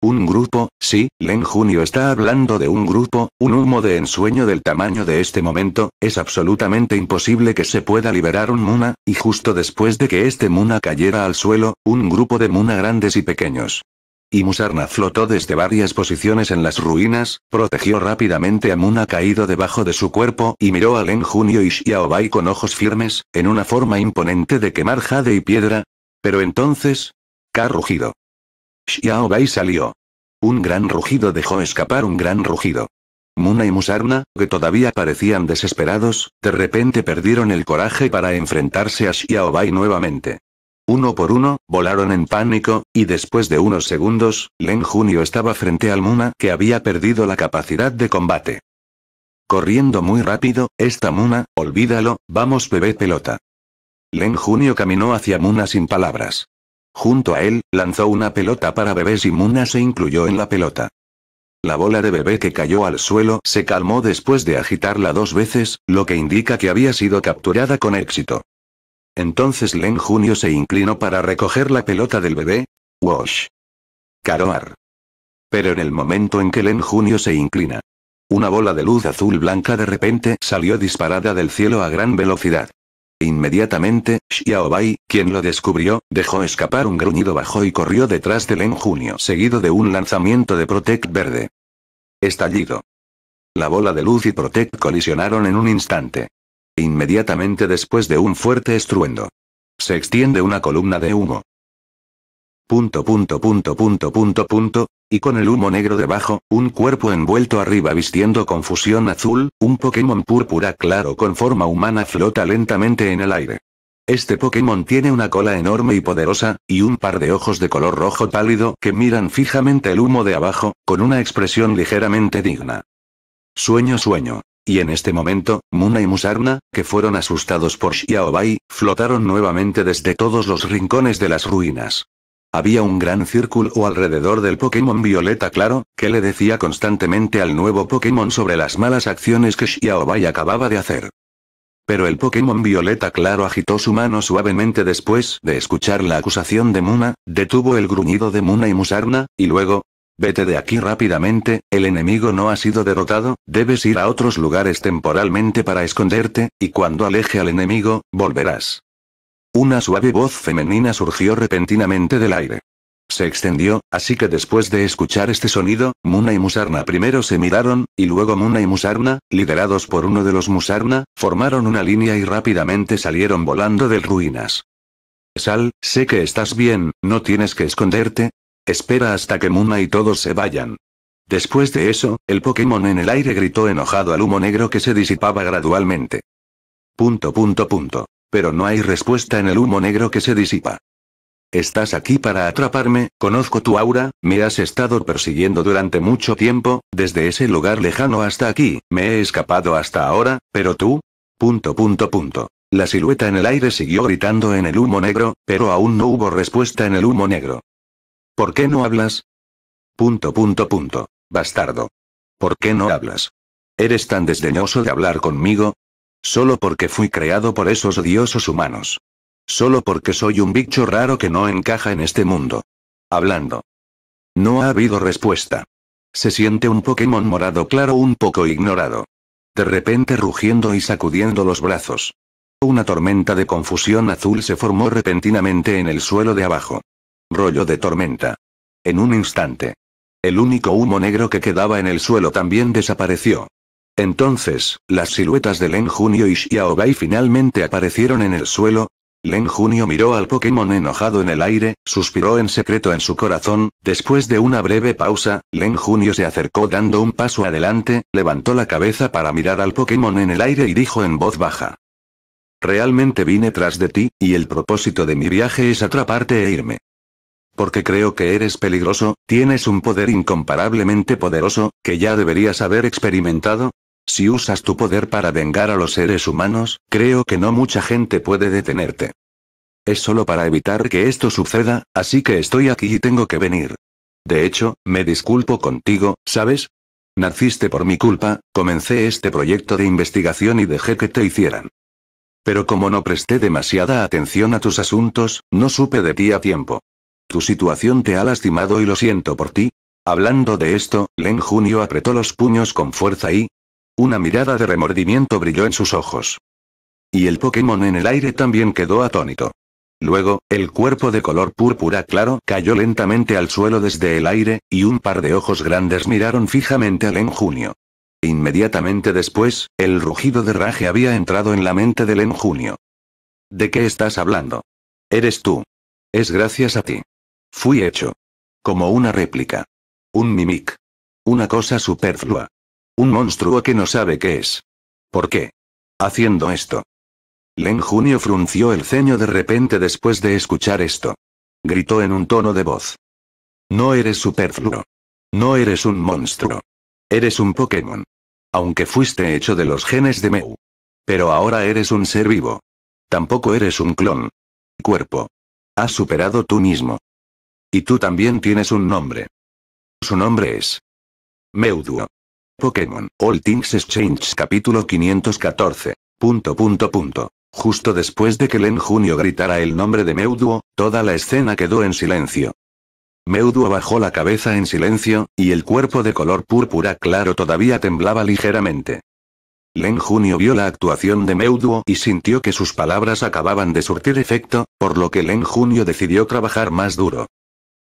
Un grupo, sí, Len Junio está hablando de un grupo, un humo de ensueño del tamaño de este momento, es absolutamente imposible que se pueda liberar un Muna, y justo después de que este Muna cayera al suelo, un grupo de Muna grandes y pequeños. Y Musarna flotó desde varias posiciones en las ruinas, protegió rápidamente a Muna caído debajo de su cuerpo y miró a Len Junio y Xiaobai con ojos firmes, en una forma imponente de quemar jade y piedra. Pero entonces... K rugido. Xiaobai salió. Un gran rugido dejó escapar un gran rugido. Muna y Musarna, que todavía parecían desesperados, de repente perdieron el coraje para enfrentarse a Xiaobai nuevamente. Uno por uno, volaron en pánico, y después de unos segundos, Len Junio estaba frente al Muna que había perdido la capacidad de combate. Corriendo muy rápido, esta Muna, olvídalo, vamos bebé pelota. Len Junio caminó hacia Muna sin palabras. Junto a él, lanzó una pelota para bebés y Muna se incluyó en la pelota. La bola de bebé que cayó al suelo se calmó después de agitarla dos veces, lo que indica que había sido capturada con éxito. Entonces Len Junio se inclinó para recoger la pelota del bebé. Wash. Caroar. Pero en el momento en que Len Junio se inclina, una bola de luz azul blanca de repente salió disparada del cielo a gran velocidad. Inmediatamente, Xiaobai, quien lo descubrió, dejó escapar un gruñido bajo y corrió detrás de del Junio seguido de un lanzamiento de Protect verde. Estallido. La bola de luz y Protect colisionaron en un instante. Inmediatamente después de un fuerte estruendo. Se extiende una columna de humo. Punto punto punto punto punto punto y con el humo negro debajo, un cuerpo envuelto arriba vistiendo confusión azul, un Pokémon púrpura claro con forma humana flota lentamente en el aire. Este Pokémon tiene una cola enorme y poderosa, y un par de ojos de color rojo pálido que miran fijamente el humo de abajo, con una expresión ligeramente digna. Sueño sueño. Y en este momento, Muna y Musarna, que fueron asustados por Xiaobai, flotaron nuevamente desde todos los rincones de las ruinas. Había un gran círculo alrededor del Pokémon Violeta Claro, que le decía constantemente al nuevo Pokémon sobre las malas acciones que Xiaobai acababa de hacer. Pero el Pokémon Violeta Claro agitó su mano suavemente después de escuchar la acusación de Muna, detuvo el gruñido de Muna y Musarna, y luego, Vete de aquí rápidamente, el enemigo no ha sido derrotado, debes ir a otros lugares temporalmente para esconderte, y cuando aleje al enemigo, volverás. Una suave voz femenina surgió repentinamente del aire. Se extendió, así que después de escuchar este sonido, Muna y Musarna primero se miraron, y luego Muna y Musarna, liderados por uno de los Musarna, formaron una línea y rápidamente salieron volando de ruinas. Sal, sé que estás bien, no tienes que esconderte. Espera hasta que Muna y todos se vayan. Después de eso, el Pokémon en el aire gritó enojado al humo negro que se disipaba gradualmente. Punto punto punto pero no hay respuesta en el humo negro que se disipa. Estás aquí para atraparme, conozco tu aura, me has estado persiguiendo durante mucho tiempo, desde ese lugar lejano hasta aquí, me he escapado hasta ahora, pero tú... Punto punto punto. La silueta en el aire siguió gritando en el humo negro, pero aún no hubo respuesta en el humo negro. ¿Por qué no hablas? Punto punto punto. Bastardo. ¿Por qué no hablas? ¿Eres tan desdeñoso de hablar conmigo? Solo porque fui creado por esos odiosos humanos. Solo porque soy un bicho raro que no encaja en este mundo. Hablando. No ha habido respuesta. Se siente un Pokémon morado claro un poco ignorado. De repente rugiendo y sacudiendo los brazos. Una tormenta de confusión azul se formó repentinamente en el suelo de abajo. Rollo de tormenta. En un instante. El único humo negro que quedaba en el suelo también desapareció. Entonces, las siluetas de Len Junio y Xiaobai finalmente aparecieron en el suelo. Len Junio miró al Pokémon enojado en el aire, suspiró en secreto en su corazón, después de una breve pausa, Len Junio se acercó dando un paso adelante, levantó la cabeza para mirar al Pokémon en el aire y dijo en voz baja. Realmente vine tras de ti, y el propósito de mi viaje es atraparte e irme. Porque creo que eres peligroso, tienes un poder incomparablemente poderoso, que ya deberías haber experimentado, si usas tu poder para vengar a los seres humanos, creo que no mucha gente puede detenerte. Es solo para evitar que esto suceda, así que estoy aquí y tengo que venir. De hecho, me disculpo contigo, ¿sabes? Naciste por mi culpa, comencé este proyecto de investigación y dejé que te hicieran. Pero como no presté demasiada atención a tus asuntos, no supe de ti a tiempo. Tu situación te ha lastimado y lo siento por ti. Hablando de esto, Len Junio apretó los puños con fuerza y, una mirada de remordimiento brilló en sus ojos. Y el Pokémon en el aire también quedó atónito. Luego, el cuerpo de color púrpura claro cayó lentamente al suelo desde el aire, y un par de ojos grandes miraron fijamente al Junio. Inmediatamente después, el rugido de Raje había entrado en la mente del Junio. ¿De qué estás hablando? Eres tú. Es gracias a ti. Fui hecho. Como una réplica. Un mimic. Una cosa superflua. Un monstruo que no sabe qué es. ¿Por qué? Haciendo esto. Len Junio frunció el ceño de repente después de escuchar esto. Gritó en un tono de voz. No eres superfluo. No eres un monstruo. Eres un Pokémon. Aunque fuiste hecho de los genes de Mew. Pero ahora eres un ser vivo. Tampoco eres un clon. Cuerpo. Has superado tú mismo. Y tú también tienes un nombre. Su nombre es. Meuduo. Pokémon, All Things Exchange capítulo 514. Justo después de que Len Junio gritara el nombre de Meuduo, toda la escena quedó en silencio. Meuduo bajó la cabeza en silencio, y el cuerpo de color púrpura claro todavía temblaba ligeramente. Len Junio vio la actuación de Meuduo y sintió que sus palabras acababan de surtir efecto, por lo que Len Junio decidió trabajar más duro.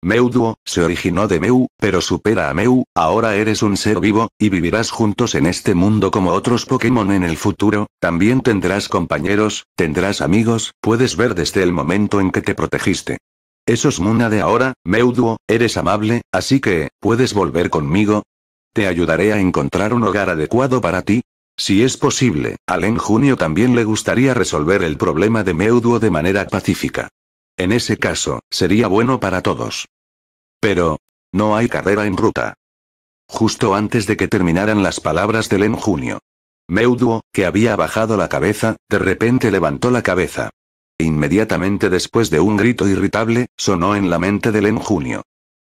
Meuduo, se originó de Meu, pero supera a Meu, ahora eres un ser vivo, y vivirás juntos en este mundo como otros Pokémon en el futuro, también tendrás compañeros, tendrás amigos, puedes ver desde el momento en que te protegiste. Eso es Muna de ahora, Meuduo, eres amable, así que, ¿puedes volver conmigo? Te ayudaré a encontrar un hogar adecuado para ti, si es posible, Len Junio también le gustaría resolver el problema de Meuduo de manera pacífica. En ese caso, sería bueno para todos. Pero, no hay carrera en ruta. Justo antes de que terminaran las palabras de Len Junio. Meuduo, que había bajado la cabeza, de repente levantó la cabeza. Inmediatamente después de un grito irritable, sonó en la mente de Len Junio.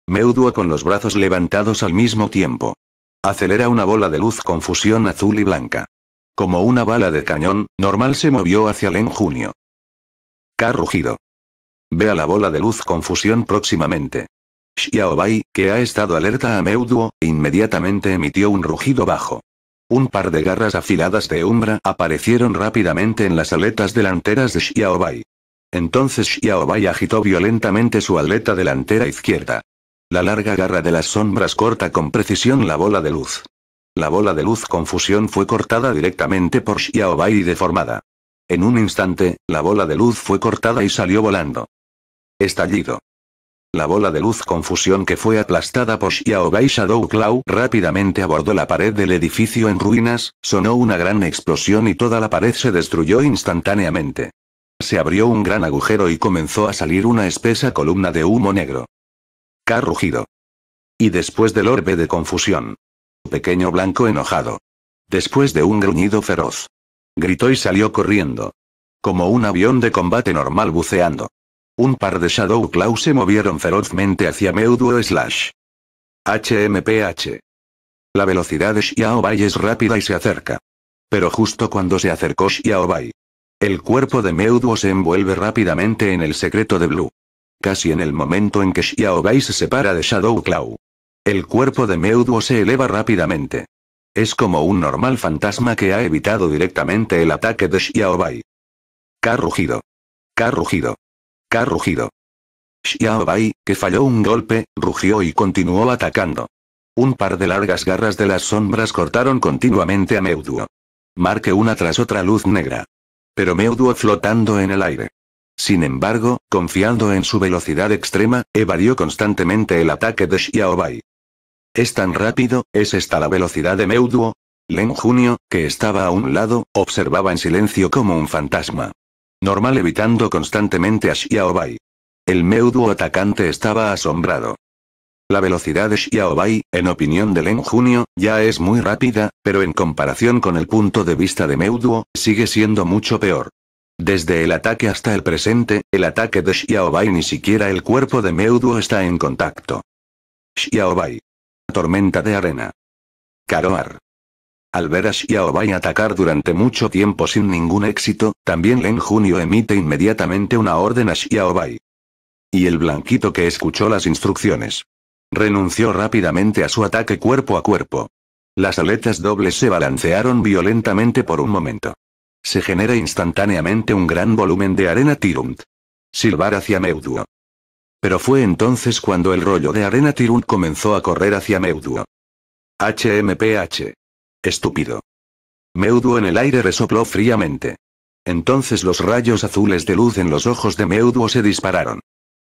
Meuduo con los brazos levantados al mismo tiempo. Acelera una bola de luz con fusión azul y blanca. Como una bala de cañón, normal se movió hacia Len Junio. K rugido. Ve a la bola de luz con fusión próximamente. Xiaobai, que ha estado alerta a Meuduo, e inmediatamente emitió un rugido bajo. Un par de garras afiladas de umbra aparecieron rápidamente en las aletas delanteras de Xiaobai. Entonces Xiaobai agitó violentamente su aleta delantera izquierda. La larga garra de las sombras corta con precisión la bola de luz. La bola de luz confusión fue cortada directamente por Xiaobai y deformada. En un instante, la bola de luz fue cortada y salió volando. Estallido. La bola de luz confusión que fue aplastada por Xiaobai Shadow Claw rápidamente abordó la pared del edificio en ruinas, sonó una gran explosión y toda la pared se destruyó instantáneamente. Se abrió un gran agujero y comenzó a salir una espesa columna de humo negro. K rugido. Y después del orbe de confusión. Pequeño blanco enojado. Después de un gruñido feroz. Gritó y salió corriendo. Como un avión de combate normal buceando. Un par de Shadow Claw se movieron ferozmente hacia Meuduo Slash. HMPH. La velocidad de Xiaobai es rápida y se acerca. Pero justo cuando se acercó Xiaobai, el cuerpo de Meudo se envuelve rápidamente en el secreto de Blue. Casi en el momento en que Xiaobai se separa de Shadow Claw, el cuerpo de Meuduo se eleva rápidamente. Es como un normal fantasma que ha evitado directamente el ataque de Xiaobai. K rugido. K rugido rugido. Xiao que falló un golpe, rugió y continuó atacando. Un par de largas garras de las sombras cortaron continuamente a Meuduo. Marque una tras otra luz negra. Pero Meuduo flotando en el aire. Sin embargo, confiando en su velocidad extrema, evadió constantemente el ataque de Xiaobai. ¿Es tan rápido? ¿Es esta la velocidad de Meuduo? Len Junio, que estaba a un lado, observaba en silencio como un fantasma normal evitando constantemente a Xiaobai. El meuduo atacante estaba asombrado. La velocidad de Xiaobai, en opinión de Len Junio, ya es muy rápida, pero en comparación con el punto de vista de Meuduo, sigue siendo mucho peor. Desde el ataque hasta el presente, el ataque de Xiaobai ni siquiera el cuerpo de Meuduo está en contacto. Xiaobai. Tormenta de arena. Karoar. Al ver a Xiaobai atacar durante mucho tiempo sin ningún éxito, también Len Junio emite inmediatamente una orden a Xiaobai. Y el blanquito que escuchó las instrucciones. Renunció rápidamente a su ataque cuerpo a cuerpo. Las aletas dobles se balancearon violentamente por un momento. Se genera instantáneamente un gran volumen de arena Tirunt. Silbar hacia Meuduo. Pero fue entonces cuando el rollo de arena Tirunt comenzó a correr hacia Meuduo. HMPH. Estúpido. Meudu en el aire resopló fríamente. Entonces los rayos azules de luz en los ojos de meuduo se dispararon.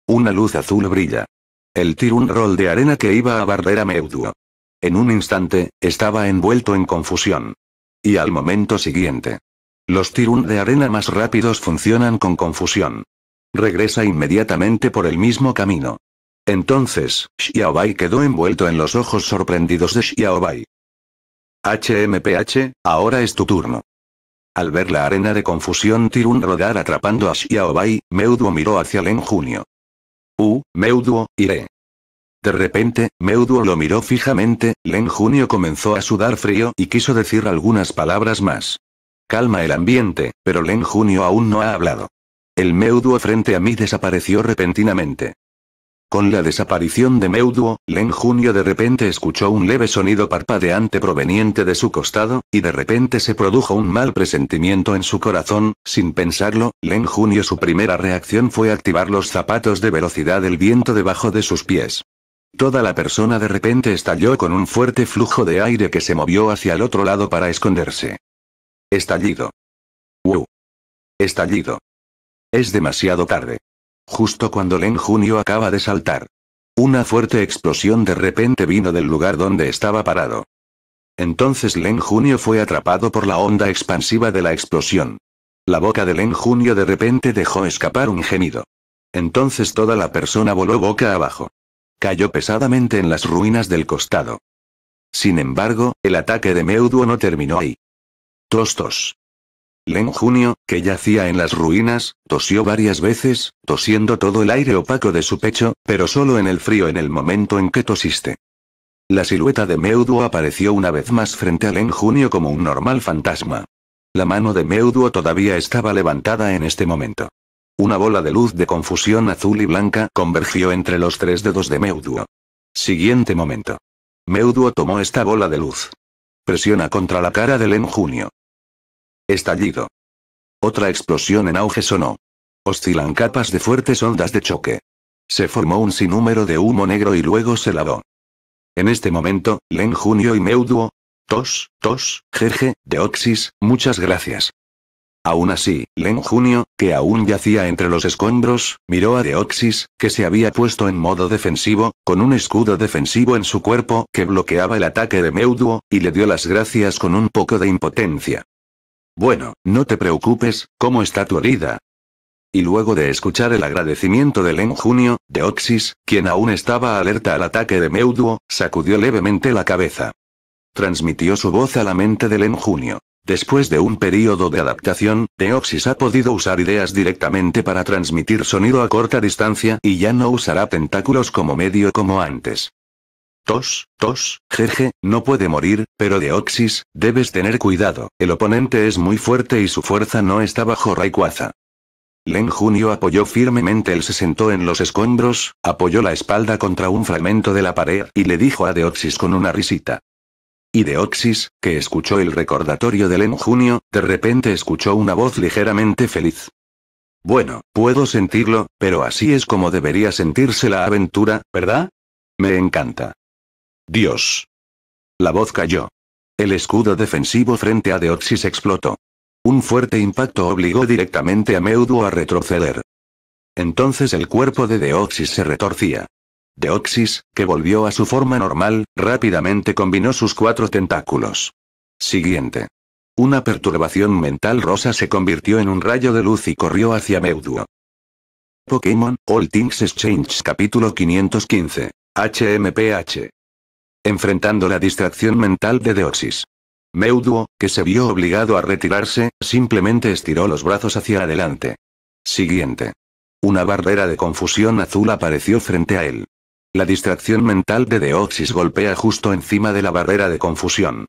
Una luz azul brilla. El tirun rol de arena que iba a barrer a Meuduo. En un instante, estaba envuelto en confusión. Y al momento siguiente. Los tirun de arena más rápidos funcionan con confusión. Regresa inmediatamente por el mismo camino. Entonces, Xiaobai quedó envuelto en los ojos sorprendidos de Xiaobai. HMPH, ahora es tu turno. Al ver la arena de confusión Tirun rodar atrapando a Xiaobai, Meuduo miró hacia Len Junio. Uh, Meuduo, iré. De repente, Meuduo lo miró fijamente, Len Junio comenzó a sudar frío y quiso decir algunas palabras más. Calma el ambiente, pero Len Junio aún no ha hablado. El Meuduo frente a mí desapareció repentinamente. Con la desaparición de Meuduo, Len Junio de repente escuchó un leve sonido parpadeante proveniente de su costado, y de repente se produjo un mal presentimiento en su corazón, sin pensarlo, Len Junio su primera reacción fue activar los zapatos de velocidad del viento debajo de sus pies. Toda la persona de repente estalló con un fuerte flujo de aire que se movió hacia el otro lado para esconderse. Estallido. Wu. Estallido. Es demasiado tarde justo cuando Len Junio acaba de saltar. Una fuerte explosión de repente vino del lugar donde estaba parado. Entonces Len Junio fue atrapado por la onda expansiva de la explosión. La boca de Len Junio de repente dejó escapar un gemido. Entonces toda la persona voló boca abajo. Cayó pesadamente en las ruinas del costado. Sin embargo, el ataque de Meuduo no terminó ahí. Tostos. Len Junio, que yacía en las ruinas, tosió varias veces, tosiendo todo el aire opaco de su pecho, pero solo en el frío en el momento en que tosiste. La silueta de Meuduo apareció una vez más frente a Len Junio como un normal fantasma. La mano de Meuduo todavía estaba levantada en este momento. Una bola de luz de confusión azul y blanca convergió entre los tres dedos de Meuduo. Siguiente momento. Meuduo tomó esta bola de luz. Presiona contra la cara de Len Junio. Estallido. Otra explosión en auge sonó. Oscilan capas de fuertes ondas de choque. Se formó un sinnúmero de humo negro y luego se lavó. En este momento, Len Junio y Meuduo. Tos, tos, Jeje, Deoxys, muchas gracias. Aún así, Len Junio, que aún yacía entre los escombros, miró a Deoxys, que se había puesto en modo defensivo, con un escudo defensivo en su cuerpo que bloqueaba el ataque de Meuduo, y le dio las gracias con un poco de impotencia. Bueno, no te preocupes, ¿cómo está tu herida? Y luego de escuchar el agradecimiento de Len Junio, Deoxys, quien aún estaba alerta al ataque de Meuduo, sacudió levemente la cabeza. Transmitió su voz a la mente de Len Junio. Después de un periodo de adaptación, Deoxys ha podido usar ideas directamente para transmitir sonido a corta distancia y ya no usará tentáculos como medio como antes. Tos, tos, jeje, no puede morir, pero Deoxys, debes tener cuidado, el oponente es muy fuerte y su fuerza no está bajo Rayquaza. Len Junio apoyó firmemente él se sentó en los escombros, apoyó la espalda contra un fragmento de la pared y le dijo a Deoxys con una risita. Y Deoxys, que escuchó el recordatorio de Len Junio, de repente escuchó una voz ligeramente feliz. Bueno, puedo sentirlo, pero así es como debería sentirse la aventura, ¿verdad? Me encanta. Dios. La voz cayó. El escudo defensivo frente a Deoxys explotó. Un fuerte impacto obligó directamente a Meudo a retroceder. Entonces el cuerpo de Deoxys se retorcía. Deoxys, que volvió a su forma normal, rápidamente combinó sus cuatro tentáculos. Siguiente. Una perturbación mental rosa se convirtió en un rayo de luz y corrió hacia Meuduo. Pokémon, All Things Exchange capítulo 515. HMPH enfrentando la distracción mental de Deoxys. Meuduo, que se vio obligado a retirarse, simplemente estiró los brazos hacia adelante. Siguiente. Una barrera de confusión azul apareció frente a él. La distracción mental de Deoxys golpea justo encima de la barrera de confusión.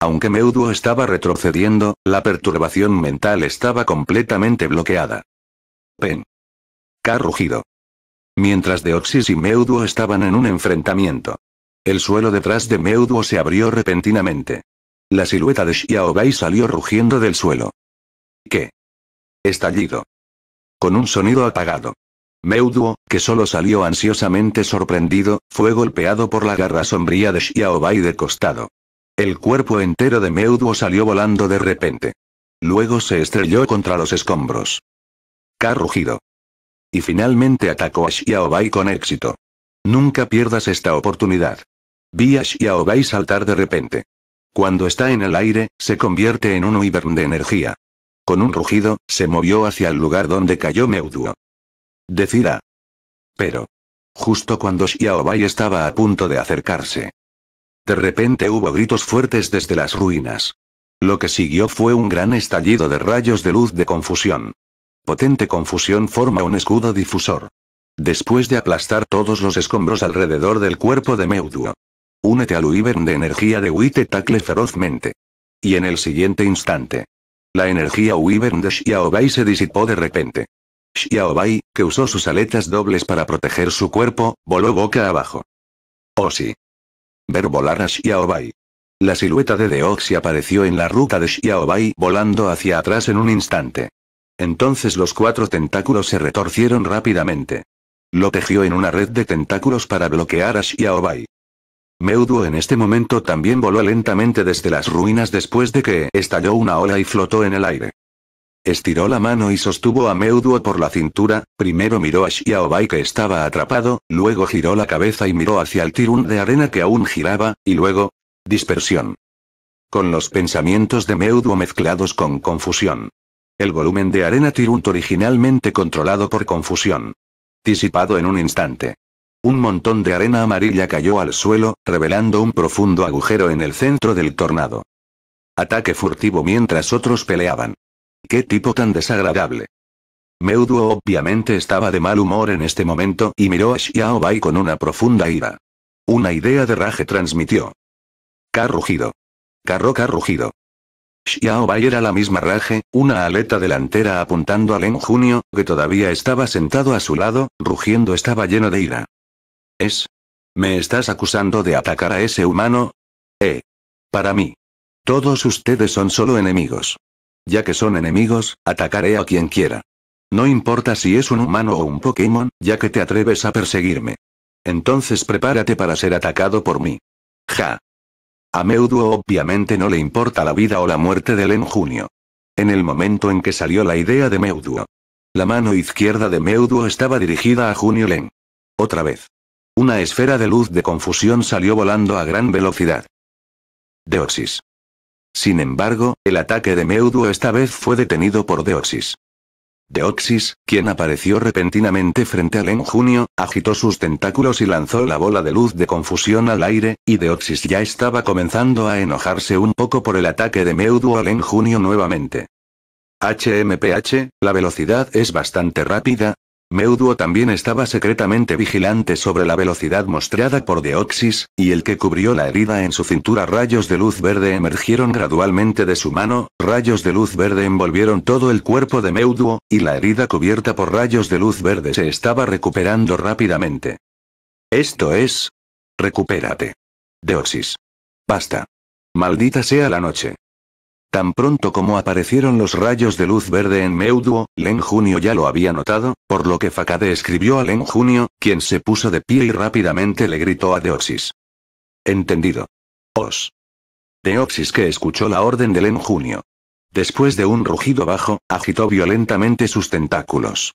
Aunque Meuduo estaba retrocediendo, la perturbación mental estaba completamente bloqueada. Pen. K rugido. Mientras Deoxys y Meuduo estaban en un enfrentamiento, el suelo detrás de Meuduo se abrió repentinamente. La silueta de Xiaobai salió rugiendo del suelo. ¿Qué? Estallido. Con un sonido apagado. Meuduo, que solo salió ansiosamente sorprendido, fue golpeado por la garra sombría de Xiaobai de costado. El cuerpo entero de Meuduo salió volando de repente. Luego se estrelló contra los escombros. K rugido. Y finalmente atacó a Xiaobai con éxito. Nunca pierdas esta oportunidad. Vi a Xiaobai saltar de repente. Cuando está en el aire, se convierte en un wyvern de energía. Con un rugido, se movió hacia el lugar donde cayó Meuduo. Decida. Pero. Justo cuando Xiaobai estaba a punto de acercarse. De repente hubo gritos fuertes desde las ruinas. Lo que siguió fue un gran estallido de rayos de luz de confusión. Potente confusión forma un escudo difusor. Después de aplastar todos los escombros alrededor del cuerpo de Meuduo. Únete al Wyvern de energía de Witte te tacle ferozmente. Y en el siguiente instante. La energía Wyvern de Xiaobai se disipó de repente. Xiaobai, que usó sus aletas dobles para proteger su cuerpo, voló boca abajo. Oh sí. Ver volar a Xiaobai. La silueta de Deoxy apareció en la ruta de Xiaobai volando hacia atrás en un instante. Entonces los cuatro tentáculos se retorcieron rápidamente. Lo tejió en una red de tentáculos para bloquear a Xiaobai. Meuduo en este momento también voló lentamente desde las ruinas después de que estalló una ola y flotó en el aire. Estiró la mano y sostuvo a Meuduo por la cintura, primero miró a Xiaobai que estaba atrapado, luego giró la cabeza y miró hacia el tirún de arena que aún giraba, y luego... dispersión. Con los pensamientos de Meuduo mezclados con confusión. El volumen de arena tirunt originalmente controlado por confusión. Disipado en un instante. Un montón de arena amarilla cayó al suelo, revelando un profundo agujero en el centro del tornado. Ataque furtivo mientras otros peleaban. ¡Qué tipo tan desagradable! Meuduo obviamente estaba de mal humor en este momento y miró a Xiao Bai con una profunda ira. Una idea de raje transmitió. rugido. Carro rugido! Xiao Bai era la misma raje, una aleta delantera apuntando al Junio, que todavía estaba sentado a su lado, rugiendo estaba lleno de ira. ¿Me estás acusando de atacar a ese humano? Eh. Para mí. Todos ustedes son solo enemigos. Ya que son enemigos, atacaré a quien quiera. No importa si es un humano o un Pokémon, ya que te atreves a perseguirme. Entonces prepárate para ser atacado por mí. Ja. A Meuduo obviamente no le importa la vida o la muerte de Len Junio. En el momento en que salió la idea de Meuduo. La mano izquierda de Meuduo estaba dirigida a Junio Len. Otra vez. Una esfera de luz de confusión salió volando a gran velocidad. Deoxys. Sin embargo, el ataque de Meudo esta vez fue detenido por Deoxys. Deoxys, quien apareció repentinamente frente Len Junio, agitó sus tentáculos y lanzó la bola de luz de confusión al aire, y Deoxys ya estaba comenzando a enojarse un poco por el ataque de Meudu Len Junio nuevamente. HMPH, la velocidad es bastante rápida, Meuduo también estaba secretamente vigilante sobre la velocidad mostrada por Deoxys, y el que cubrió la herida en su cintura rayos de luz verde emergieron gradualmente de su mano, rayos de luz verde envolvieron todo el cuerpo de Meuduo, y la herida cubierta por rayos de luz verde se estaba recuperando rápidamente. Esto es... Recupérate. Deoxys. Basta. Maldita sea la noche. Tan pronto como aparecieron los rayos de luz verde en Meuduo, Len Junio ya lo había notado, por lo que Fakade escribió a Len Junio, quien se puso de pie y rápidamente le gritó a Deoxys. Entendido. Os. Deoxys que escuchó la orden de Len Junio. Después de un rugido bajo, agitó violentamente sus tentáculos.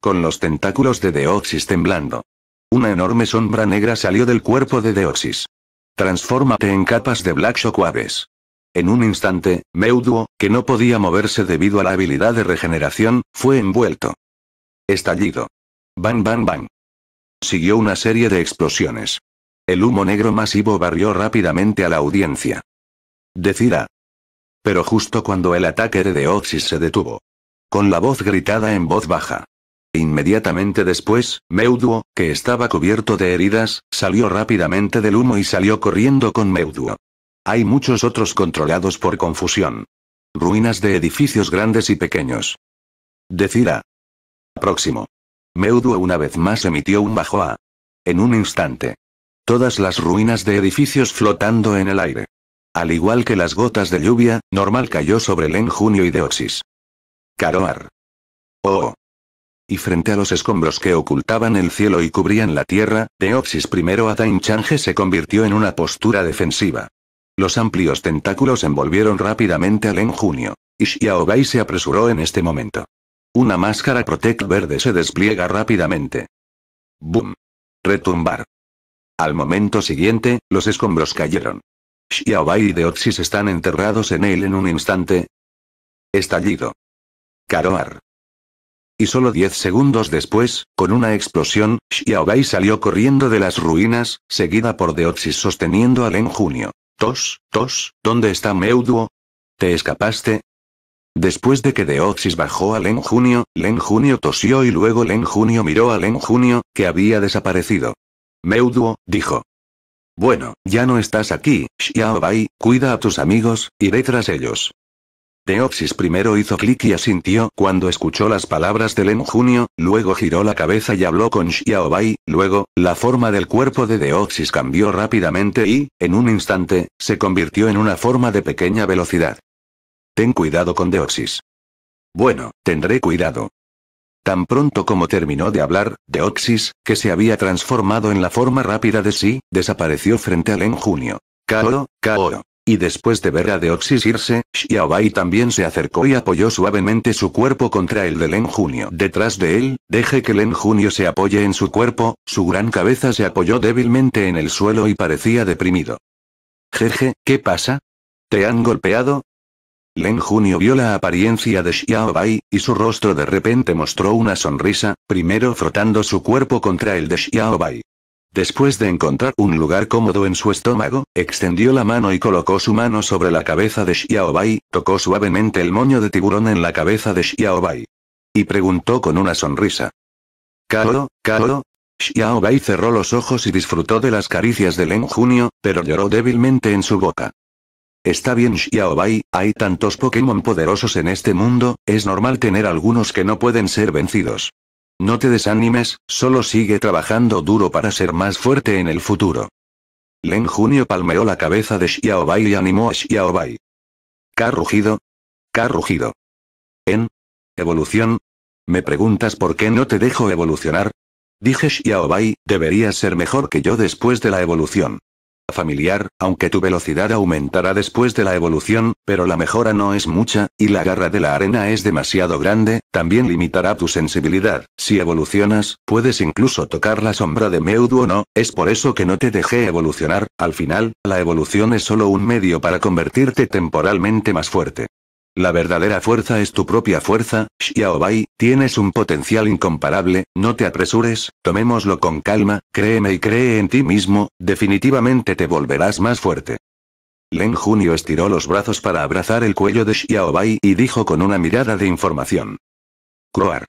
Con los tentáculos de Deoxys temblando. Una enorme sombra negra salió del cuerpo de Deoxys. Transfórmate en capas de Black Shock en un instante, Meuduo, que no podía moverse debido a la habilidad de regeneración, fue envuelto. Estallido. Bang, bang, bang. Siguió una serie de explosiones. El humo negro masivo barrió rápidamente a la audiencia. Decida. Pero justo cuando el ataque de Deoxys se detuvo. Con la voz gritada en voz baja. Inmediatamente después, Meuduo, que estaba cubierto de heridas, salió rápidamente del humo y salió corriendo con Meuduo. Hay muchos otros controlados por confusión. Ruinas de edificios grandes y pequeños. Decida. Próximo. Meudu una vez más emitió un bajo A. En un instante. Todas las ruinas de edificios flotando en el aire. Al igual que las gotas de lluvia, Normal cayó sobre Len Junio y Deoxys. Karoar. Oh. Y frente a los escombros que ocultaban el cielo y cubrían la tierra, Deoxys primero a Dain Change se convirtió en una postura defensiva. Los amplios tentáculos envolvieron rápidamente al enjunio. Y Xiaobai se apresuró en este momento. Una máscara Protect verde se despliega rápidamente. ¡Bum! Retumbar. Al momento siguiente, los escombros cayeron. Xiaobai y Deoxys están enterrados en él en un instante. Estallido. Caroar. Y solo 10 segundos después, con una explosión, Xiaobai salió corriendo de las ruinas, seguida por Deoxys sosteniendo al Junio. Tos, Tos, ¿dónde está Meuduo? ¿Te escapaste? Después de que Deoxys bajó a Len Junio, Len Junio tosió y luego Len Junio miró a Len Junio, que había desaparecido. Meuduo, dijo. Bueno, ya no estás aquí, Xiaobai, cuida a tus amigos, iré tras ellos. Deoxys primero hizo clic y asintió cuando escuchó las palabras de Len Junio, luego giró la cabeza y habló con Xiaobai, luego, la forma del cuerpo de Deoxys cambió rápidamente y, en un instante, se convirtió en una forma de pequeña velocidad. Ten cuidado con Deoxys. Bueno, tendré cuidado. Tan pronto como terminó de hablar, Deoxys, que se había transformado en la forma rápida de sí, desapareció frente a Len Junio. Kaoro, Kaoro y después de ver a Deoxys irse, Xiaobai también se acercó y apoyó suavemente su cuerpo contra el de Len Junio. Detrás de él, deje que Len Junio se apoye en su cuerpo, su gran cabeza se apoyó débilmente en el suelo y parecía deprimido. Jeje, ¿qué pasa? ¿Te han golpeado? Len Junio vio la apariencia de Xiaobai, y su rostro de repente mostró una sonrisa, primero frotando su cuerpo contra el de Xiaobai. Después de encontrar un lugar cómodo en su estómago, extendió la mano y colocó su mano sobre la cabeza de Xiaobai, tocó suavemente el moño de tiburón en la cabeza de Xiaobai. Y preguntó con una sonrisa. Cao, Cao. Xiaobai cerró los ojos y disfrutó de las caricias de Len Junio, pero lloró débilmente en su boca. Está bien Xiaobai, hay tantos Pokémon poderosos en este mundo, es normal tener algunos que no pueden ser vencidos. No te desanimes, solo sigue trabajando duro para ser más fuerte en el futuro. Len Junio palmeó la cabeza de Xiaobai y animó a Xiaobai. ¿Qué rugido. ¿Qué rugido. En. Evolución. ¿Me preguntas por qué no te dejo evolucionar? Dije Xiaobai, deberías ser mejor que yo después de la evolución familiar, aunque tu velocidad aumentará después de la evolución, pero la mejora no es mucha, y la garra de la arena es demasiado grande, también limitará tu sensibilidad. Si evolucionas, puedes incluso tocar la sombra de Meudu o no, es por eso que no te dejé evolucionar, al final, la evolución es solo un medio para convertirte temporalmente más fuerte. La verdadera fuerza es tu propia fuerza, Xiaobai, tienes un potencial incomparable, no te apresures, tomémoslo con calma, créeme y cree en ti mismo, definitivamente te volverás más fuerte. Len Junio estiró los brazos para abrazar el cuello de Xiaobai y dijo con una mirada de información. Croar.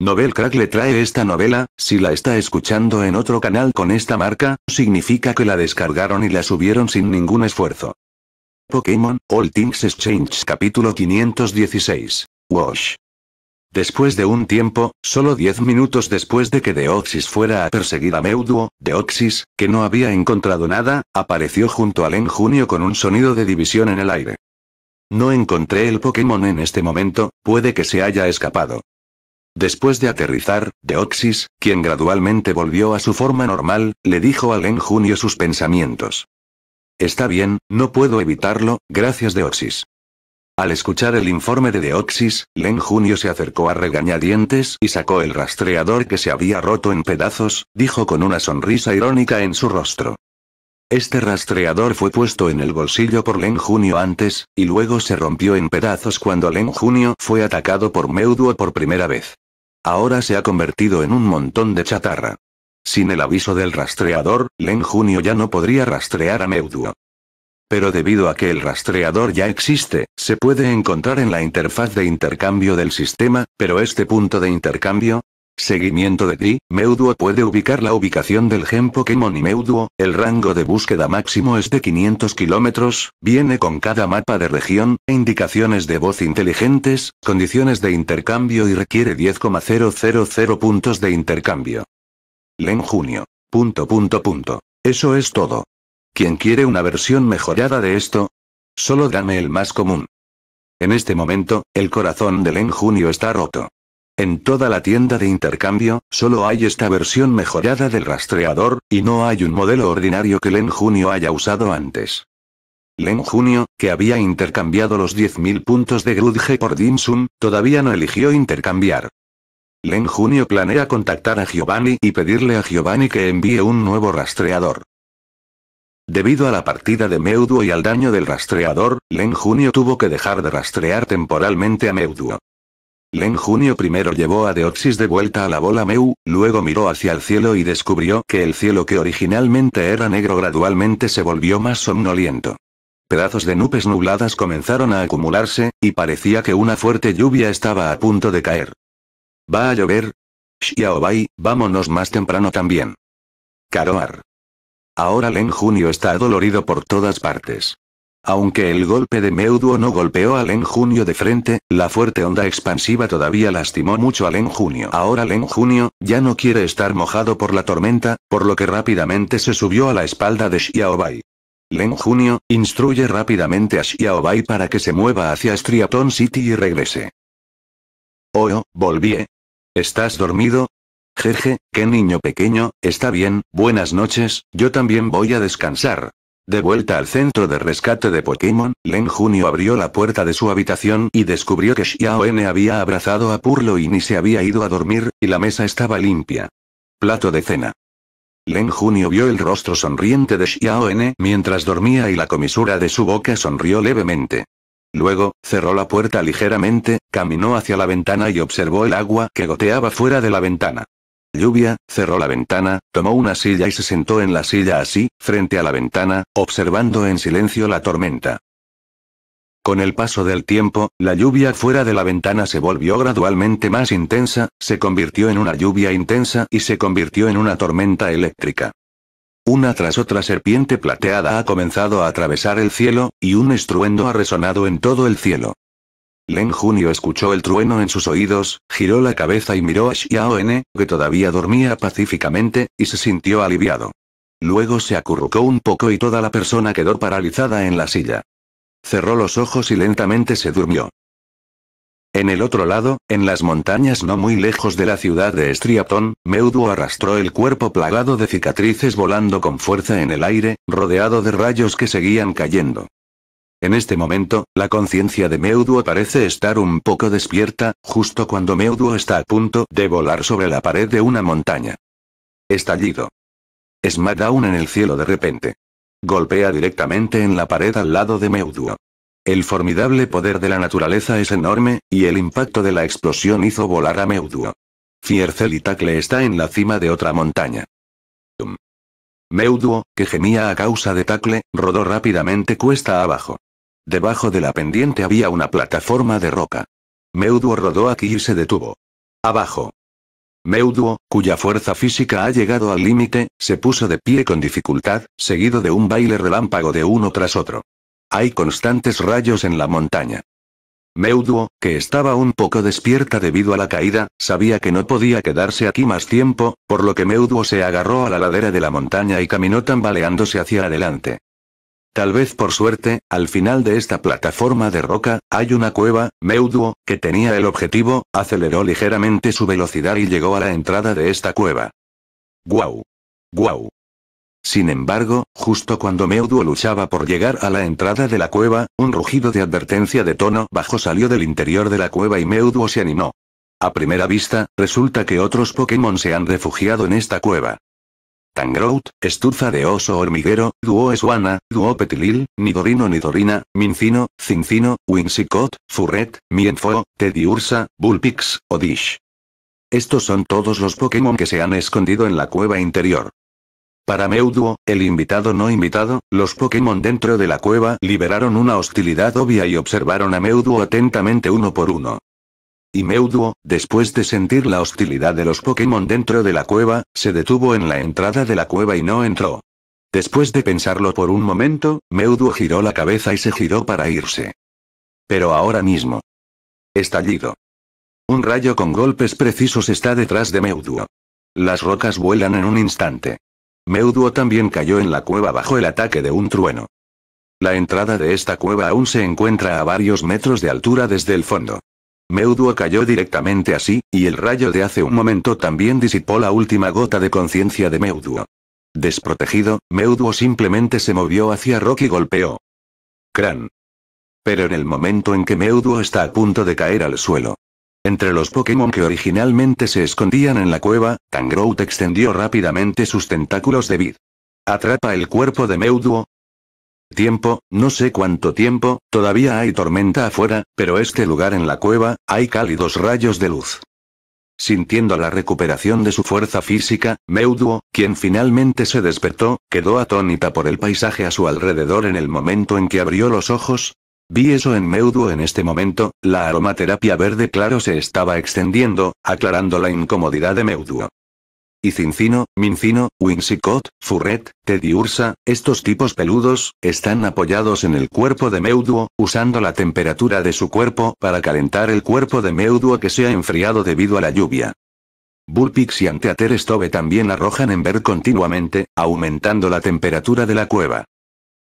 Novel Crack le trae esta novela, si la está escuchando en otro canal con esta marca, significa que la descargaron y la subieron sin ningún esfuerzo. Pokémon, All Things Exchange capítulo 516. Wash. Después de un tiempo, solo 10 minutos después de que Deoxys fuera a perseguir a Meuduo, Deoxys, que no había encontrado nada, apareció junto a Len Junio con un sonido de división en el aire. No encontré el Pokémon en este momento, puede que se haya escapado. Después de aterrizar, Deoxys, quien gradualmente volvió a su forma normal, le dijo a Len Junio sus pensamientos. Está bien, no puedo evitarlo, gracias Deoxys. Al escuchar el informe de Deoxys, Len Junio se acercó a regañadientes y sacó el rastreador que se había roto en pedazos, dijo con una sonrisa irónica en su rostro. Este rastreador fue puesto en el bolsillo por Len Junio antes, y luego se rompió en pedazos cuando Len Junio fue atacado por Meuduo por primera vez. Ahora se ha convertido en un montón de chatarra. Sin el aviso del rastreador, Len Junio ya no podría rastrear a Meuduo. Pero debido a que el rastreador ya existe, se puede encontrar en la interfaz de intercambio del sistema, pero este punto de intercambio, seguimiento de Gri, Meuduo puede ubicar la ubicación del gen Pokémon y Meuduo, el rango de búsqueda máximo es de 500 kilómetros, viene con cada mapa de región, e indicaciones de voz inteligentes, condiciones de intercambio y requiere 10,000 puntos de intercambio. Len Junio. Punto punto punto. Eso es todo. ¿Quién quiere una versión mejorada de esto? Solo dame el más común. En este momento, el corazón de Len Junio está roto. En toda la tienda de intercambio, solo hay esta versión mejorada del rastreador, y no hay un modelo ordinario que Len Junio haya usado antes. Len Junio, que había intercambiado los 10.000 puntos de Grudge por Dimsum, todavía no eligió intercambiar. Len Junio planea contactar a Giovanni y pedirle a Giovanni que envíe un nuevo rastreador. Debido a la partida de Meuduo y al daño del rastreador, Len Junio tuvo que dejar de rastrear temporalmente a Meuduo. Len Junio primero llevó a Deoxys de vuelta a la bola Meu, luego miró hacia el cielo y descubrió que el cielo que originalmente era negro gradualmente se volvió más somnoliento. Pedazos de nubes nubladas comenzaron a acumularse, y parecía que una fuerte lluvia estaba a punto de caer. Va a llover. Xiaobai, vámonos más temprano también. Karoar. Ahora Len Junio está dolorido por todas partes. Aunque el golpe de Meuduo no golpeó a Len Junio de frente, la fuerte onda expansiva todavía lastimó mucho a Len Junio. Ahora Len Junio, ya no quiere estar mojado por la tormenta, por lo que rápidamente se subió a la espalda de Xiaobai. Len Junio, instruye rápidamente a Xiaobai para que se mueva hacia Striaton City y regrese. oh, volví, ¿Estás dormido? Jeje, qué niño pequeño, está bien, buenas noches, yo también voy a descansar. De vuelta al centro de rescate de Pokémon, Len Junio abrió la puerta de su habitación y descubrió que Xiao N había abrazado a Purlo y ni se había ido a dormir, y la mesa estaba limpia. Plato de cena. Len Junio vio el rostro sonriente de Xiao N mientras dormía y la comisura de su boca sonrió levemente. Luego, cerró la puerta ligeramente, caminó hacia la ventana y observó el agua que goteaba fuera de la ventana. Lluvia, cerró la ventana, tomó una silla y se sentó en la silla así, frente a la ventana, observando en silencio la tormenta. Con el paso del tiempo, la lluvia fuera de la ventana se volvió gradualmente más intensa, se convirtió en una lluvia intensa y se convirtió en una tormenta eléctrica. Una tras otra serpiente plateada ha comenzado a atravesar el cielo, y un estruendo ha resonado en todo el cielo. Len Junio escuchó el trueno en sus oídos, giró la cabeza y miró a Xiao N, que todavía dormía pacíficamente, y se sintió aliviado. Luego se acurrucó un poco y toda la persona quedó paralizada en la silla. Cerró los ojos y lentamente se durmió. En el otro lado, en las montañas no muy lejos de la ciudad de Estriatón, Meudu arrastró el cuerpo plagado de cicatrices volando con fuerza en el aire, rodeado de rayos que seguían cayendo. En este momento, la conciencia de Meuduo parece estar un poco despierta, justo cuando Meuduo está a punto de volar sobre la pared de una montaña. Estallido. Smackdown en el cielo de repente. Golpea directamente en la pared al lado de Meuduo. El formidable poder de la naturaleza es enorme, y el impacto de la explosión hizo volar a Meuduo. Fiercel y Tacle está en la cima de otra montaña. Meuduo, que gemía a causa de Tacle, rodó rápidamente cuesta abajo. Debajo de la pendiente había una plataforma de roca. Meuduo rodó aquí y se detuvo. Abajo. Meuduo, cuya fuerza física ha llegado al límite, se puso de pie con dificultad, seguido de un baile relámpago de uno tras otro. Hay constantes rayos en la montaña. Meuduo, que estaba un poco despierta debido a la caída, sabía que no podía quedarse aquí más tiempo, por lo que Meuduo se agarró a la ladera de la montaña y caminó tambaleándose hacia adelante. Tal vez por suerte, al final de esta plataforma de roca, hay una cueva, Meuduo, que tenía el objetivo, aceleró ligeramente su velocidad y llegó a la entrada de esta cueva. ¡Guau! ¡Guau! Sin embargo, justo cuando Meuduo luchaba por llegar a la entrada de la cueva, un rugido de advertencia de tono bajo salió del interior de la cueva y Meuduo se animó. A primera vista, resulta que otros Pokémon se han refugiado en esta cueva. Tangrout, Esturza de Oso Hormiguero, Duo Petilil, Nidorino Nidorina, Mincino, Cincino, Winsicot, Furret, Mienfo, Ursa, Bullpix, Odish. Estos son todos los Pokémon que se han escondido en la cueva interior. Para Meuduo, el invitado no invitado, los Pokémon dentro de la cueva liberaron una hostilidad obvia y observaron a Meuduo atentamente uno por uno. Y Meuduo, después de sentir la hostilidad de los Pokémon dentro de la cueva, se detuvo en la entrada de la cueva y no entró. Después de pensarlo por un momento, Meuduo giró la cabeza y se giró para irse. Pero ahora mismo. Estallido. Un rayo con golpes precisos está detrás de Meuduo. Las rocas vuelan en un instante. Meuduo también cayó en la cueva bajo el ataque de un trueno. La entrada de esta cueva aún se encuentra a varios metros de altura desde el fondo. Meuduo cayó directamente así, y el rayo de hace un momento también disipó la última gota de conciencia de Meuduo. Desprotegido, Meuduo simplemente se movió hacia Rock y golpeó. Cran. Pero en el momento en que Meuduo está a punto de caer al suelo, entre los Pokémon que originalmente se escondían en la cueva, Tangrowth extendió rápidamente sus tentáculos de vid. Atrapa el cuerpo de Meuduo. Tiempo, no sé cuánto tiempo, todavía hay tormenta afuera, pero este lugar en la cueva, hay cálidos rayos de luz. Sintiendo la recuperación de su fuerza física, Meuduo, quien finalmente se despertó, quedó atónita por el paisaje a su alrededor en el momento en que abrió los ojos, Vi eso en Meuduo en este momento, la aromaterapia verde claro se estaba extendiendo, aclarando la incomodidad de Meuduo. Y Cincino, Mincino, Winsicot, Furret, Ursa, estos tipos peludos, están apoyados en el cuerpo de Meuduo, usando la temperatura de su cuerpo para calentar el cuerpo de Meuduo que se ha enfriado debido a la lluvia. Bullpix y Anteater Stove también arrojan en ver continuamente, aumentando la temperatura de la cueva.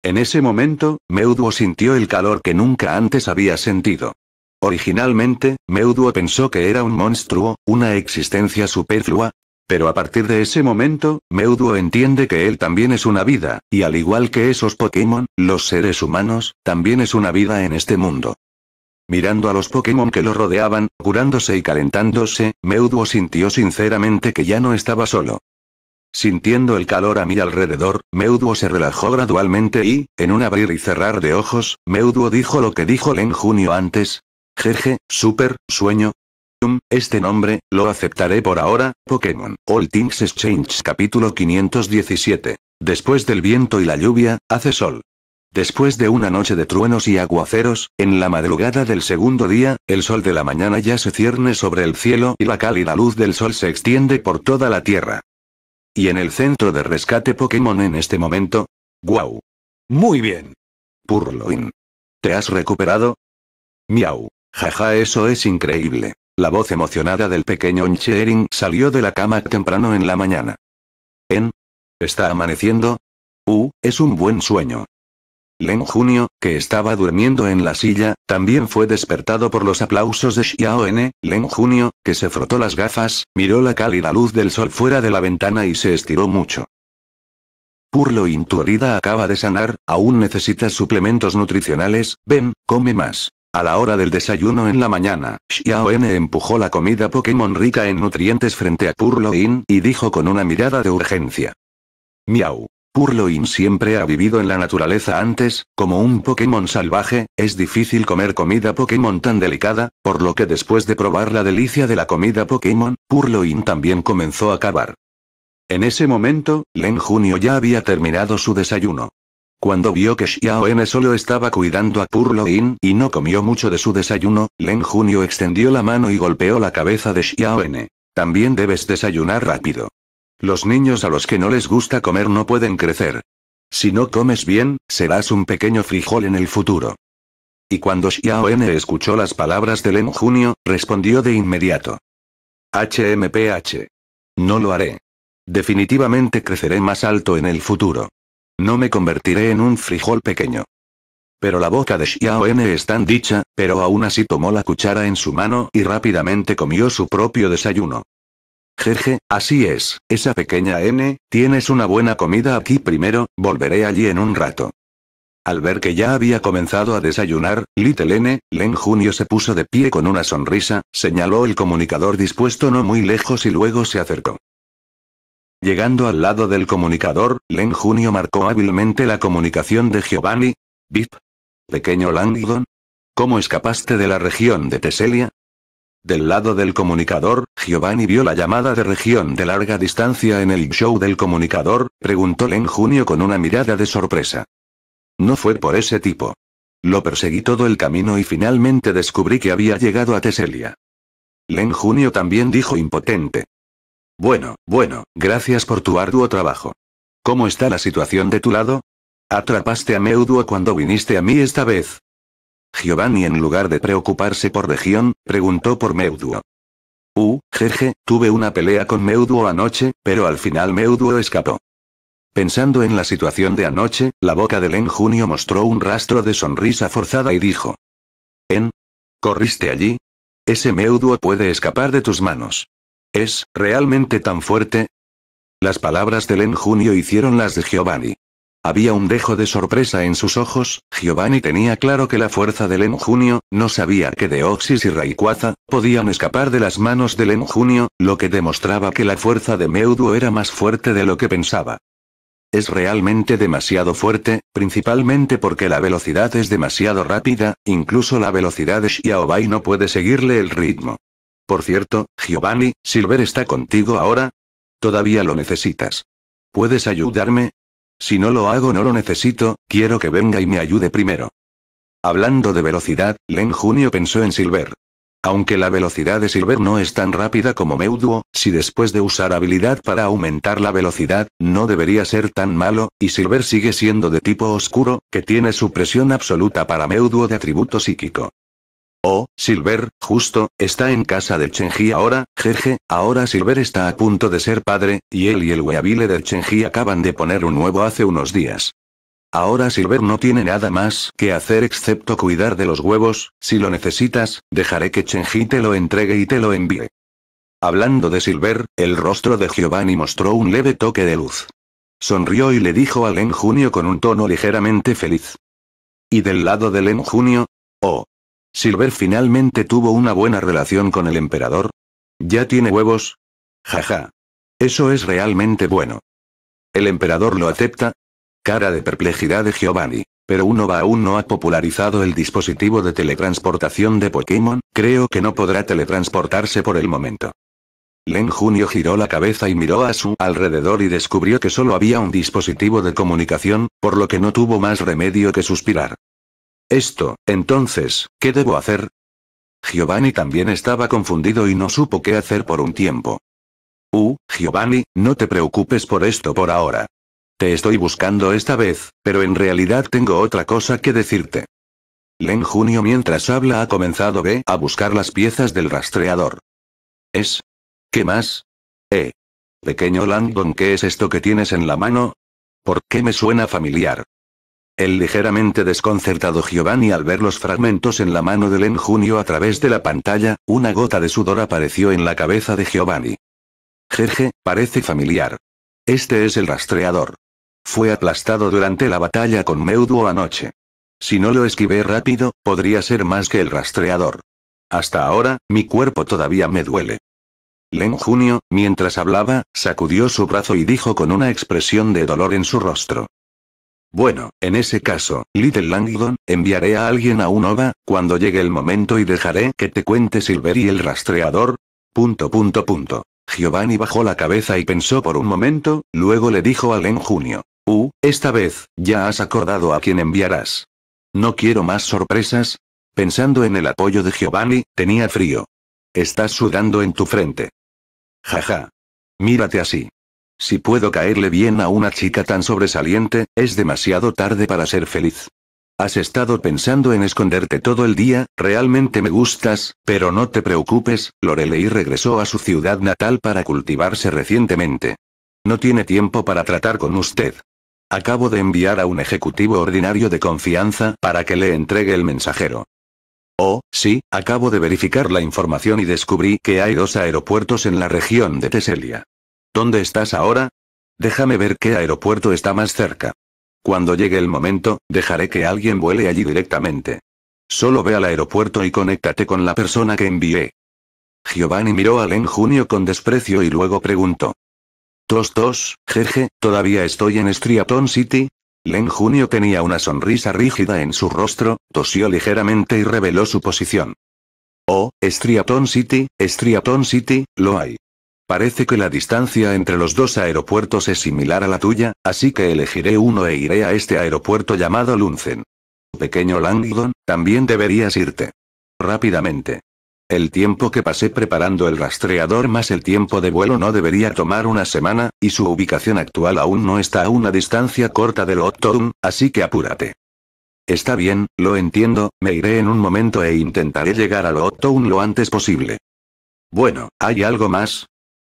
En ese momento, Meuduo sintió el calor que nunca antes había sentido. Originalmente, Meuduo pensó que era un monstruo, una existencia superflua, pero a partir de ese momento, Meuduo entiende que él también es una vida, y al igual que esos Pokémon, los seres humanos, también es una vida en este mundo. Mirando a los Pokémon que lo rodeaban, curándose y calentándose, Meuduo sintió sinceramente que ya no estaba solo. Sintiendo el calor a mi alrededor, Meuduo se relajó gradualmente y, en un abrir y cerrar de ojos, Meuduo dijo lo que dijo Len Junio antes. Jeje, super, sueño. Mm, este nombre, lo aceptaré por ahora, Pokémon. All Things Exchange capítulo 517. Después del viento y la lluvia, hace sol. Después de una noche de truenos y aguaceros, en la madrugada del segundo día, el sol de la mañana ya se cierne sobre el cielo y la cálida luz del sol se extiende por toda la tierra. Y en el centro de rescate Pokémon en este momento. ¡Guau! Muy bien. Purloin. ¿Te has recuperado? Miau. Jaja, eso es increíble. La voz emocionada del pequeño Unchering salió de la cama temprano en la mañana. ¿En? ¿Está amaneciendo? Uh, es un buen sueño. Len Junio, que estaba durmiendo en la silla, también fue despertado por los aplausos de Xiao N. Len Junio, que se frotó las gafas, miró la cálida luz del sol fuera de la ventana y se estiró mucho. Purlo herida acaba de sanar, aún necesitas suplementos nutricionales, ven, come más. A la hora del desayuno en la mañana, Xiao N empujó la comida Pokémon rica en nutrientes frente a Purloin y dijo con una mirada de urgencia. Miau. Purloin siempre ha vivido en la naturaleza antes, como un Pokémon salvaje, es difícil comer comida Pokémon tan delicada, por lo que después de probar la delicia de la comida Pokémon, Purloin también comenzó a cavar. En ese momento, Len Junio ya había terminado su desayuno. Cuando vio que Xiao N solo estaba cuidando a Purloin y no comió mucho de su desayuno, Len Junio extendió la mano y golpeó la cabeza de Xiao N. También debes desayunar rápido. Los niños a los que no les gusta comer no pueden crecer. Si no comes bien, serás un pequeño frijol en el futuro. Y cuando Xiao N escuchó las palabras de Len Junio, respondió de inmediato. HMPH. No lo haré. Definitivamente creceré más alto en el futuro. No me convertiré en un frijol pequeño. Pero la boca de Xiao N es tan dicha, pero aún así tomó la cuchara en su mano y rápidamente comió su propio desayuno. Jeje, así es, esa pequeña N, tienes una buena comida aquí primero, volveré allí en un rato. Al ver que ya había comenzado a desayunar, Little N, Len Junio se puso de pie con una sonrisa, señaló el comunicador dispuesto no muy lejos y luego se acercó. Llegando al lado del comunicador, Len Junio marcó hábilmente la comunicación de Giovanni. Bip. Pequeño Langdon. ¿Cómo escapaste de la región de Teselia? Del lado del comunicador, Giovanni vio la llamada de región de larga distancia en el show del comunicador, preguntó Len Junio con una mirada de sorpresa. No fue por ese tipo. Lo perseguí todo el camino y finalmente descubrí que había llegado a Teselia. Len Junio también dijo impotente. Bueno, bueno, gracias por tu arduo trabajo. ¿Cómo está la situación de tu lado? Atrapaste a Meuduo cuando viniste a mí esta vez, Giovanni en lugar de preocuparse por región, preguntó por Meuduo. Uh, jeje, tuve una pelea con Meuduo anoche, pero al final Meuduo escapó. Pensando en la situación de anoche, la boca de Len Junio mostró un rastro de sonrisa forzada y dijo. ¿En? ¿Corriste allí? Ese Meuduo puede escapar de tus manos. ¿Es realmente tan fuerte? Las palabras de Len Junio hicieron las de Giovanni. Había un dejo de sorpresa en sus ojos, Giovanni tenía claro que la fuerza de Len Junio, no sabía que Deoxys y Rayquaza, podían escapar de las manos del Len Junio, lo que demostraba que la fuerza de meudu era más fuerte de lo que pensaba. Es realmente demasiado fuerte, principalmente porque la velocidad es demasiado rápida, incluso la velocidad de Xiaobai no puede seguirle el ritmo. Por cierto, Giovanni, Silver está contigo ahora. Todavía lo necesitas. ¿Puedes ayudarme? Si no lo hago no lo necesito, quiero que venga y me ayude primero. Hablando de velocidad, Len Junio pensó en Silver. Aunque la velocidad de Silver no es tan rápida como Meuduo, si después de usar habilidad para aumentar la velocidad, no debería ser tan malo, y Silver sigue siendo de tipo oscuro, que tiene su presión absoluta para Meuduo de atributo psíquico. Oh, Silver, justo, está en casa de Chenji ahora, jeje, ahora Silver está a punto de ser padre, y él y el weavile de Chenji acaban de poner un huevo hace unos días. Ahora Silver no tiene nada más que hacer excepto cuidar de los huevos, si lo necesitas, dejaré que Chenji te lo entregue y te lo envíe. Hablando de Silver, el rostro de Giovanni mostró un leve toque de luz. Sonrió y le dijo a Len Junio con un tono ligeramente feliz. ¿Y del lado de Len Junio? Oh, Silver finalmente tuvo una buena relación con el emperador. ¿Ya tiene huevos? Jaja. Eso es realmente bueno. ¿El emperador lo acepta? Cara de perplejidad de Giovanni. Pero uno va aún no ha popularizado el dispositivo de teletransportación de Pokémon, creo que no podrá teletransportarse por el momento. Len Junio giró la cabeza y miró a su alrededor y descubrió que solo había un dispositivo de comunicación, por lo que no tuvo más remedio que suspirar. Esto, entonces, ¿qué debo hacer? Giovanni también estaba confundido y no supo qué hacer por un tiempo. Uh, Giovanni, no te preocupes por esto por ahora. Te estoy buscando esta vez, pero en realidad tengo otra cosa que decirte. Len Junio mientras habla ha comenzado B a buscar las piezas del rastreador. ¿Es? ¿Qué más? Eh. Pequeño Langdon, ¿qué es esto que tienes en la mano? ¿Por qué me suena familiar? El ligeramente desconcertado Giovanni al ver los fragmentos en la mano de Len Junio a través de la pantalla, una gota de sudor apareció en la cabeza de Giovanni. Jeje, parece familiar. Este es el rastreador. Fue aplastado durante la batalla con Meuduo anoche. Si no lo esquivé rápido, podría ser más que el rastreador. Hasta ahora, mi cuerpo todavía me duele. Len Junio, mientras hablaba, sacudió su brazo y dijo con una expresión de dolor en su rostro. Bueno, en ese caso, Little Langdon, enviaré a alguien a un OVA, cuando llegue el momento y dejaré que te cuente Silver y el rastreador. Punto punto punto. Giovanni bajó la cabeza y pensó por un momento, luego le dijo a Len Junio. Uh, esta vez, ya has acordado a quién enviarás. No quiero más sorpresas. Pensando en el apoyo de Giovanni, tenía frío. Estás sudando en tu frente. Jaja. Mírate así. Si puedo caerle bien a una chica tan sobresaliente, es demasiado tarde para ser feliz. Has estado pensando en esconderte todo el día, realmente me gustas, pero no te preocupes, Lorelei regresó a su ciudad natal para cultivarse recientemente. No tiene tiempo para tratar con usted. Acabo de enviar a un ejecutivo ordinario de confianza para que le entregue el mensajero. Oh, sí, acabo de verificar la información y descubrí que hay dos aeropuertos en la región de Teselia. ¿Dónde estás ahora? Déjame ver qué aeropuerto está más cerca. Cuando llegue el momento, dejaré que alguien vuele allí directamente. Solo ve al aeropuerto y conéctate con la persona que envié. Giovanni miró a Len Junio con desprecio y luego preguntó. Tos tos, jeje, todavía estoy en Striaton City. Len Junio tenía una sonrisa rígida en su rostro, tosió ligeramente y reveló su posición. Oh, Striaton City, Striaton City, lo hay. Parece que la distancia entre los dos aeropuertos es similar a la tuya, así que elegiré uno e iré a este aeropuerto llamado Lunzen. Pequeño Langdon, también deberías irte. Rápidamente. El tiempo que pasé preparando el rastreador más el tiempo de vuelo no debería tomar una semana, y su ubicación actual aún no está a una distancia corta del Octorum, así que apúrate. Está bien, lo entiendo, me iré en un momento e intentaré llegar al Octorum lo antes posible. Bueno, ¿hay algo más?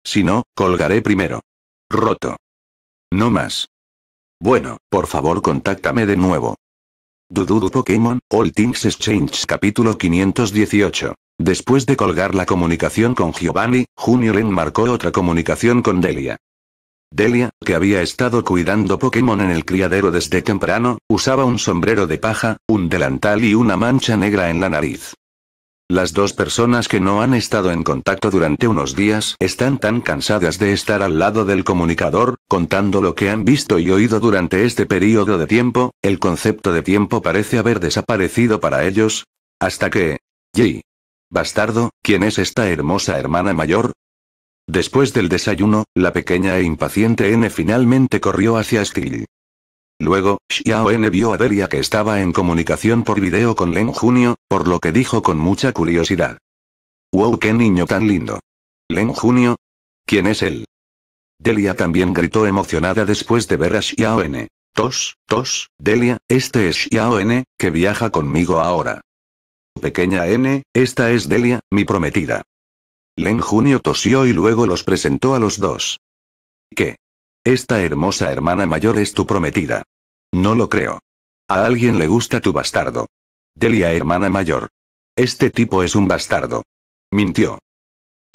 Si no, colgaré primero. Roto. No más. Bueno, por favor contáctame de nuevo. Dududu Pokémon, All Things Exchange capítulo 518. Después de colgar la comunicación con Giovanni, Junior enmarcó otra comunicación con Delia. Delia, que había estado cuidando Pokémon en el criadero desde temprano, usaba un sombrero de paja, un delantal y una mancha negra en la nariz. Las dos personas que no han estado en contacto durante unos días están tan cansadas de estar al lado del comunicador, contando lo que han visto y oído durante este periodo de tiempo, el concepto de tiempo parece haber desaparecido para ellos. Hasta que... Jay. Bastardo, ¿quién es esta hermosa hermana mayor? Después del desayuno, la pequeña e impaciente N finalmente corrió hacia Steel. Luego, N vio a Delia que estaba en comunicación por video con Len Junio, por lo que dijo con mucha curiosidad. ¡Wow, qué niño tan lindo! ¿Len Junio? ¿Quién es él? Delia también gritó emocionada después de ver a N. Tos, tos, Delia, este es N, que viaja conmigo ahora. Pequeña N, esta es Delia, mi prometida. Len Junio tosió y luego los presentó a los dos. ¿Qué? Esta hermosa hermana mayor es tu prometida. No lo creo. A alguien le gusta tu bastardo. Delia hermana mayor. Este tipo es un bastardo. Mintió.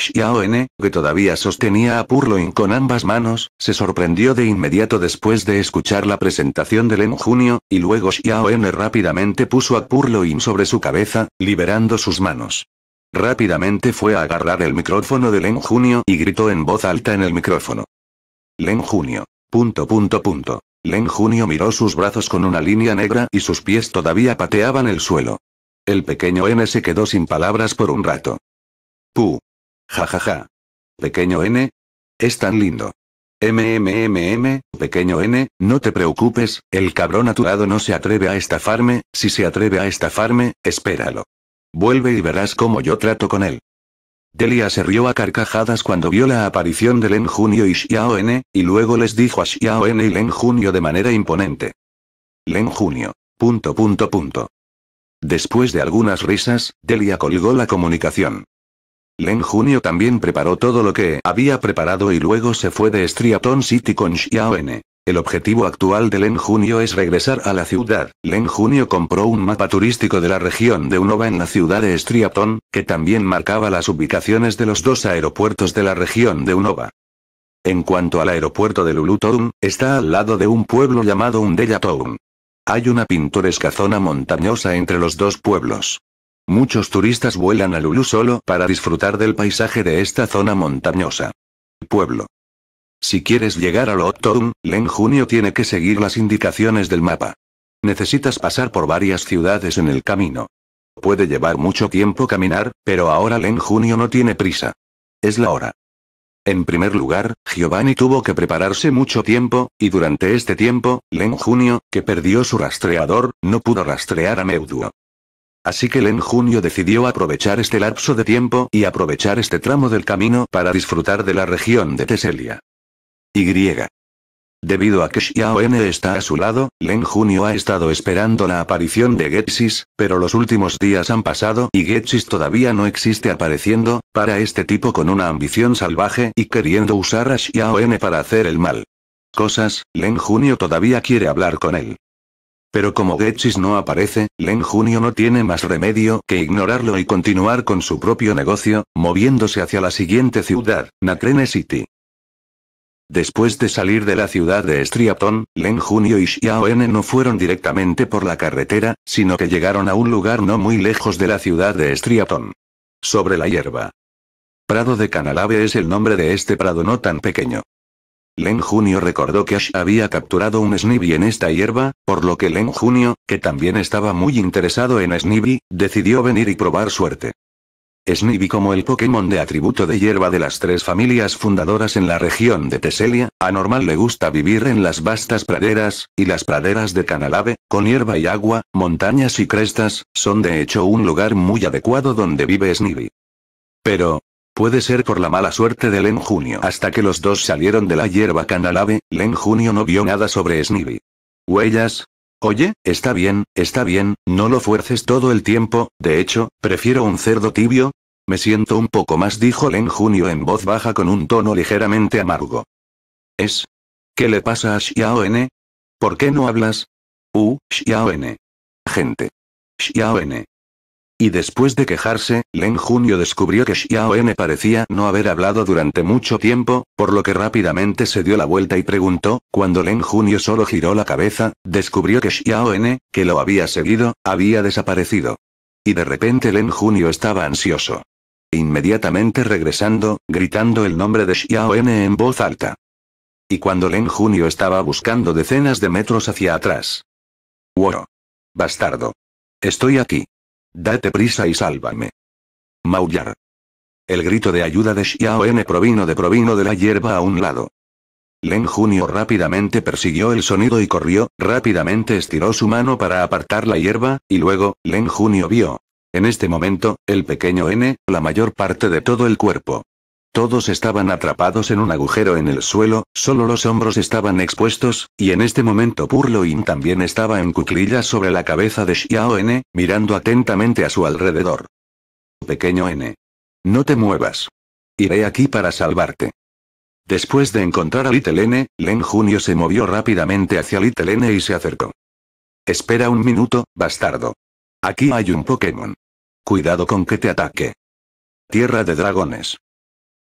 Xiao N, que todavía sostenía a Purloin con ambas manos, se sorprendió de inmediato después de escuchar la presentación de Len Junio, y luego Xiao N rápidamente puso a Purloin sobre su cabeza, liberando sus manos. Rápidamente fue a agarrar el micrófono de Len Junio y gritó en voz alta en el micrófono. Len Junio. Punto punto punto. Len Junio miró sus brazos con una línea negra y sus pies todavía pateaban el suelo. El pequeño N se quedó sin palabras por un rato. Puh. Ja ja ja. Pequeño N. Es tan lindo. MMMM, pequeño N, no te preocupes, el cabrón aturado no se atreve a estafarme, si se atreve a estafarme, espéralo. Vuelve y verás cómo yo trato con él. Delia se rió a carcajadas cuando vio la aparición de Len Junio y Xiao N, y luego les dijo a Xiao N y Len Junio de manera imponente. Len Junio. Punto punto punto. Después de algunas risas, Delia colgó la comunicación. Len Junio también preparó todo lo que había preparado y luego se fue de Striaton City con Xiao N. El objetivo actual de Len Junio es regresar a la ciudad. Len Junio compró un mapa turístico de la región de Unova en la ciudad de Striaton, que también marcaba las ubicaciones de los dos aeropuertos de la región de Unova. En cuanto al aeropuerto de Lulutown, está al lado de un pueblo llamado Undella Town. Hay una pintoresca zona montañosa entre los dos pueblos. Muchos turistas vuelan a Lulu solo para disfrutar del paisaje de esta zona montañosa. Pueblo. Si quieres llegar a Lotton, Len Junio tiene que seguir las indicaciones del mapa. Necesitas pasar por varias ciudades en el camino. Puede llevar mucho tiempo caminar, pero ahora Len Junio no tiene prisa. Es la hora. En primer lugar, Giovanni tuvo que prepararse mucho tiempo, y durante este tiempo, Len Junio, que perdió su rastreador, no pudo rastrear a Meuduo. Así que Len Junio decidió aprovechar este lapso de tiempo y aprovechar este tramo del camino para disfrutar de la región de Teselia. Y. Debido a que Xiao N está a su lado, Len Junio ha estado esperando la aparición de Getsis, pero los últimos días han pasado y Getsis todavía no existe apareciendo, para este tipo con una ambición salvaje y queriendo usar a Xiao N para hacer el mal. Cosas, Len Junio todavía quiere hablar con él. Pero como Getsis no aparece, Len Junio no tiene más remedio que ignorarlo y continuar con su propio negocio, moviéndose hacia la siguiente ciudad, Nakrene City. Después de salir de la ciudad de Striaton, Len Junio y Xiao no fueron directamente por la carretera, sino que llegaron a un lugar no muy lejos de la ciudad de Striaton. Sobre la hierba. Prado de Canalave es el nombre de este prado no tan pequeño. Len Junio recordó que Ash había capturado un Snibby en esta hierba, por lo que Len Junio, que también estaba muy interesado en Snibby, decidió venir y probar suerte. Snivy como el Pokémon de atributo de hierba de las tres familias fundadoras en la región de Teselia, a Normal le gusta vivir en las vastas praderas, y las praderas de Canalave, con hierba y agua, montañas y crestas, son de hecho un lugar muy adecuado donde vive Snivy. Pero, Puede ser por la mala suerte de Len Junio. Hasta que los dos salieron de la hierba canalave, Len Junio no vio nada sobre Snivy. Huellas, Oye, está bien, está bien, no lo fuerces todo el tiempo, de hecho, prefiero un cerdo tibio. Me siento un poco más, dijo Len Junio en voz baja con un tono ligeramente amargo. ¿Es? ¿Qué le pasa a Xiao N? ¿Por qué no hablas? Uh, Xiao N. Gente. Xiao y después de quejarse, Len Junio descubrió que Xiao N parecía no haber hablado durante mucho tiempo, por lo que rápidamente se dio la vuelta y preguntó, cuando Len Junio solo giró la cabeza, descubrió que Xiao N, que lo había seguido, había desaparecido. Y de repente Len Junio estaba ansioso. Inmediatamente regresando, gritando el nombre de Xiao N en voz alta. Y cuando Len Junio estaba buscando decenas de metros hacia atrás. Wow. Bastardo. Estoy aquí. Date prisa y sálvame. Maullar. El grito de ayuda de Xiao N provino de provino de la hierba a un lado. Len Junio rápidamente persiguió el sonido y corrió, rápidamente estiró su mano para apartar la hierba, y luego, Len Junio vio. En este momento, el pequeño N, la mayor parte de todo el cuerpo, todos estaban atrapados en un agujero en el suelo, solo los hombros estaban expuestos, y en este momento Purloin también estaba en cuclillas sobre la cabeza de Xiao N, mirando atentamente a su alrededor. Pequeño N. No te muevas. Iré aquí para salvarte. Después de encontrar a Little N, Len Junio se movió rápidamente hacia Little N y se acercó. Espera un minuto, bastardo. Aquí hay un Pokémon. Cuidado con que te ataque. Tierra de dragones.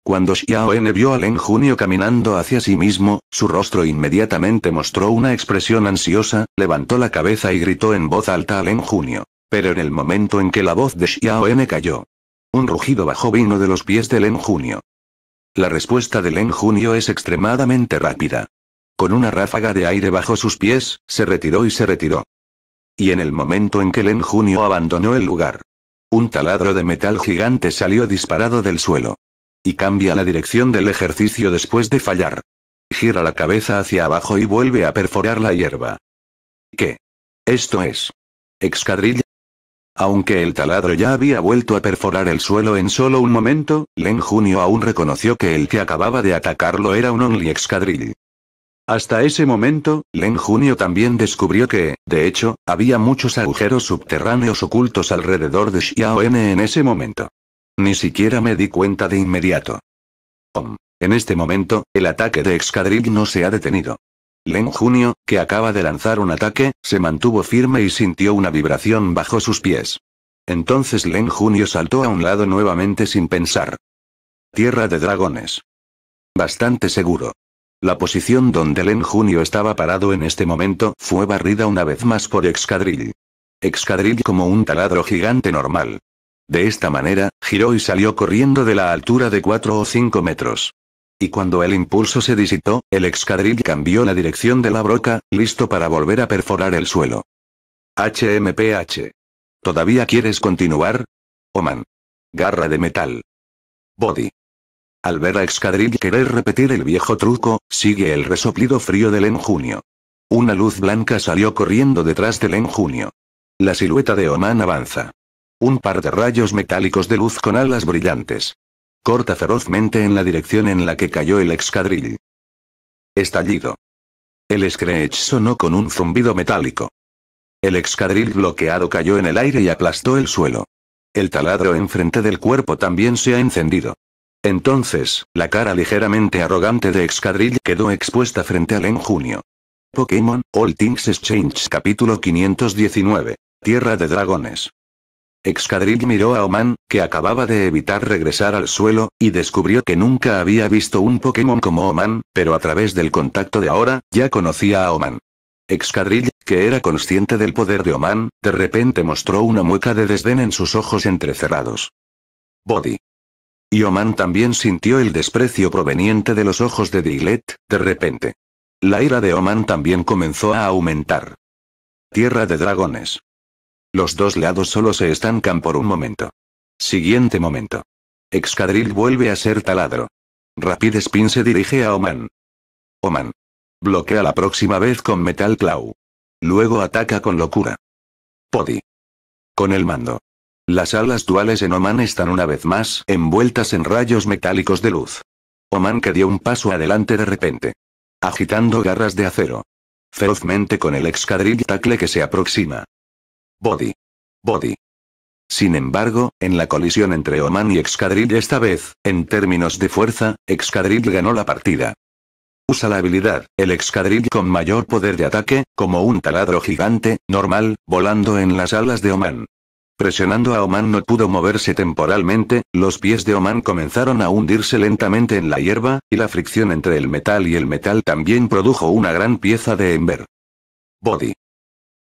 Cuando N vio a Len Junio caminando hacia sí mismo, su rostro inmediatamente mostró una expresión ansiosa, levantó la cabeza y gritó en voz alta a Len Junio. Pero en el momento en que la voz de Xiao N cayó, un rugido bajo vino de los pies de Len Junio. La respuesta de Len Junio es extremadamente rápida. Con una ráfaga de aire bajo sus pies, se retiró y se retiró. Y en el momento en que Len Junio abandonó el lugar, un taladro de metal gigante salió disparado del suelo. Y cambia la dirección del ejercicio después de fallar. Gira la cabeza hacia abajo y vuelve a perforar la hierba. ¿Qué? Esto es. Excadrilla. Aunque el taladro ya había vuelto a perforar el suelo en solo un momento, Len Junio aún reconoció que el que acababa de atacarlo era un Only Excadrill. Hasta ese momento, Len Junio también descubrió que, de hecho, había muchos agujeros subterráneos ocultos alrededor de Xiao N en ese momento. Ni siquiera me di cuenta de inmediato. En este momento, el ataque de Excadrill no se ha detenido. Len Junio, que acaba de lanzar un ataque, se mantuvo firme y sintió una vibración bajo sus pies. Entonces Len Junio saltó a un lado nuevamente sin pensar. Tierra de dragones. Bastante seguro. La posición donde Len Junio estaba parado en este momento fue barrida una vez más por Excadrill. Excadrill como un taladro gigante normal. De esta manera, giró y salió corriendo de la altura de 4 o 5 metros. Y cuando el impulso se disipó, el excadril cambió la dirección de la broca, listo para volver a perforar el suelo. HMPH. ¿Todavía quieres continuar? Oman. Garra de metal. Body. Al ver a Excadril querer repetir el viejo truco, sigue el resoplido frío del enjunio. Una luz blanca salió corriendo detrás del enjunio. La silueta de Oman avanza. Un par de rayos metálicos de luz con alas brillantes. Corta ferozmente en la dirección en la que cayó el excadril. Estallido. El Screech sonó con un zumbido metálico. El excadril bloqueado cayó en el aire y aplastó el suelo. El taladro enfrente del cuerpo también se ha encendido. Entonces, la cara ligeramente arrogante de Excadrill quedó expuesta frente al enjunio. Pokémon, All Things Exchange Capítulo 519. Tierra de Dragones. Excadrill miró a Oman, que acababa de evitar regresar al suelo, y descubrió que nunca había visto un Pokémon como Oman, pero a través del contacto de ahora, ya conocía a Oman. Excadrill, que era consciente del poder de Oman, de repente mostró una mueca de desdén en sus ojos entrecerrados. Body. Y Oman también sintió el desprecio proveniente de los ojos de Dilet, de repente. La ira de Oman también comenzó a aumentar. Tierra de dragones. Los dos lados solo se estancan por un momento. Siguiente momento. Excadril vuelve a ser taladro. Rapid Spin se dirige a Oman. Oman. Bloquea la próxima vez con Metal Claw. Luego ataca con locura. Podi. Con el mando. Las alas duales en Oman están una vez más envueltas en rayos metálicos de luz. Oman que dio un paso adelante de repente. Agitando garras de acero. Ferozmente con el Excadrill tacle que se aproxima. Body. Body. Sin embargo, en la colisión entre Oman y Excadrill esta vez, en términos de fuerza, Excadrill ganó la partida. Usa la habilidad, el Excadrill con mayor poder de ataque, como un taladro gigante, normal, volando en las alas de Oman. Presionando a Oman no pudo moverse temporalmente, los pies de Oman comenzaron a hundirse lentamente en la hierba, y la fricción entre el metal y el metal también produjo una gran pieza de ember. Body.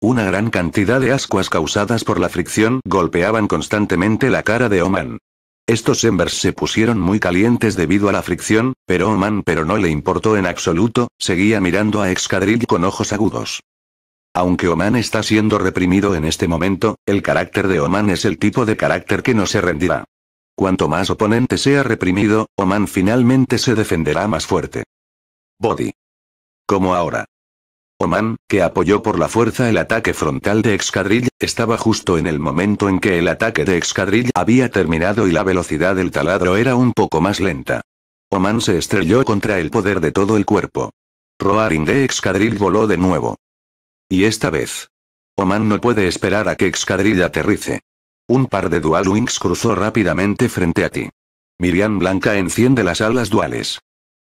Una gran cantidad de ascuas causadas por la fricción golpeaban constantemente la cara de Oman. Estos embers se pusieron muy calientes debido a la fricción, pero Oman pero no le importó en absoluto, seguía mirando a Excadrill con ojos agudos. Aunque Oman está siendo reprimido en este momento, el carácter de Oman es el tipo de carácter que no se rendirá. Cuanto más oponente sea reprimido, Oman finalmente se defenderá más fuerte. Body. Como ahora. Oman, que apoyó por la fuerza el ataque frontal de Excadrill, estaba justo en el momento en que el ataque de Excadrill había terminado y la velocidad del taladro era un poco más lenta. Oman se estrelló contra el poder de todo el cuerpo. Roaring de Excadrill voló de nuevo. Y esta vez. Oman no puede esperar a que Excadrill aterrice. Un par de Dual Wings cruzó rápidamente frente a ti. Miriam Blanca enciende las alas duales.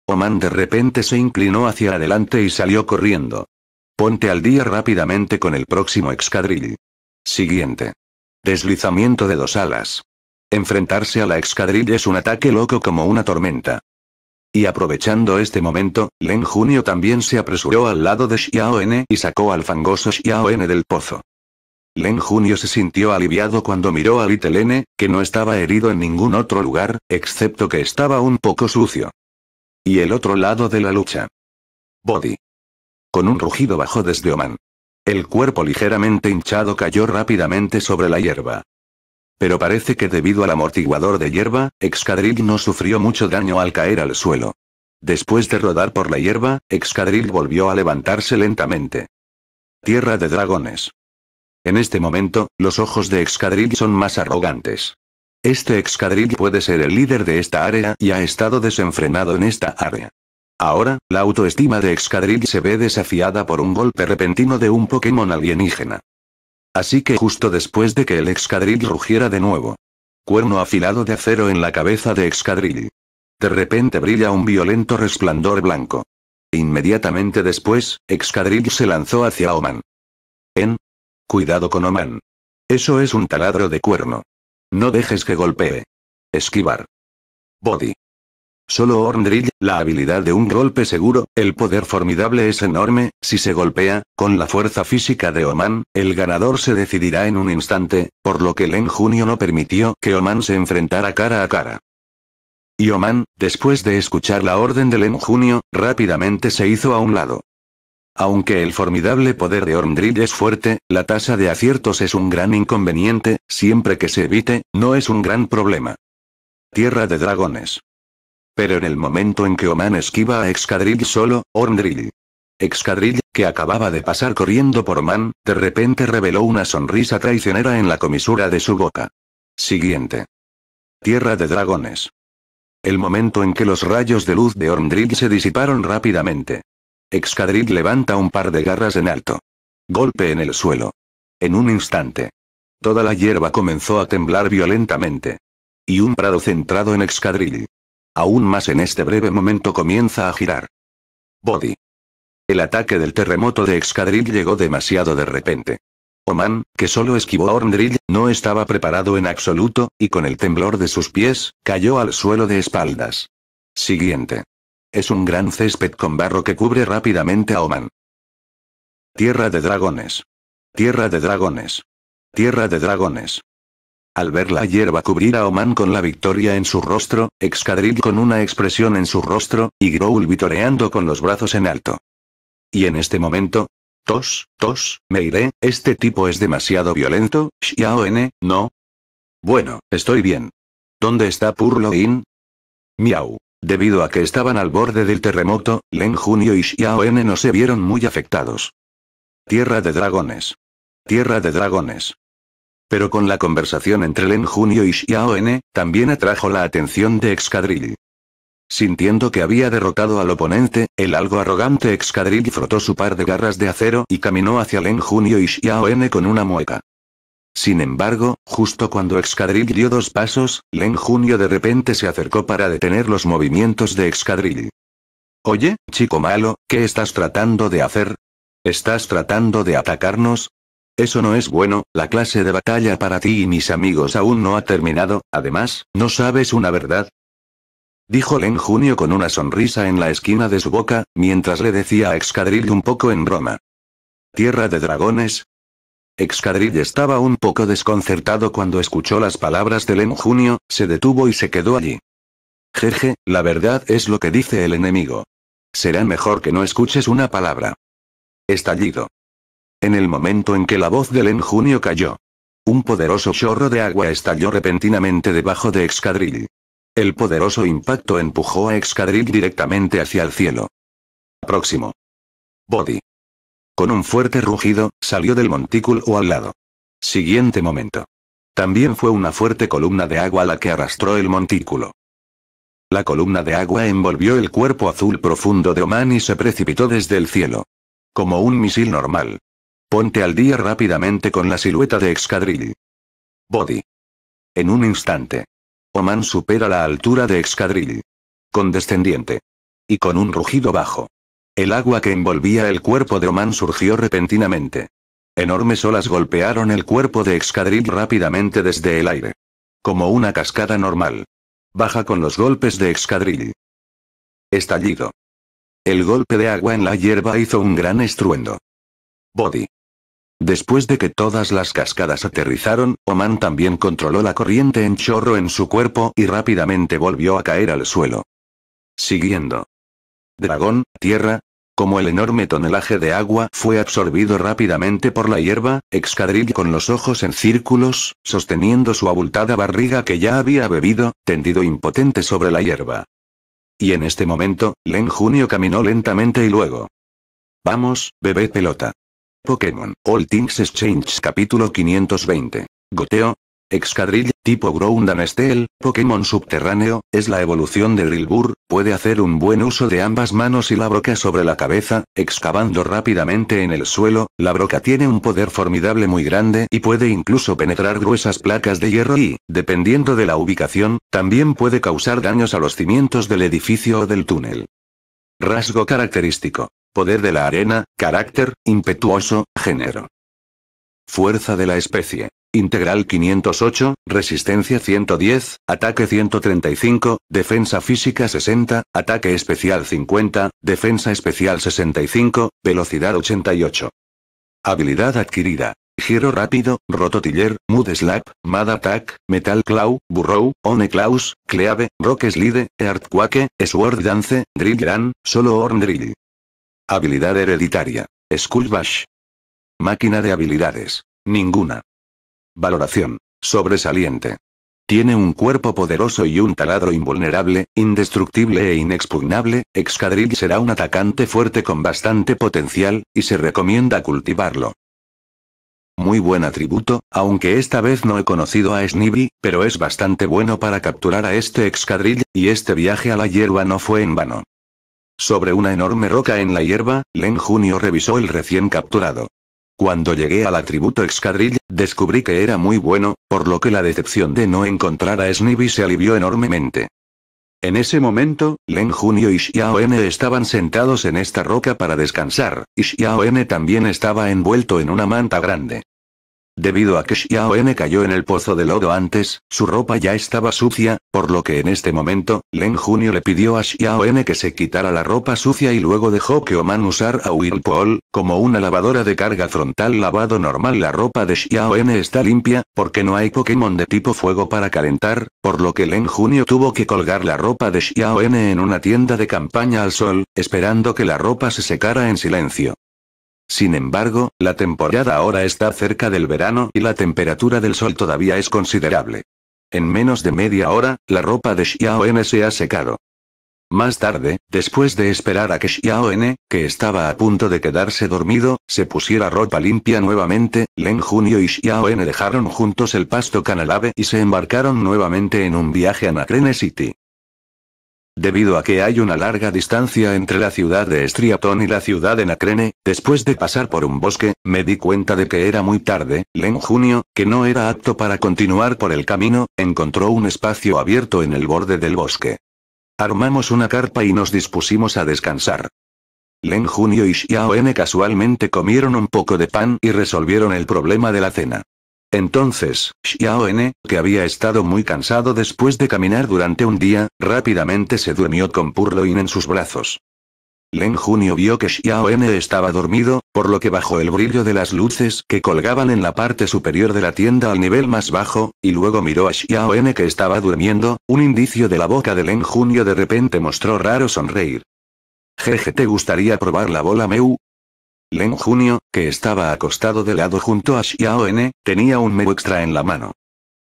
Oman de repente se inclinó hacia adelante y salió corriendo. Ponte al día rápidamente con el próximo excadril. Siguiente. Deslizamiento de dos alas. Enfrentarse a la excadrilla es un ataque loco como una tormenta. Y aprovechando este momento, Len Junio también se apresuró al lado de Xiao N y sacó al fangoso Xiao N del pozo. Len Junio se sintió aliviado cuando miró a Little N, que no estaba herido en ningún otro lugar, excepto que estaba un poco sucio. Y el otro lado de la lucha. Body con un rugido bajó desde Oman. El cuerpo ligeramente hinchado cayó rápidamente sobre la hierba. Pero parece que debido al amortiguador de hierba, Excadrill no sufrió mucho daño al caer al suelo. Después de rodar por la hierba, Excadrill volvió a levantarse lentamente. Tierra de dragones. En este momento, los ojos de Excadrill son más arrogantes. Este Excadrill puede ser el líder de esta área y ha estado desenfrenado en esta área. Ahora, la autoestima de Excadrill se ve desafiada por un golpe repentino de un Pokémon alienígena. Así que justo después de que el Excadrill rugiera de nuevo. Cuerno afilado de acero en la cabeza de Excadrill. De repente brilla un violento resplandor blanco. Inmediatamente después, Excadrill se lanzó hacia Oman. En. Cuidado con Oman. Eso es un taladro de cuerno. No dejes que golpee. Esquivar. Body. Solo Drill, la habilidad de un golpe seguro, el poder formidable es enorme, si se golpea, con la fuerza física de Oman, el ganador se decidirá en un instante, por lo que Len Junio no permitió que Oman se enfrentara cara a cara. Y Oman, después de escuchar la orden de Len Junio, rápidamente se hizo a un lado. Aunque el formidable poder de Ormdrill es fuerte, la tasa de aciertos es un gran inconveniente, siempre que se evite, no es un gran problema. Tierra de Dragones. Pero en el momento en que Oman esquiva a Excadrill solo, Orndrill. Excadrill, que acababa de pasar corriendo por Oman, de repente reveló una sonrisa traicionera en la comisura de su boca. Siguiente. Tierra de dragones. El momento en que los rayos de luz de Orndrill se disiparon rápidamente. Excadrill levanta un par de garras en alto. Golpe en el suelo. En un instante. Toda la hierba comenzó a temblar violentamente. Y un prado centrado en Excadrill. Aún más en este breve momento comienza a girar. Body. El ataque del terremoto de Excadrill llegó demasiado de repente. Oman, que solo esquivó a Orndrill, no estaba preparado en absoluto, y con el temblor de sus pies, cayó al suelo de espaldas. Siguiente. Es un gran césped con barro que cubre rápidamente a Oman. Tierra de dragones. Tierra de dragones. Tierra de dragones. Al ver la hierba cubrir a Oman con la victoria en su rostro, Excadrill con una expresión en su rostro, y Growl vitoreando con los brazos en alto. Y en este momento, Tos, tos, me iré, este tipo es demasiado violento, Xiao N, no. Bueno, estoy bien. ¿Dónde está Purloin? Miau. Debido a que estaban al borde del terremoto, Len Junio y Xiao N no se vieron muy afectados. Tierra de dragones. Tierra de dragones. Pero con la conversación entre Len Junio y Xiao N, también atrajo la atención de Excadrill. Sintiendo que había derrotado al oponente, el algo arrogante Excadrill frotó su par de garras de acero y caminó hacia Len Junio y Xiao N con una mueca. Sin embargo, justo cuando Excadrill dio dos pasos, Len Junio de repente se acercó para detener los movimientos de Excadrill. Oye, chico malo, ¿qué estás tratando de hacer? ¿Estás tratando de atacarnos? Eso no es bueno, la clase de batalla para ti y mis amigos aún no ha terminado, además, ¿no sabes una verdad? Dijo Len Junio con una sonrisa en la esquina de su boca, mientras le decía a Excadrill un poco en broma. ¿Tierra de dragones? Excadrill estaba un poco desconcertado cuando escuchó las palabras de Len Junio, se detuvo y se quedó allí. Jeje, la verdad es lo que dice el enemigo. Será mejor que no escuches una palabra. Estallido. En el momento en que la voz de Len Junio cayó. Un poderoso chorro de agua estalló repentinamente debajo de Excadrill. El poderoso impacto empujó a Excadrill directamente hacia el cielo. Próximo. Body. Con un fuerte rugido, salió del montículo o al lado. Siguiente momento. También fue una fuerte columna de agua la que arrastró el montículo. La columna de agua envolvió el cuerpo azul profundo de Oman y se precipitó desde el cielo. Como un misil normal, Ponte al día rápidamente con la silueta de Excadrill. Body. En un instante. Oman supera la altura de Excadrill. Condescendiente. Y con un rugido bajo. El agua que envolvía el cuerpo de Oman surgió repentinamente. Enormes olas golpearon el cuerpo de Excadrill rápidamente desde el aire. Como una cascada normal. Baja con los golpes de Excadrill. Estallido. El golpe de agua en la hierba hizo un gran estruendo. Body. Después de que todas las cascadas aterrizaron, Oman también controló la corriente en chorro en su cuerpo y rápidamente volvió a caer al suelo. Siguiendo. Dragón, tierra. Como el enorme tonelaje de agua fue absorbido rápidamente por la hierba, Excadrill con los ojos en círculos, sosteniendo su abultada barriga que ya había bebido, tendido impotente sobre la hierba. Y en este momento, Len Junio caminó lentamente y luego. Vamos, bebé pelota. Pokémon, All Things Exchange capítulo 520. Goteo. Excadrill, tipo Ground and Steel, Pokémon subterráneo, es la evolución de Drillbur, puede hacer un buen uso de ambas manos y la broca sobre la cabeza, excavando rápidamente en el suelo, la broca tiene un poder formidable muy grande y puede incluso penetrar gruesas placas de hierro y, dependiendo de la ubicación, también puede causar daños a los cimientos del edificio o del túnel. Rasgo característico. Poder de la arena, carácter, impetuoso, género. Fuerza de la especie. Integral 508, resistencia 110, ataque 135, defensa física 60, ataque especial 50, defensa especial 65, velocidad 88. Habilidad adquirida. Giro rápido, rototiller, mood slap, mad attack, metal claw, burrow, one claws, cleave, rock slide, earthquake, sword dance, drill run, solo horn drill. Habilidad hereditaria. Skullbash. Máquina de habilidades. Ninguna. Valoración. Sobresaliente. Tiene un cuerpo poderoso y un taladro invulnerable, indestructible e inexpugnable, Excadrill será un atacante fuerte con bastante potencial, y se recomienda cultivarlo. Muy buen atributo, aunque esta vez no he conocido a Snibby, pero es bastante bueno para capturar a este Excadrill, y este viaje a la hierba no fue en vano. Sobre una enorme roca en la hierba, Len Junio revisó el recién capturado. Cuando llegué al atributo Excadrill, descubrí que era muy bueno, por lo que la decepción de no encontrar a Snivy se alivió enormemente. En ese momento, Len Junio y Xiao N estaban sentados en esta roca para descansar, y Xiao N también estaba envuelto en una manta grande. Debido a que Xiao N cayó en el pozo de lodo antes, su ropa ya estaba sucia, por lo que en este momento, Len Junio le pidió a Xiao N que se quitara la ropa sucia y luego dejó que Oman usar a Whirlpool, como una lavadora de carga frontal lavado normal. La ropa de Xiao N está limpia, porque no hay Pokémon de tipo fuego para calentar, por lo que Len Junio tuvo que colgar la ropa de Xiao N en una tienda de campaña al sol, esperando que la ropa se secara en silencio. Sin embargo, la temporada ahora está cerca del verano y la temperatura del sol todavía es considerable. En menos de media hora, la ropa de Xiao N se ha secado. Más tarde, después de esperar a que N, que estaba a punto de quedarse dormido, se pusiera ropa limpia nuevamente, Len Junio y Xiao N dejaron juntos el pasto Canalave y se embarcaron nuevamente en un viaje a Nakrene City. Debido a que hay una larga distancia entre la ciudad de Estriatón y la ciudad de Nacrene, después de pasar por un bosque, me di cuenta de que era muy tarde, Len Junio, que no era apto para continuar por el camino, encontró un espacio abierto en el borde del bosque. Armamos una carpa y nos dispusimos a descansar. Len Junio y Xiao N casualmente comieron un poco de pan y resolvieron el problema de la cena. Entonces, Xiao N, que había estado muy cansado después de caminar durante un día, rápidamente se durmió con Purloin en sus brazos. Len Junio vio que N estaba dormido, por lo que bajó el brillo de las luces que colgaban en la parte superior de la tienda al nivel más bajo, y luego miró a Xiao N que estaba durmiendo, un indicio de la boca de Len Junio de repente mostró raro sonreír. Jeje, ¿te gustaría probar la bola Meu? Len Junio, que estaba acostado de lado junto a Xiao N, tenía un Mew extra en la mano.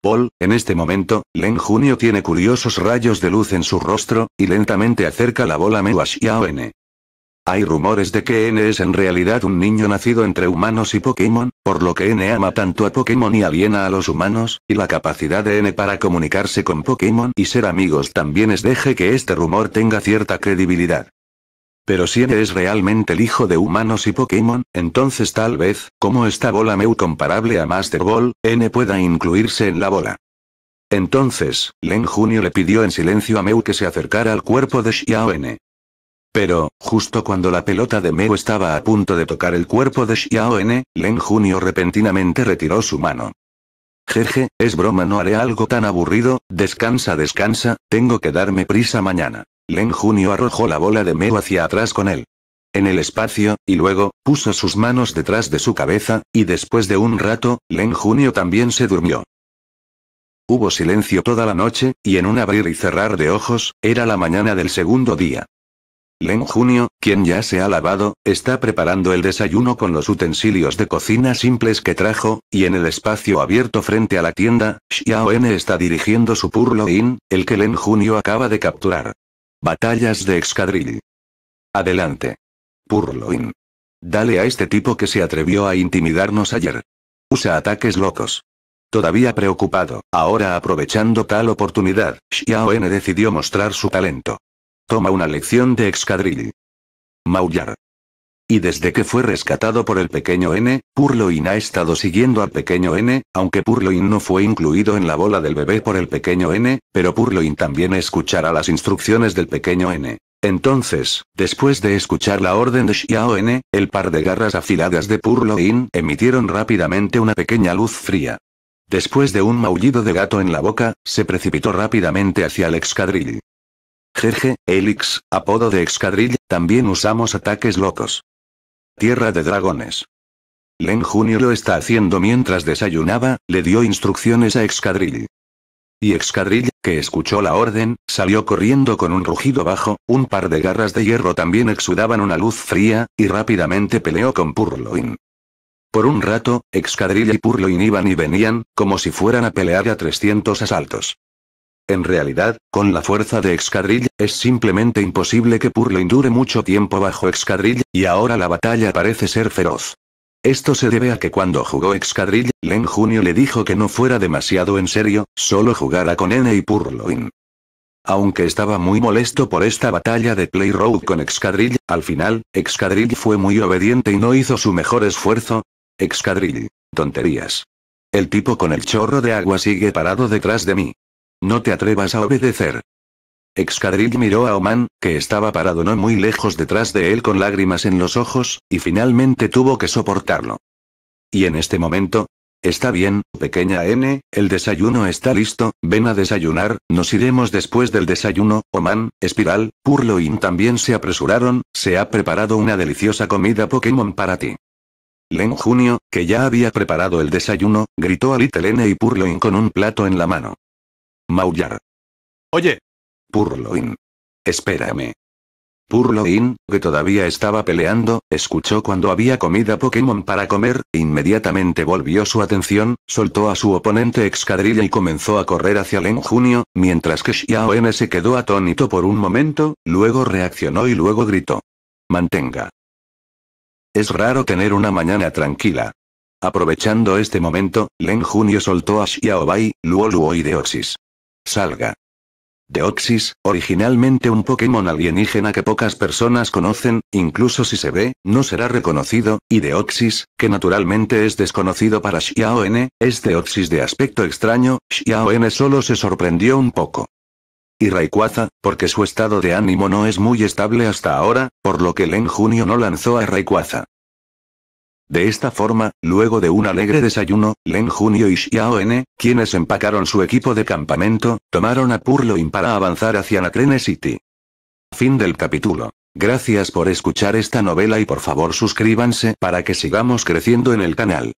Paul, en este momento, Len Junio tiene curiosos rayos de luz en su rostro, y lentamente acerca la bola Mew a Xiao N. Hay rumores de que N es en realidad un niño nacido entre humanos y Pokémon, por lo que N ama tanto a Pokémon y aliena a los humanos, y la capacidad de N para comunicarse con Pokémon y ser amigos también es deje que este rumor tenga cierta credibilidad. Pero si N es realmente el hijo de humanos y Pokémon, entonces tal vez, como esta bola Mew comparable a Master Ball, N pueda incluirse en la bola. Entonces, Len Junio le pidió en silencio a Mew que se acercara al cuerpo de Xiao N. Pero, justo cuando la pelota de Mew estaba a punto de tocar el cuerpo de Xiao N, Len Junio repentinamente retiró su mano. Jeje, es broma no haré algo tan aburrido, descansa descansa, tengo que darme prisa mañana. Len Junio arrojó la bola de Meo hacia atrás con él. En el espacio, y luego, puso sus manos detrás de su cabeza, y después de un rato, Len Junio también se durmió. Hubo silencio toda la noche, y en un abrir y cerrar de ojos, era la mañana del segundo día. Len Junio, quien ya se ha lavado, está preparando el desayuno con los utensilios de cocina simples que trajo, y en el espacio abierto frente a la tienda, Xiao N está dirigiendo su Purloin, el que Len Junio acaba de capturar. Batallas de Excadrilli. Adelante. Purloin. Dale a este tipo que se atrevió a intimidarnos ayer. Usa ataques locos. Todavía preocupado, ahora aprovechando tal oportunidad, Xiao N decidió mostrar su talento. Toma una lección de Excadrilli. Maullar. Y desde que fue rescatado por el pequeño N, Purloin ha estado siguiendo al pequeño N, aunque Purloin no fue incluido en la bola del bebé por el pequeño N, pero Purloin también escuchará las instrucciones del pequeño N. Entonces, después de escuchar la orden de Xiao N, el par de garras afiladas de Purloin emitieron rápidamente una pequeña luz fría. Después de un maullido de gato en la boca, se precipitó rápidamente hacia el excadril. Jeje, Helix, apodo de excadril, también usamos ataques locos. Tierra de dragones. Len Junior lo está haciendo mientras desayunaba, le dio instrucciones a Excadrill. Y Excadrill, que escuchó la orden, salió corriendo con un rugido bajo, un par de garras de hierro también exudaban una luz fría, y rápidamente peleó con Purloin. Por un rato, Excadrill y Purloin iban y venían, como si fueran a pelear a 300 asaltos. En realidad, con la fuerza de Excadrill, es simplemente imposible que Purloin dure mucho tiempo bajo Excadrill, y ahora la batalla parece ser feroz. Esto se debe a que cuando jugó Excadrill, Len Junio le dijo que no fuera demasiado en serio, solo jugara con N y Purloin. Aunque estaba muy molesto por esta batalla de Play Road con Excadrill, al final, Excadrill fue muy obediente y no hizo su mejor esfuerzo. Excadrill. Tonterías. El tipo con el chorro de agua sigue parado detrás de mí. No te atrevas a obedecer. Excadrill miró a Oman, que estaba parado no muy lejos detrás de él con lágrimas en los ojos, y finalmente tuvo que soportarlo. Y en este momento, Está bien, pequeña N, el desayuno está listo, ven a desayunar, nos iremos después del desayuno, Oman, Espiral, Purloin también se apresuraron, se ha preparado una deliciosa comida Pokémon para ti. Len Junio, que ya había preparado el desayuno, gritó a Little N y Purloin con un plato en la mano. Maullar. Oye. Purloin. Espérame. Purloin, que todavía estaba peleando, escuchó cuando había comida Pokémon para comer, e inmediatamente volvió su atención, soltó a su oponente excadrilla y comenzó a correr hacia Len Junio, mientras que Xiao N se quedó atónito por un momento, luego reaccionó y luego gritó. Mantenga. Es raro tener una mañana tranquila. Aprovechando este momento, Len Junio soltó a Xiaobai, Luo Luo y Deoxys. Salga. Deoxys, originalmente un Pokémon alienígena que pocas personas conocen, incluso si se ve, no será reconocido, y Deoxys, que naturalmente es desconocido para N, es Deoxys de aspecto extraño, N solo se sorprendió un poco. Y Rayquaza, porque su estado de ánimo no es muy estable hasta ahora, por lo que Len Junio no lanzó a Rayquaza. De esta forma, luego de un alegre desayuno, Len Junio y Xiao N, quienes empacaron su equipo de campamento, tomaron a Purloin para avanzar hacia Nakrene City. Fin del capítulo. Gracias por escuchar esta novela y por favor suscríbanse para que sigamos creciendo en el canal.